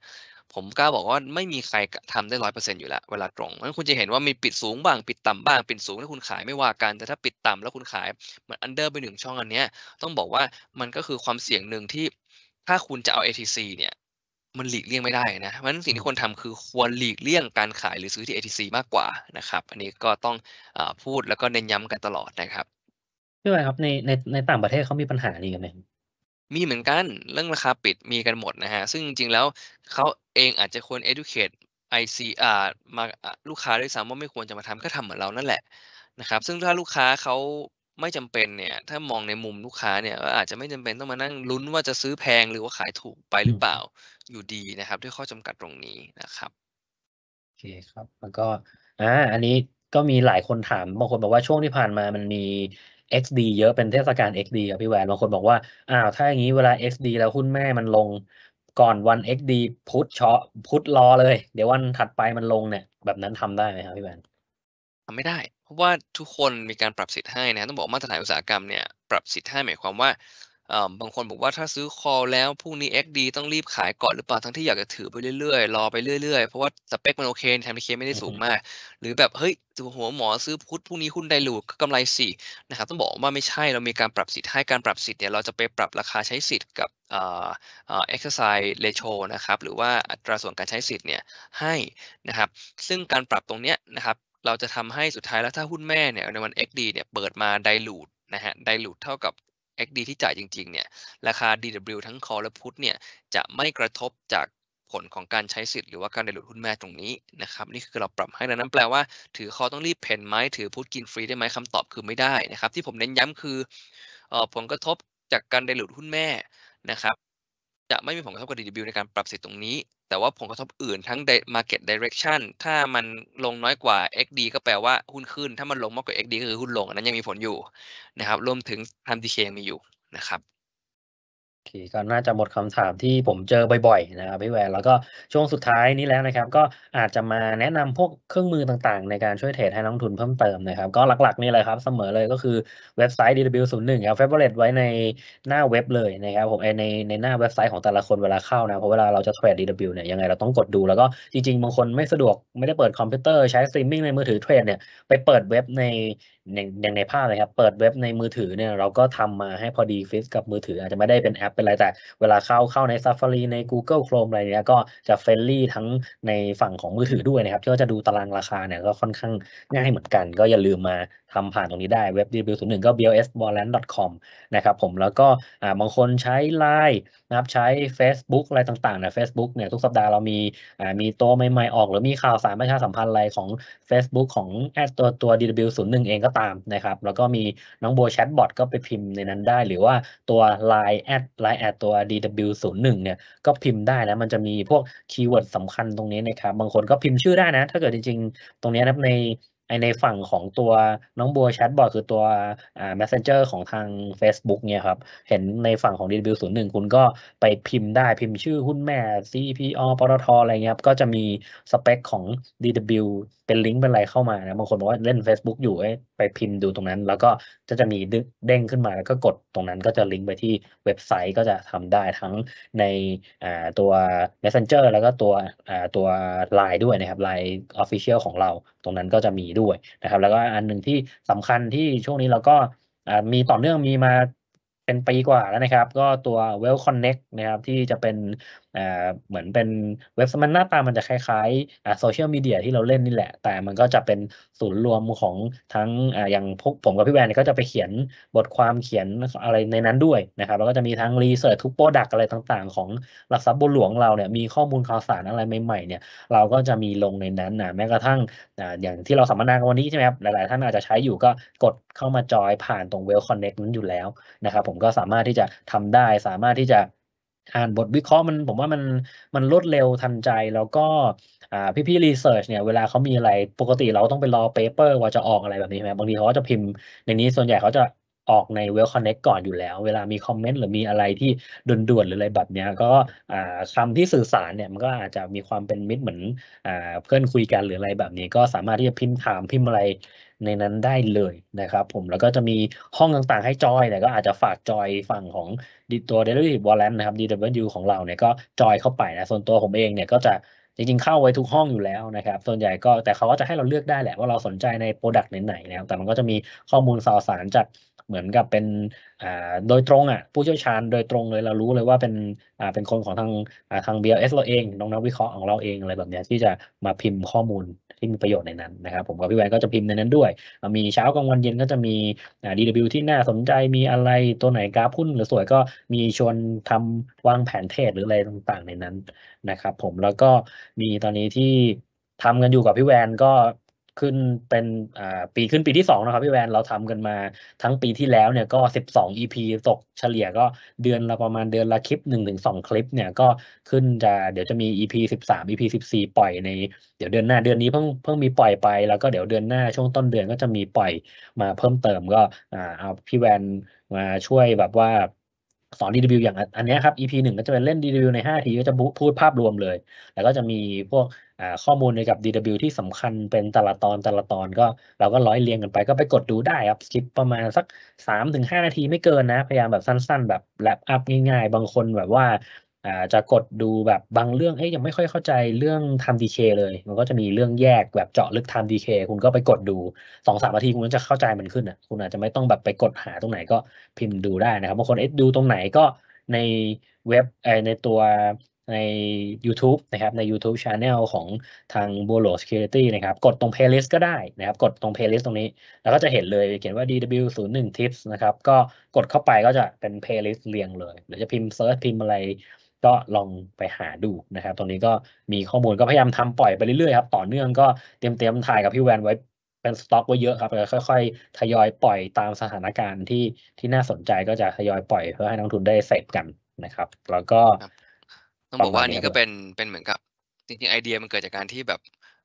ผมกล้าบอกว่าไม่มีใครทำได้ร้อยเปอร์เซ็นต์อยู่แล้ว เวลาตรงนั้นคุณจะเห็นว่ามีปิดสูงบ้าง ปิดต่ำบ้างปิดสูงแล้วคุณขายไม่ว่ากันแต่ถ้าปิดต่ำแล้วคุณขายมันอันเดอร์ไปหนึ่งช่องอันเนี้ยต้องบอกว่ามันก็คือความเสี่ยงหนึ่งที่ถ้าคุณจะเอา ATC เนี่ยมันหลีกเลี่ยงไม่ได้นะ เพราะฉะนั้นสิ่งที่ควรทำคือควรหลีกเลี่ยงการขายหรือซื้อที่ ATC มากกว่านะครับ อันนี้ก็ต้องอพูดแล้วก็เน้นย้ำกันตลอดนะครับพี่ไหครับในในในต่างประเทศเขามีปัญหานี้กันไหม มีเหมือนกันเรื่องราคาปิดมีกันหมดนะฮะ ซึ่งจริง ๆ แล้วเขาเองอาจจะควร educate IC r มาลูกค้าด้วยซ้ำว่าไม่ควรจะมาทำก็ทำเหมือนเรานั่นแหละนะครับ ซึ่งถ้าลูกค้าเขาไม่จำเป็นเนี่ย ถ้ามองในมุมลูกค้าเนี่ยอาจจะไม่จำเป็นต้องมานั่งลุ้นว่าจะซื้อแพงหรือว่าขายถูกไปหรือเปล่าอยู่ดีนะครับด้วยข้อจำกัดตรงนี้นะครับโอเคครับแล้วก็อ่าอันนี้ก็มีหลายคนถามบางคนบอกว่าช่วงที่ผ่านมามันมี XD เยอะเป็นเทศกาล XD อ่ะพี่แวนบางคนบอกว่าอ้าวถ้าอย่างนี้เวลา XD แล้วหุ้นแม่มันลง ก่อนวัน XD พุทชอพุทรอเลย เดี๋ยววันถัดไปมันลงเนี่ย แบบนั้นทำได้ไหมครับพี่แวนทำไม่ได้ เพราะว่าทุกคนมีการปรับสิทธิ์ให้นะต้องบอกมาตรฐานอุตสาหกรรมเนี่ย ปรับสิทธิ์ให้ หมายความว่าบางคนบอกว่าถ้าซื้อคอแล้วพรุ่งนี้ XD ต้องรีบขายก่อน หรือเปล่าทั้งที่อยากจะถือไปเรื่อย ๆ รอไปเรื่อย ๆ เพราะว่าสเปคมันโอเคแทมเค ไม่ได้สูงมาก หรือแบบเฮ้ยตัวหัวหมอซื้อพุทธพรุ่งนี้หุ้นไดลูกกำไรสี่นะครับต้องบอกว่าไม่ใช่เรามีการปรับสิทธิ์ให้การปรับสิทธิ์เนี่ยเราจะไปปรับราคาใช้สิทธิ์กับเอ็กซ์ไซส์เรโชนะครับหรือว่าอัตราส่วนการใช้สิทธิ์เนี่ยให้นะครับซึ่งการปรับตรงเนี้ยนะครับเราจะทำให้สุดท้ายแล้วถ้าหุ้นแม่เนี่ยในวัน XD เนี่ยเปิดมาไดลูดนะฮะไดลูดเท่ากับ XD ที่จ่ายจริง ๆ เนี่ย ราคา DW ทั้ง call และ put เนี่ยจะไม่กระทบจากผลของการใช้สิทธิ์หรือว่าการเดลุดหุ้นแม่ตรงนี้นะครับ นี่คือเราปรับให้นะนั้นแปลว่า ถือคอต้องรีบ เพนไหมถือพุทกินฟรีได้ไหมคำตอบคือไม่ได้นะครับ ที่ผมเน้นย้ำคือผลกระทบจากการเดลุดหุ้นแม่นะครับจะไม่มีผลกระทบกับ d ลในการปรับสิทธิ์ตรงนี้ แต่ว่าผลกระทบอื่นทั้ง market direction ถ้ามันลงน้อยกว่า XD ก็แปลว่าหุ้นขึ้น ถ้ามันลงมากกว่า XD ก็คือหุ้นลง อันนั้นยังมีผลอยู่นะครับ รวมถึง time decay ยังมีอยู่นะครับคก็น่าจะหมดคำถามที่ผมเจอบ่อยๆนะครับพี่แวนแล้วก็ช่วงสุดท้ายนี้แล้วนะครับ ก็อาจจะมาแนะนำพวกเครื่องมือต่างๆ ในการช่วยเทรดให้นักทุนเพิ่มเติมนะครับ ก็หลักๆ นี่เลยครับเสมอเลยก็คือเว็บไซต์ DW01 ครับฟเบอร์เรไว้ในหน้าเว็บเลยนะครับผมในในหน้าเว็บไซต์ของแต่ละคนเวลาเข้านะเพราะเวลาเราจะเทรด DW เนี่ยยังไงเราต้องกดดูแล้วก็จริง ๆ บางคนไม่สะดวกไม่ได้เปิดคอมพิวเตอร์ใช้สตรีมมิ่งในมือถือเทรดเนี่ย ไปเปิดเว็บในอย่างในภาพเลยครับ เปิดเว็บในมือถือเนี่ยเราก็ทำมาให้พอดี ฟิตกับมือถืออาจจะไม่ได้เป็นแอปเป็นอะไร แต่เวลาเข้าเข้าใน Safari ใน Google Chrome อะไรเนี้ยก็จะเฟรนลี่ทั้งในฝั่งของมือถือด้วยนะครับที่ก็จะดูตารางราคาเนี่ยก็ค่อนข้างง่ายเหมือนกัน ก็อย่าลืมมาทำผ่านตรงนี้ได้เว็บึ0 1ก็ b l s b a l a n e c o m นะครับผมแล้วก็บางคนใช้ไลน์นะครับใช้ Facebook อะไรต่างๆนะ Facebook เนี่ยทุกสัปดาห์เรามีมีตัวใหม่ ๆ ออก หรือมีข่าวสารประชาสัมพันธ์อะไรของ Facebook ของแอดตัวตัว dw01 เองก็ตามนะครับแล้วก็มีน้องโบแชทบอทก็ไปพิมพ์ในนั้นได้ หรือว่าตัว Line แอดไลน์แอดตัว dw01 เนี่ยก็พิมพ์ได้นะมันจะมีพวกคีย์เวิร์ดสำคัญตรงนี้นะครับบางคนก็พิมพ์ชื่อได้นะ ถ้าเกิดจริง ๆ ตรงนี้นะในในฝั่งของตัวน้องบัวแชทบอทคือตัวอ่า messenger ของทาง Facebook เนี่ยครับ เห็นในฝั่งของ DW01 คุณก็ไปพิมพ์ได้พิมพ์ชื่อหุ้นแม่ CPO ปตทอะไรเงี้ย ก็จะมีสเปคของ DW เป็นลิงก์เป็นอะไรเข้ามานะบางคนบอกว่าเล่น Facebook อยู่ไปพิมพ์ดูตรงนั้น แล้วก็จะจะมีเด้งขึ้นมาแล้วก็กดตรงนั้นก็จะลิงก์ไปที่เว็บไซต์ก็จะทำได้ทั้งในตัว messenger แล้วก็ตัวตัว Line ด้วยนะครับ Line Official ของเราตรงนั้นก็จะมีด้วยด้วยนะครับ แล้วก็อันหนึ่งที่สำคัญที่ช่วงนี้เราก็มีต่อเนื่องมีมาเป็นปีกว่าแล้วนะครับ ก็ตัว Well Connect นะครับที่จะเป็นเหมือนเป็นเว็บมันหน้าตามันจะคล้ายๆโซเชียลมีเดียที่เราเล่นนี่แหละ แต่มันก็จะเป็นศูนย์รวมของทั้งออย่างพวกผมกับพี่แวนเนี่ยก็จะไปเขียนบทความเขียนอะไรในนั้นด้วยนะครับแล้วก็จะมีทั้งรีเสิร์ชทุกโปรดักอะไรต่างๆ ของหลักทรัพย์บุญหลวงเราเนี่ยมีข้อมูลข่าวสารอะไรใหม่ๆเนี่ยเราก็จะมีลงในนั้นนะแม้กระทั่งอย่างที่เราสัมมนากันวันนี้ใช่ไหมครับหลายๆท่านอาจจะใช้อยู่ก็กดเข้ามาจอยผ่านตรงเวลคอนเน็กนั้นอยู่แล้วนะครับผมก็สามารถที่จะทำได้ สามารถที่จะอ่านบทวิเคราะห์มันผมว่ามัน มันรวดเร็วทันใจแล้วก็พี่พี่รีเสิร์ชเนี่ยเวลาเขามีอะไรปกติเราต้องไปรอเปเปอร์ว่าจะออกอะไรแบบนี้ใช่ไหมบางทีเขาก็จะพิมพ์ในนี้ส่วนใหญ่เขาจะออกในเวลคอนเน็ t ก่อนอยู่แล้ว เวลามีคอมเมนต์หรือมีอะไรที่ด่วน ๆ หรืออะไรแบบนี้ก็คำที่สื่อสารเนี่ยมันก็อาจจะมีความเป็นมิตรเหมือนอเพื่อนคุยกันหรืออะไรแบบนี้ ก็สามารถที่จะพิมพ์ถามพิมพ์อะไรในนั้นได้เลยนะครับผมแล้วก็จะมีห้องต่างๆ ให้จอยแต่ก็อาจจะฝากจอยฝั่งของดีตัว Derivative w a r r a t นะครับ DW ของเราเนี่ยก็จอยเข้าไปนะ ส่วนตัวผมเองเนี่ยก็จะจริงๆเข้าไว้ทุกห้องอยู่แล้วนะครับ ส่วนใหญ่ก็แต่เขาก็จะให้เราเลือกได้แหละ ว่าเราสนใจในโปรดักต์ไหนๆนะครับ แต่มันก็จะมีข้อมูลสารสารจากเหมือนกับเป็นโดยตรงอ่ะ ผู้เชี่ยวชาญโดยตรงเลยเรารู้เลยว่าเป็นเป็นคนของทางทาง BLS เราเองน้องนักวิเคราะห์ของเราเอง อะไรแบบนี้ที่จะมาพิมพ์ข้อมูลที่มีประโยชน์ในนั้นนะครับ ผมกับพี่แวนก็จะพิมพ์ในนั้นด้วย มีเช้ากลางวันเย็นก็จะมี DW ที่น่าสนใจมีอะไรตัวไหน กราฟหุ้น หรือสวยก็มีชวนทำวางแผนเทรดหรืออะไรต่าง ๆในนั้นนะครับ ผมแล้วก็มีตอนนี้ที่ทำกันอยู่กับพี่แวนก็ขึ้นเป็นปีขึ้นปีที่2นะครับพี่แวน เราทำกันมาทั้งปีที่แล้วเนี่ยก็ 12 EP ตกเฉลี่ยก็เดือนละประมาณเดือนละคลิป1-2 คลิปเนี่ยก็ขึ้นจะเดี๋ยวจะมี EP 13 EP 14 ปล่อยในเดี๋ยวเดือนหน้าเดือนนี้เพิ่งเพิ่งมีปล่อยไปแล้วก็เดี๋ยวเดือนหน้าช่วงต้นเดือนก็จะมีปล่อยมาเพิ่มเติมก็เอาพี่แวนมาช่วยแบบว่าสอนดดีิวอย่างอันนี้ครับ EP หนึ่งก็จะเป็นเล่นดดีิวใน5ทีก็จะพูดภาพรวมเลยแล้วก็จะมีพวกข้อมูลเกี่ยวกับ DW ที่สำคัญเป็นแต่ละตอนแต่ละตอนก็เราก็ร้อยเรียงกันไปก็ไปกดดูได้ครับคลิปประมาณสัก3-5นาทีไม่เกินนะ พยายามแบบสั้นๆ แบบแลปอัพง่ายๆ บางคนแบบว่าจะกดดูแบบบางเรื่องเอ้ยยังไม่ค่อยเข้าใจเรื่องทำดีเคเลย มันก็จะมีเรื่องแยกแบบเจาะลึกทำดีเคคุณก็ไปกดดูสองสามนาทีคุณก็จะเข้าใจมันขึ้นอ่ะคุณอาจจะไม่ต้องแบบไปกดหาตรงไหนก็พิมพ์ดูได้นะครับบางคนเอ๊ดดูตรงไหนก็ในเว็บในตัวใน YouTube นะครับ ใน YouTube Channel ของทาง b o l o Security นะครับ กดตรง playlist ก็ได้นะครับ กดตรง playlist ตรงนี้ แล้วก็จะเห็นเลยเขียนว่า DW01 Tips นะครับ ก็กดเข้าไปก็จะเป็น playlist เรียงเลย หรือจะพิมพ์ search พิมพ์อะไรก็ลองไปหาดูนะครับ ตรงนี้ก็มีข้อมูลก็พยายามทำปล่อยไปเรื่อยๆครับ ต่อเนื่องก็เตรียมๆถ่ายกับพี่แวนไว้เป็นสต็อกไว้เยอะครับแล้วค่อยๆทยอยปล่อยตามสถานการณ์ที่ที่น่าสนใจก็จะทยอยปล่อยเพื่อให้นักทุนได้เสพกันนะครับแล้วก็ต้องบอกว่านี้ก็เป็นเป็นเหมือนกับจริงๆไอเดียมันเกิดจากการที่แบบ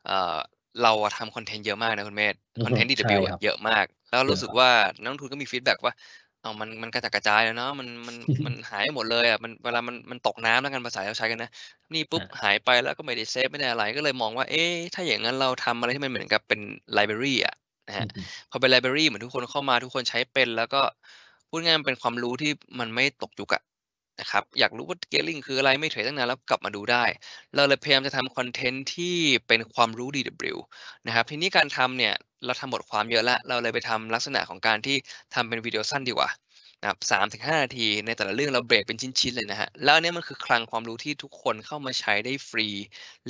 เออเราทำคอนเทนต์เยอะมากนะคุณเมธคอนเทนต์ดีวเยอะมาก แล้วรู้สึกว่านักลงทุนก็มีฟีดแบ็กว่าเอามันมันกระจัดกระจายแล้วเนาะ มันมันมันหายหมดเลยอ่ะมันเวลามันมันตกน้ำแล้วกันภาษาเราใช้กันนะ นี่ปุ๊บหายไปแล้วก็ไม่ได้เซฟ ไม่ได้อะไรก็เลยมองว่าเอ๊ะถ้าอย่างนั้นเราทำอะไรที่มันเหมือนกับเป็นไลบรารีอ่ะนะฮะพอเป็นไลบรารีเหมือนทุกคนเข้ามาทุกคนใช้เป็น แล้วก็พูดง่ายมันเป็นความรู้ที่มันไม่ตกยุกอะนะครับ อยากรู้ว่าเกลิ่งคืออะไร ไม่เทรดตั้งนานแล้วกลับมาดูได้ เราเลยพยายามจะทำคอนเทนต์ที่เป็นความรู้ DW นะครับ ทีนี้การทำเนี่ย เราทำบทความเยอะแล้ว เราเลยไปทำลักษณะของการที่ทำเป็นวิดีโอสั้นดีกว่านะครับสามถึงห้านาทีในแต่ละเรื่องเราเบรกเป็นชิ้นๆเลยนะฮะแล้วเนี่ยมันคือคลังความรู้ที่ทุกคนเข้ามาใช้ได้ฟรี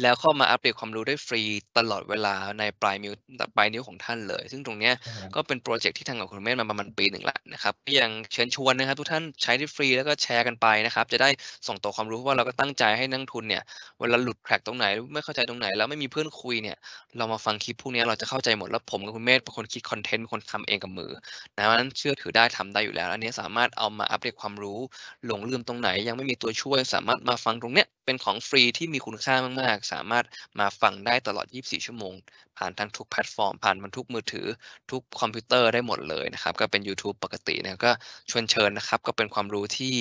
แล้วเข้ามาอัปเดตความรู้ได้ฟรี ตลอดเวลาในปลายนิ้วปลายนิ้วของท่านเลย ซึ่งตรงเนี้ยก็เป็นโปรเจกต์ที่ทางของคุณเมธมาประมาณปีหนึ่งละนะครับยังเชิญชวนนะครับทุกท่านใช้ได้ฟรีแล้วก็แชร์กันไปนะครับจะได้ส่งต่อความรู้ว่าเราก็ตั้งใจให้นักทุนเนี่ยเวลาหลุดแครกตรงไหนไม่เข้าใจตรงไหนแล้วไม่มีเพื่อนคุยเนี่ยเรามาฟังคลิปพวกนี้เราจะเข้าใจหมดแล้วผมกับคุณเมธเป็นคนคิดคอนเทนต์เป็นคนทำเองกับมือนะนั้นเชื่อถือได้ทำได้อยู่แล้วอันนี้สามารถเอามาอัปเดตความรู้หลงลืมตรงไหนยังไม่มีตัวช่วย สามารถมาฟังตรงเนี้ยเป็นของฟรีที่มีคุณค่ามากๆ สามารถมาฟังได้ตลอด 24 ชั่วโมง ผ่านทั้งทุกแพลตฟอร์มผ่านบนทุกมือถือทุกคอมพิวเตอร์ได้หมดเลยนะครับก็เป็น YouTube ปกตินะก็ชวนเชิญนะครับ ก็เป็นความรู้ที่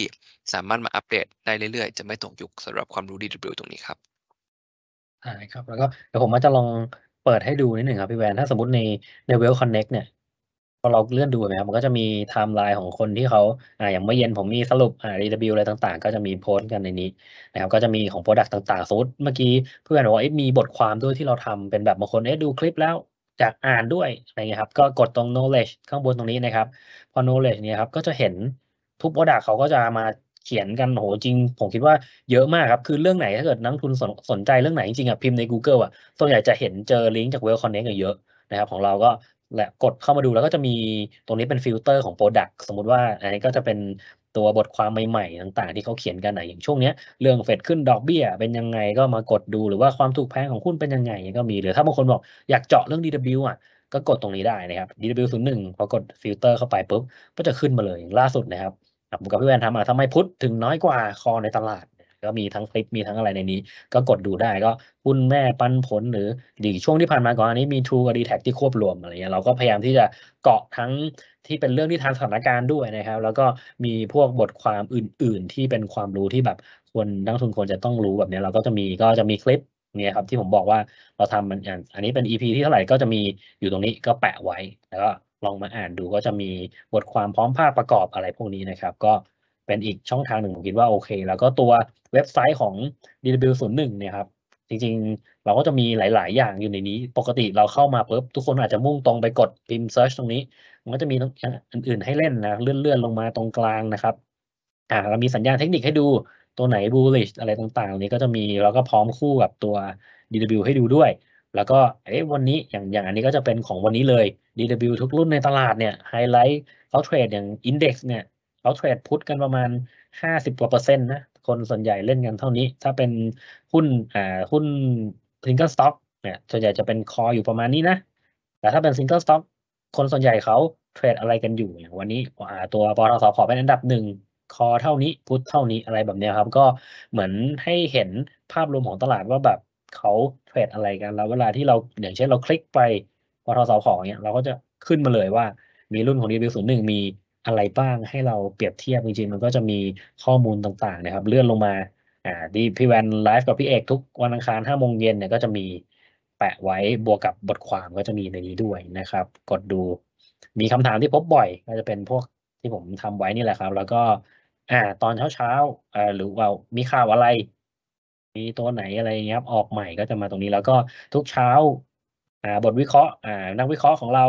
สามารถมาอัปเดต ได้เรื่อย ๆ จะไม่ตกยุคสำหรับความรู้ DW ตรงนี้ครับใช่ครับแล้วก็เดี๋ยวผมจะลองเปิดให้ดูนิดหนึ่งครับพี่แวนถ้าสมมติในในเวลคอนเน็กเนี่ยพอเราเลื่อนดูนะครับมันก็จะมีไทม์ไลน์ของคนที่เขาอ่าอย่างเมื่อเย็นผมมีสรุปอ่ารีวิวอะไรต่างๆ ก็จะมีโพสต์กันในนี้นะครับก็จะมีของโปรดักต์ต่างๆสมมติเมื่อกี้เพื่อนบอกว่ามีบทความด้วยที่เราทำเป็นแบบบางคนเอ๊ะดูคลิปแล้วจากอ่านด้วยอะไรเงี้ยครับก็กดตรง knowledge ข้างบนตรงนี้นะครับพอ knowledge เนี่ยครับก็จะเห็นทุกโปรดักต์เขาก็จะมาเขียนกันโหจริงผมคิดว่าเยอะมากครับ คือเรื่องไหนถ้าเกิดนักทุนสนสนใจเรื่องไหน จริงๆอ่ะพิมพ์ใน Google อ่ะส่วนใหญ่จะเห็นเจอลิงก์จาก Well Connect เยอะนะครับของเราก็และกดเข้ามาดูแล้วก็จะมีตรงนี้เป็นฟิลเตอร์ของ Product สมมุติว่าอันนี้ก็จะเป็นตัวบทความใหม่ๆ ต่าง ๆ ที่เขาเขียนกันไหนอย่างช่วงนี้เรื่องเฟดขึ้นดอกเบี้ยเป็นยังไงก็มากดดูหรือว่าความถูกแพงของหุ้นเป็นยังไงก็มีหรือถ้าบางคนบอกอยากเจาะเรื่อง DW อ่ะก็กดตรงนี้ได้นะครับ DW01 พอกดฟิลเตอร์เข้าไปปุ๊บก็จะขึ้นมาเลยอย่างล่าสุดนะครับผมกับพี่แวนทำมาทำไมพุทธถึงน้อยกว่าคอในตลาดก็มีทั้งคลิปมีทั้งอะไรในนี้ ก็กดดูได้ก็หุ้นแม่ปันผลหรือดีช่วงที่ผ่านมาก่อนอันนี้มีทูกับดีแทที่ควบรวมอะไรเงี้ยเราก็พยายามที่จะเกาะทั้งที่เป็นเรื่องที่ทางสถานการณ์ด้วยนะครับ แล้วก็มีพวกบทความอื่นๆ ที่เป็นความรู้ที่แบบคนนักทุนควรจะต้องรู้แบบนี้เราก็จะมีก็จะมีคลิปเนี่ยครับ ที่ผมบอกว่าเราทำมันออันนี้เป็น EP ที่เท่าไหร่ก็จะมีอยู่ตรงนี้ก็แปะไว้ แล้วก็ลองมาอ่านดูก็จะมีบทความพร้อมภาพประกอบอะไรพวกนี้นะครับก็เป็นอีกช่องทางหนึ่งผมคิดว่า โอเค แล้วก็ตัวเว็บไซต์ของ DW01 เนี่ยครับจริงๆเราก็จะมีหลาย ๆ อย่างอยู่ในนี้ปกติเราเข้ามาปุ๊บทุกคนอาจจะมุ่งตรงไปกดพิมพ์ search ตรงนี้ มันก็จะมีอื่น ๆให้เล่นนะเลื่อน ๆ ลงมาตรงกลางนะครับอ่าเรามีสัญญาณเทคนิคให้ดูตัวไหน bullish อะไรต่างๆ นี้ก็จะมี แล้วก็พร้อมคู่กับตัว DW ให้ดูด้วย แล้วก็เอ๊ะวันนี้อย่างอย่างอันนี้ก็จะเป็นของวันนี้เลย DW ทุกรุ่นในตลาดเนี่ยไฮไลท์เขาเทรดอย่าง Index เนี่ยเขาเทรดพุทกันประมาณ 50 กว่าเปอร์เซ็นต์นะ คนส่วนใหญ่เล่นกันเท่านี้ ถ้าเป็นหุ้นอ่าหุ้นซิงเกิลสต็อกเนี่ย ส่วนใหญ่จะเป็นคอ อยู่ประมาณนี้นะ แต่ถ้าเป็นซิงเกิลสต็อกคนส่วนใหญ่เขาเทรดอะไรกันอยู่อย่างวันนี้ตัวปตทขอเป็นอันดับหนึ่งคอเท่านี้พุทเท่านี้อะไรแบบนี้ครับ ก็เหมือนให้เห็นภาพรวมของตลาดว่าแบบเขาเทรดอะไรกัน แล้วเวลาที่เรา อย่างเช่นเราคลิกไปปตทสอเนี่ยเราก็จะขึ้นมาเลยว่ามีรุ่นของ DB01 มีอะไรบ้างให้เราเปรียบเทียบจริง ๆมันก็จะมีข้อมูลต่างๆนะครับเลื่อนลงมาอ่าที่พี่แวนไลฟ์กับพี่เอกทุกวันอังคารห้าโมงเย็นเนี่ยก็จะมีแปะไว้บวกกับบทความก็จะมีในนี้ด้วยนะครับ กดดูมีคำถามที่พบบ่อยก็จะเป็นพวกที่ผมทำไว้นี่แหละครับ แล้วก็ อ่าตอนเช้าเช้าอ่าหรือว่ามีข่าวอะไร มีตัวไหนอะไรเงี้ยออกใหม่ก็จะมาตรงนี้แล้วก็ทุกเช้าบทวิเคราะห์นักวิเคราะห์ของเรา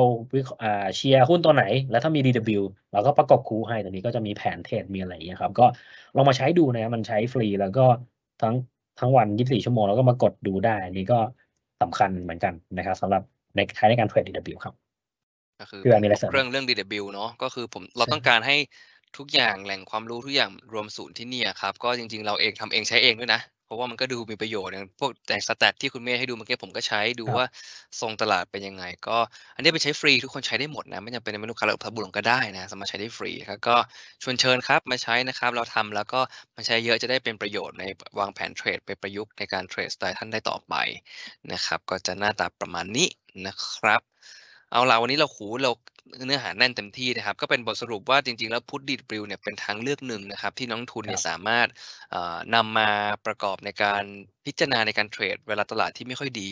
เชียร์หุ้นตัวไหน แล้วถ้ามี DW เราก็ประกอบคูให้ตอนนี้ก็จะมีแผนเทรดมีอะไรอย่างี้ครับ ก็ลองมาใช้ดูนะ มันใช้ฟรีแล้วก็ทั้งทั้งวัน 24 ชั่วโมง แล้วก็มากดดูได้นี่ก็สำคัญเหมือนกันนะครับสำหรับในใช้ในการเทรด DW ครับก็คือเรื่องเรื่อง DW เนาะก็คือผมเราต้องการให้ทุกอย่างแหล่งความรู้ทุกอย่างรวมศูนย์ที่นี่ครับ ก็จริงๆ เราเองทำเองใช้เองด้วยนะเพราะว่ามันก็ดูมีประโยชน์อย่างพวกแต่สแตทที่คุณเม์ให้ดูเมื่อกี้ผมก็ใช้ดูว่าทรงตลาดเป็นยังไง ก็อันนี้ไปใช้ฟรี ทุกคนใช้ได้หมดนะไม่จำเป็นเป็นลูกค้าหรือพบุรุษก็ได้นะ สามารถใช้ได้ฟรีครับก็ชวนเชิญครับมาใช้นะครับ เราทำแล้วก็มาใช้เยอะจะได้เป็นประโยชน์ในวางแผนเทรดไปประยุกต์ในการเทรดสไตล์ท่านได้ต่อไปนะครับ ก็จะหน้าตาประมาณนี้นะครับเอาละวันนี้เราขูเราเนื้อหาแน่นเต็มที่นะครับก็เป็นบทสรุปว่าจริงๆ แล้วพุทธดีดบิลเนี่ยเป็นทางเลือกหนึ่งนะครับที่น้องทุนเนี่ยสามารถนำมาประกอบในการพิจารณาในการเทรดเวลาตลาดที่ไม่ค่อยดี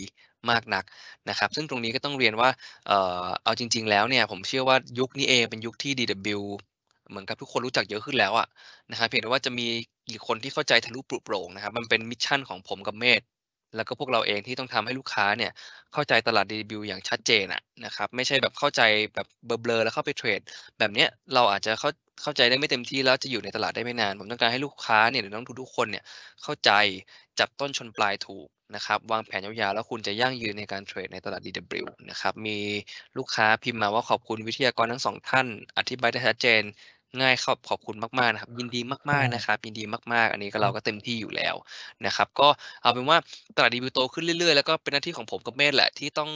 มากนักนะครับ ซึ่งตรงนี้ก็ต้องเรียนว่าเอาจริงๆแล้วเนี่ย ผมเชื่อว่ายุคนี้เอง เป็นยุคที่ DW เหมือนกับทุกคนรู้จักเยอะขึ้นแล้วอะนะครับเพียงแต่ว่าจะมีกี่คนที่เข้าใจทะลุปลุกโปร่งนะครับมันเป็นมิชชั่นของผมกับเมธแล้วก็พวกเราเองที่ต้องทำให้ลูกค้าเนี่ยเข้าใจตลาดดีบิวอย่างชัดเจนอะนะครับไม่ใช่แบบเข้าใจแบบเบลอๆแล้วเข้าไปเทรดแบบเนี้ยเราอาจจะเข้าเข้าใจได้ไม่เต็มที่แล้ว จะอยู่ในตลาดได้ไม่นาน ผมต้องการให้ลูกค้าเนี่ยหรือนังทุกทุกคนเนี่ยเข้าใจจับต้นชนปลายถูกนะครับวางแผนยาวๆแล้วคุณจะยั่งยืนในการเทรดในตลาด DW นะครับมีลูกค้าพิมพ์มาว่าขอบคุณวิทยากรทั้งสองท่านอธิบายได้ชัดเจนง่ายครับขอบคุณมากๆนะครับยินดีมากๆนะครับยินดีมากๆ อันนี้ก็เราก็เต็มที่อยู่แล้วนะครับก็เอาเป็นว่าตลาดดีบิวโตขึ้นเรื่อยๆ แล้วก็เป็นหน้าที่ของผมกับเมธแหละที่ต้อง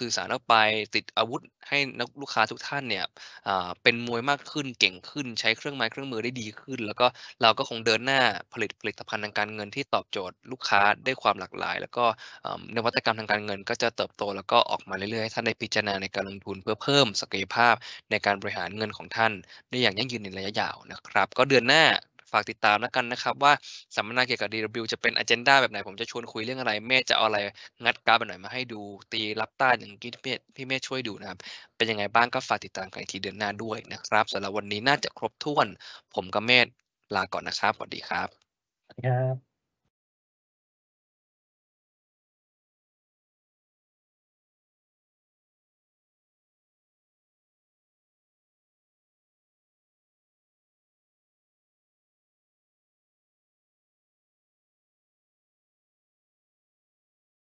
สื่อสารออกไปติดอาวุธให้นักลูกค้าทุกท่านเนี่ยเป็นมวยมากขึ้นเก่งขึ้นใช้เครื่องไม้เครื่องมือได้ดีขึ้น แล้วก็เราก็คงเดินหน้าผลิตผลิตภัณฑ์ทางการเงินที่ตอบโจทย์ลูกค้าได้ความหลากหลาย แล้วก็นวัตกรรมทางการเงินก็จะเติบโตแล้วก็ออกมาเรื่อยๆให้ท่านได้พิจารณาในการลงทุนเพื่อเพิ่มศักยภาพในการบริหารเงินของท่าน ได้อย่างยั่งยืนนในระยะยาวนะครับ ก็เดือนหน้าฝากติดตามแล้วกันนะครับว่าสัมมนาเกี่ยวกับ DW จะเป็นอเจนดาแบบไหนผมจะชวนคุยเรื่องอะไรเมธจะเอาอะไรงัดกราฟแบบไหนมาให้ดูตีรับต้านอย่างกิ่เมธพี่เมธช่วยดูนะครับ เป็นยังไงบ้างก็ฝากติดตามกันทีเดือนหน้าด้วยนะครับสำหรับวันนี้น่าจะครบถ้วน ผมกับเมธลา ก่อนนะครับสวัสดีครับสวัสดีครับ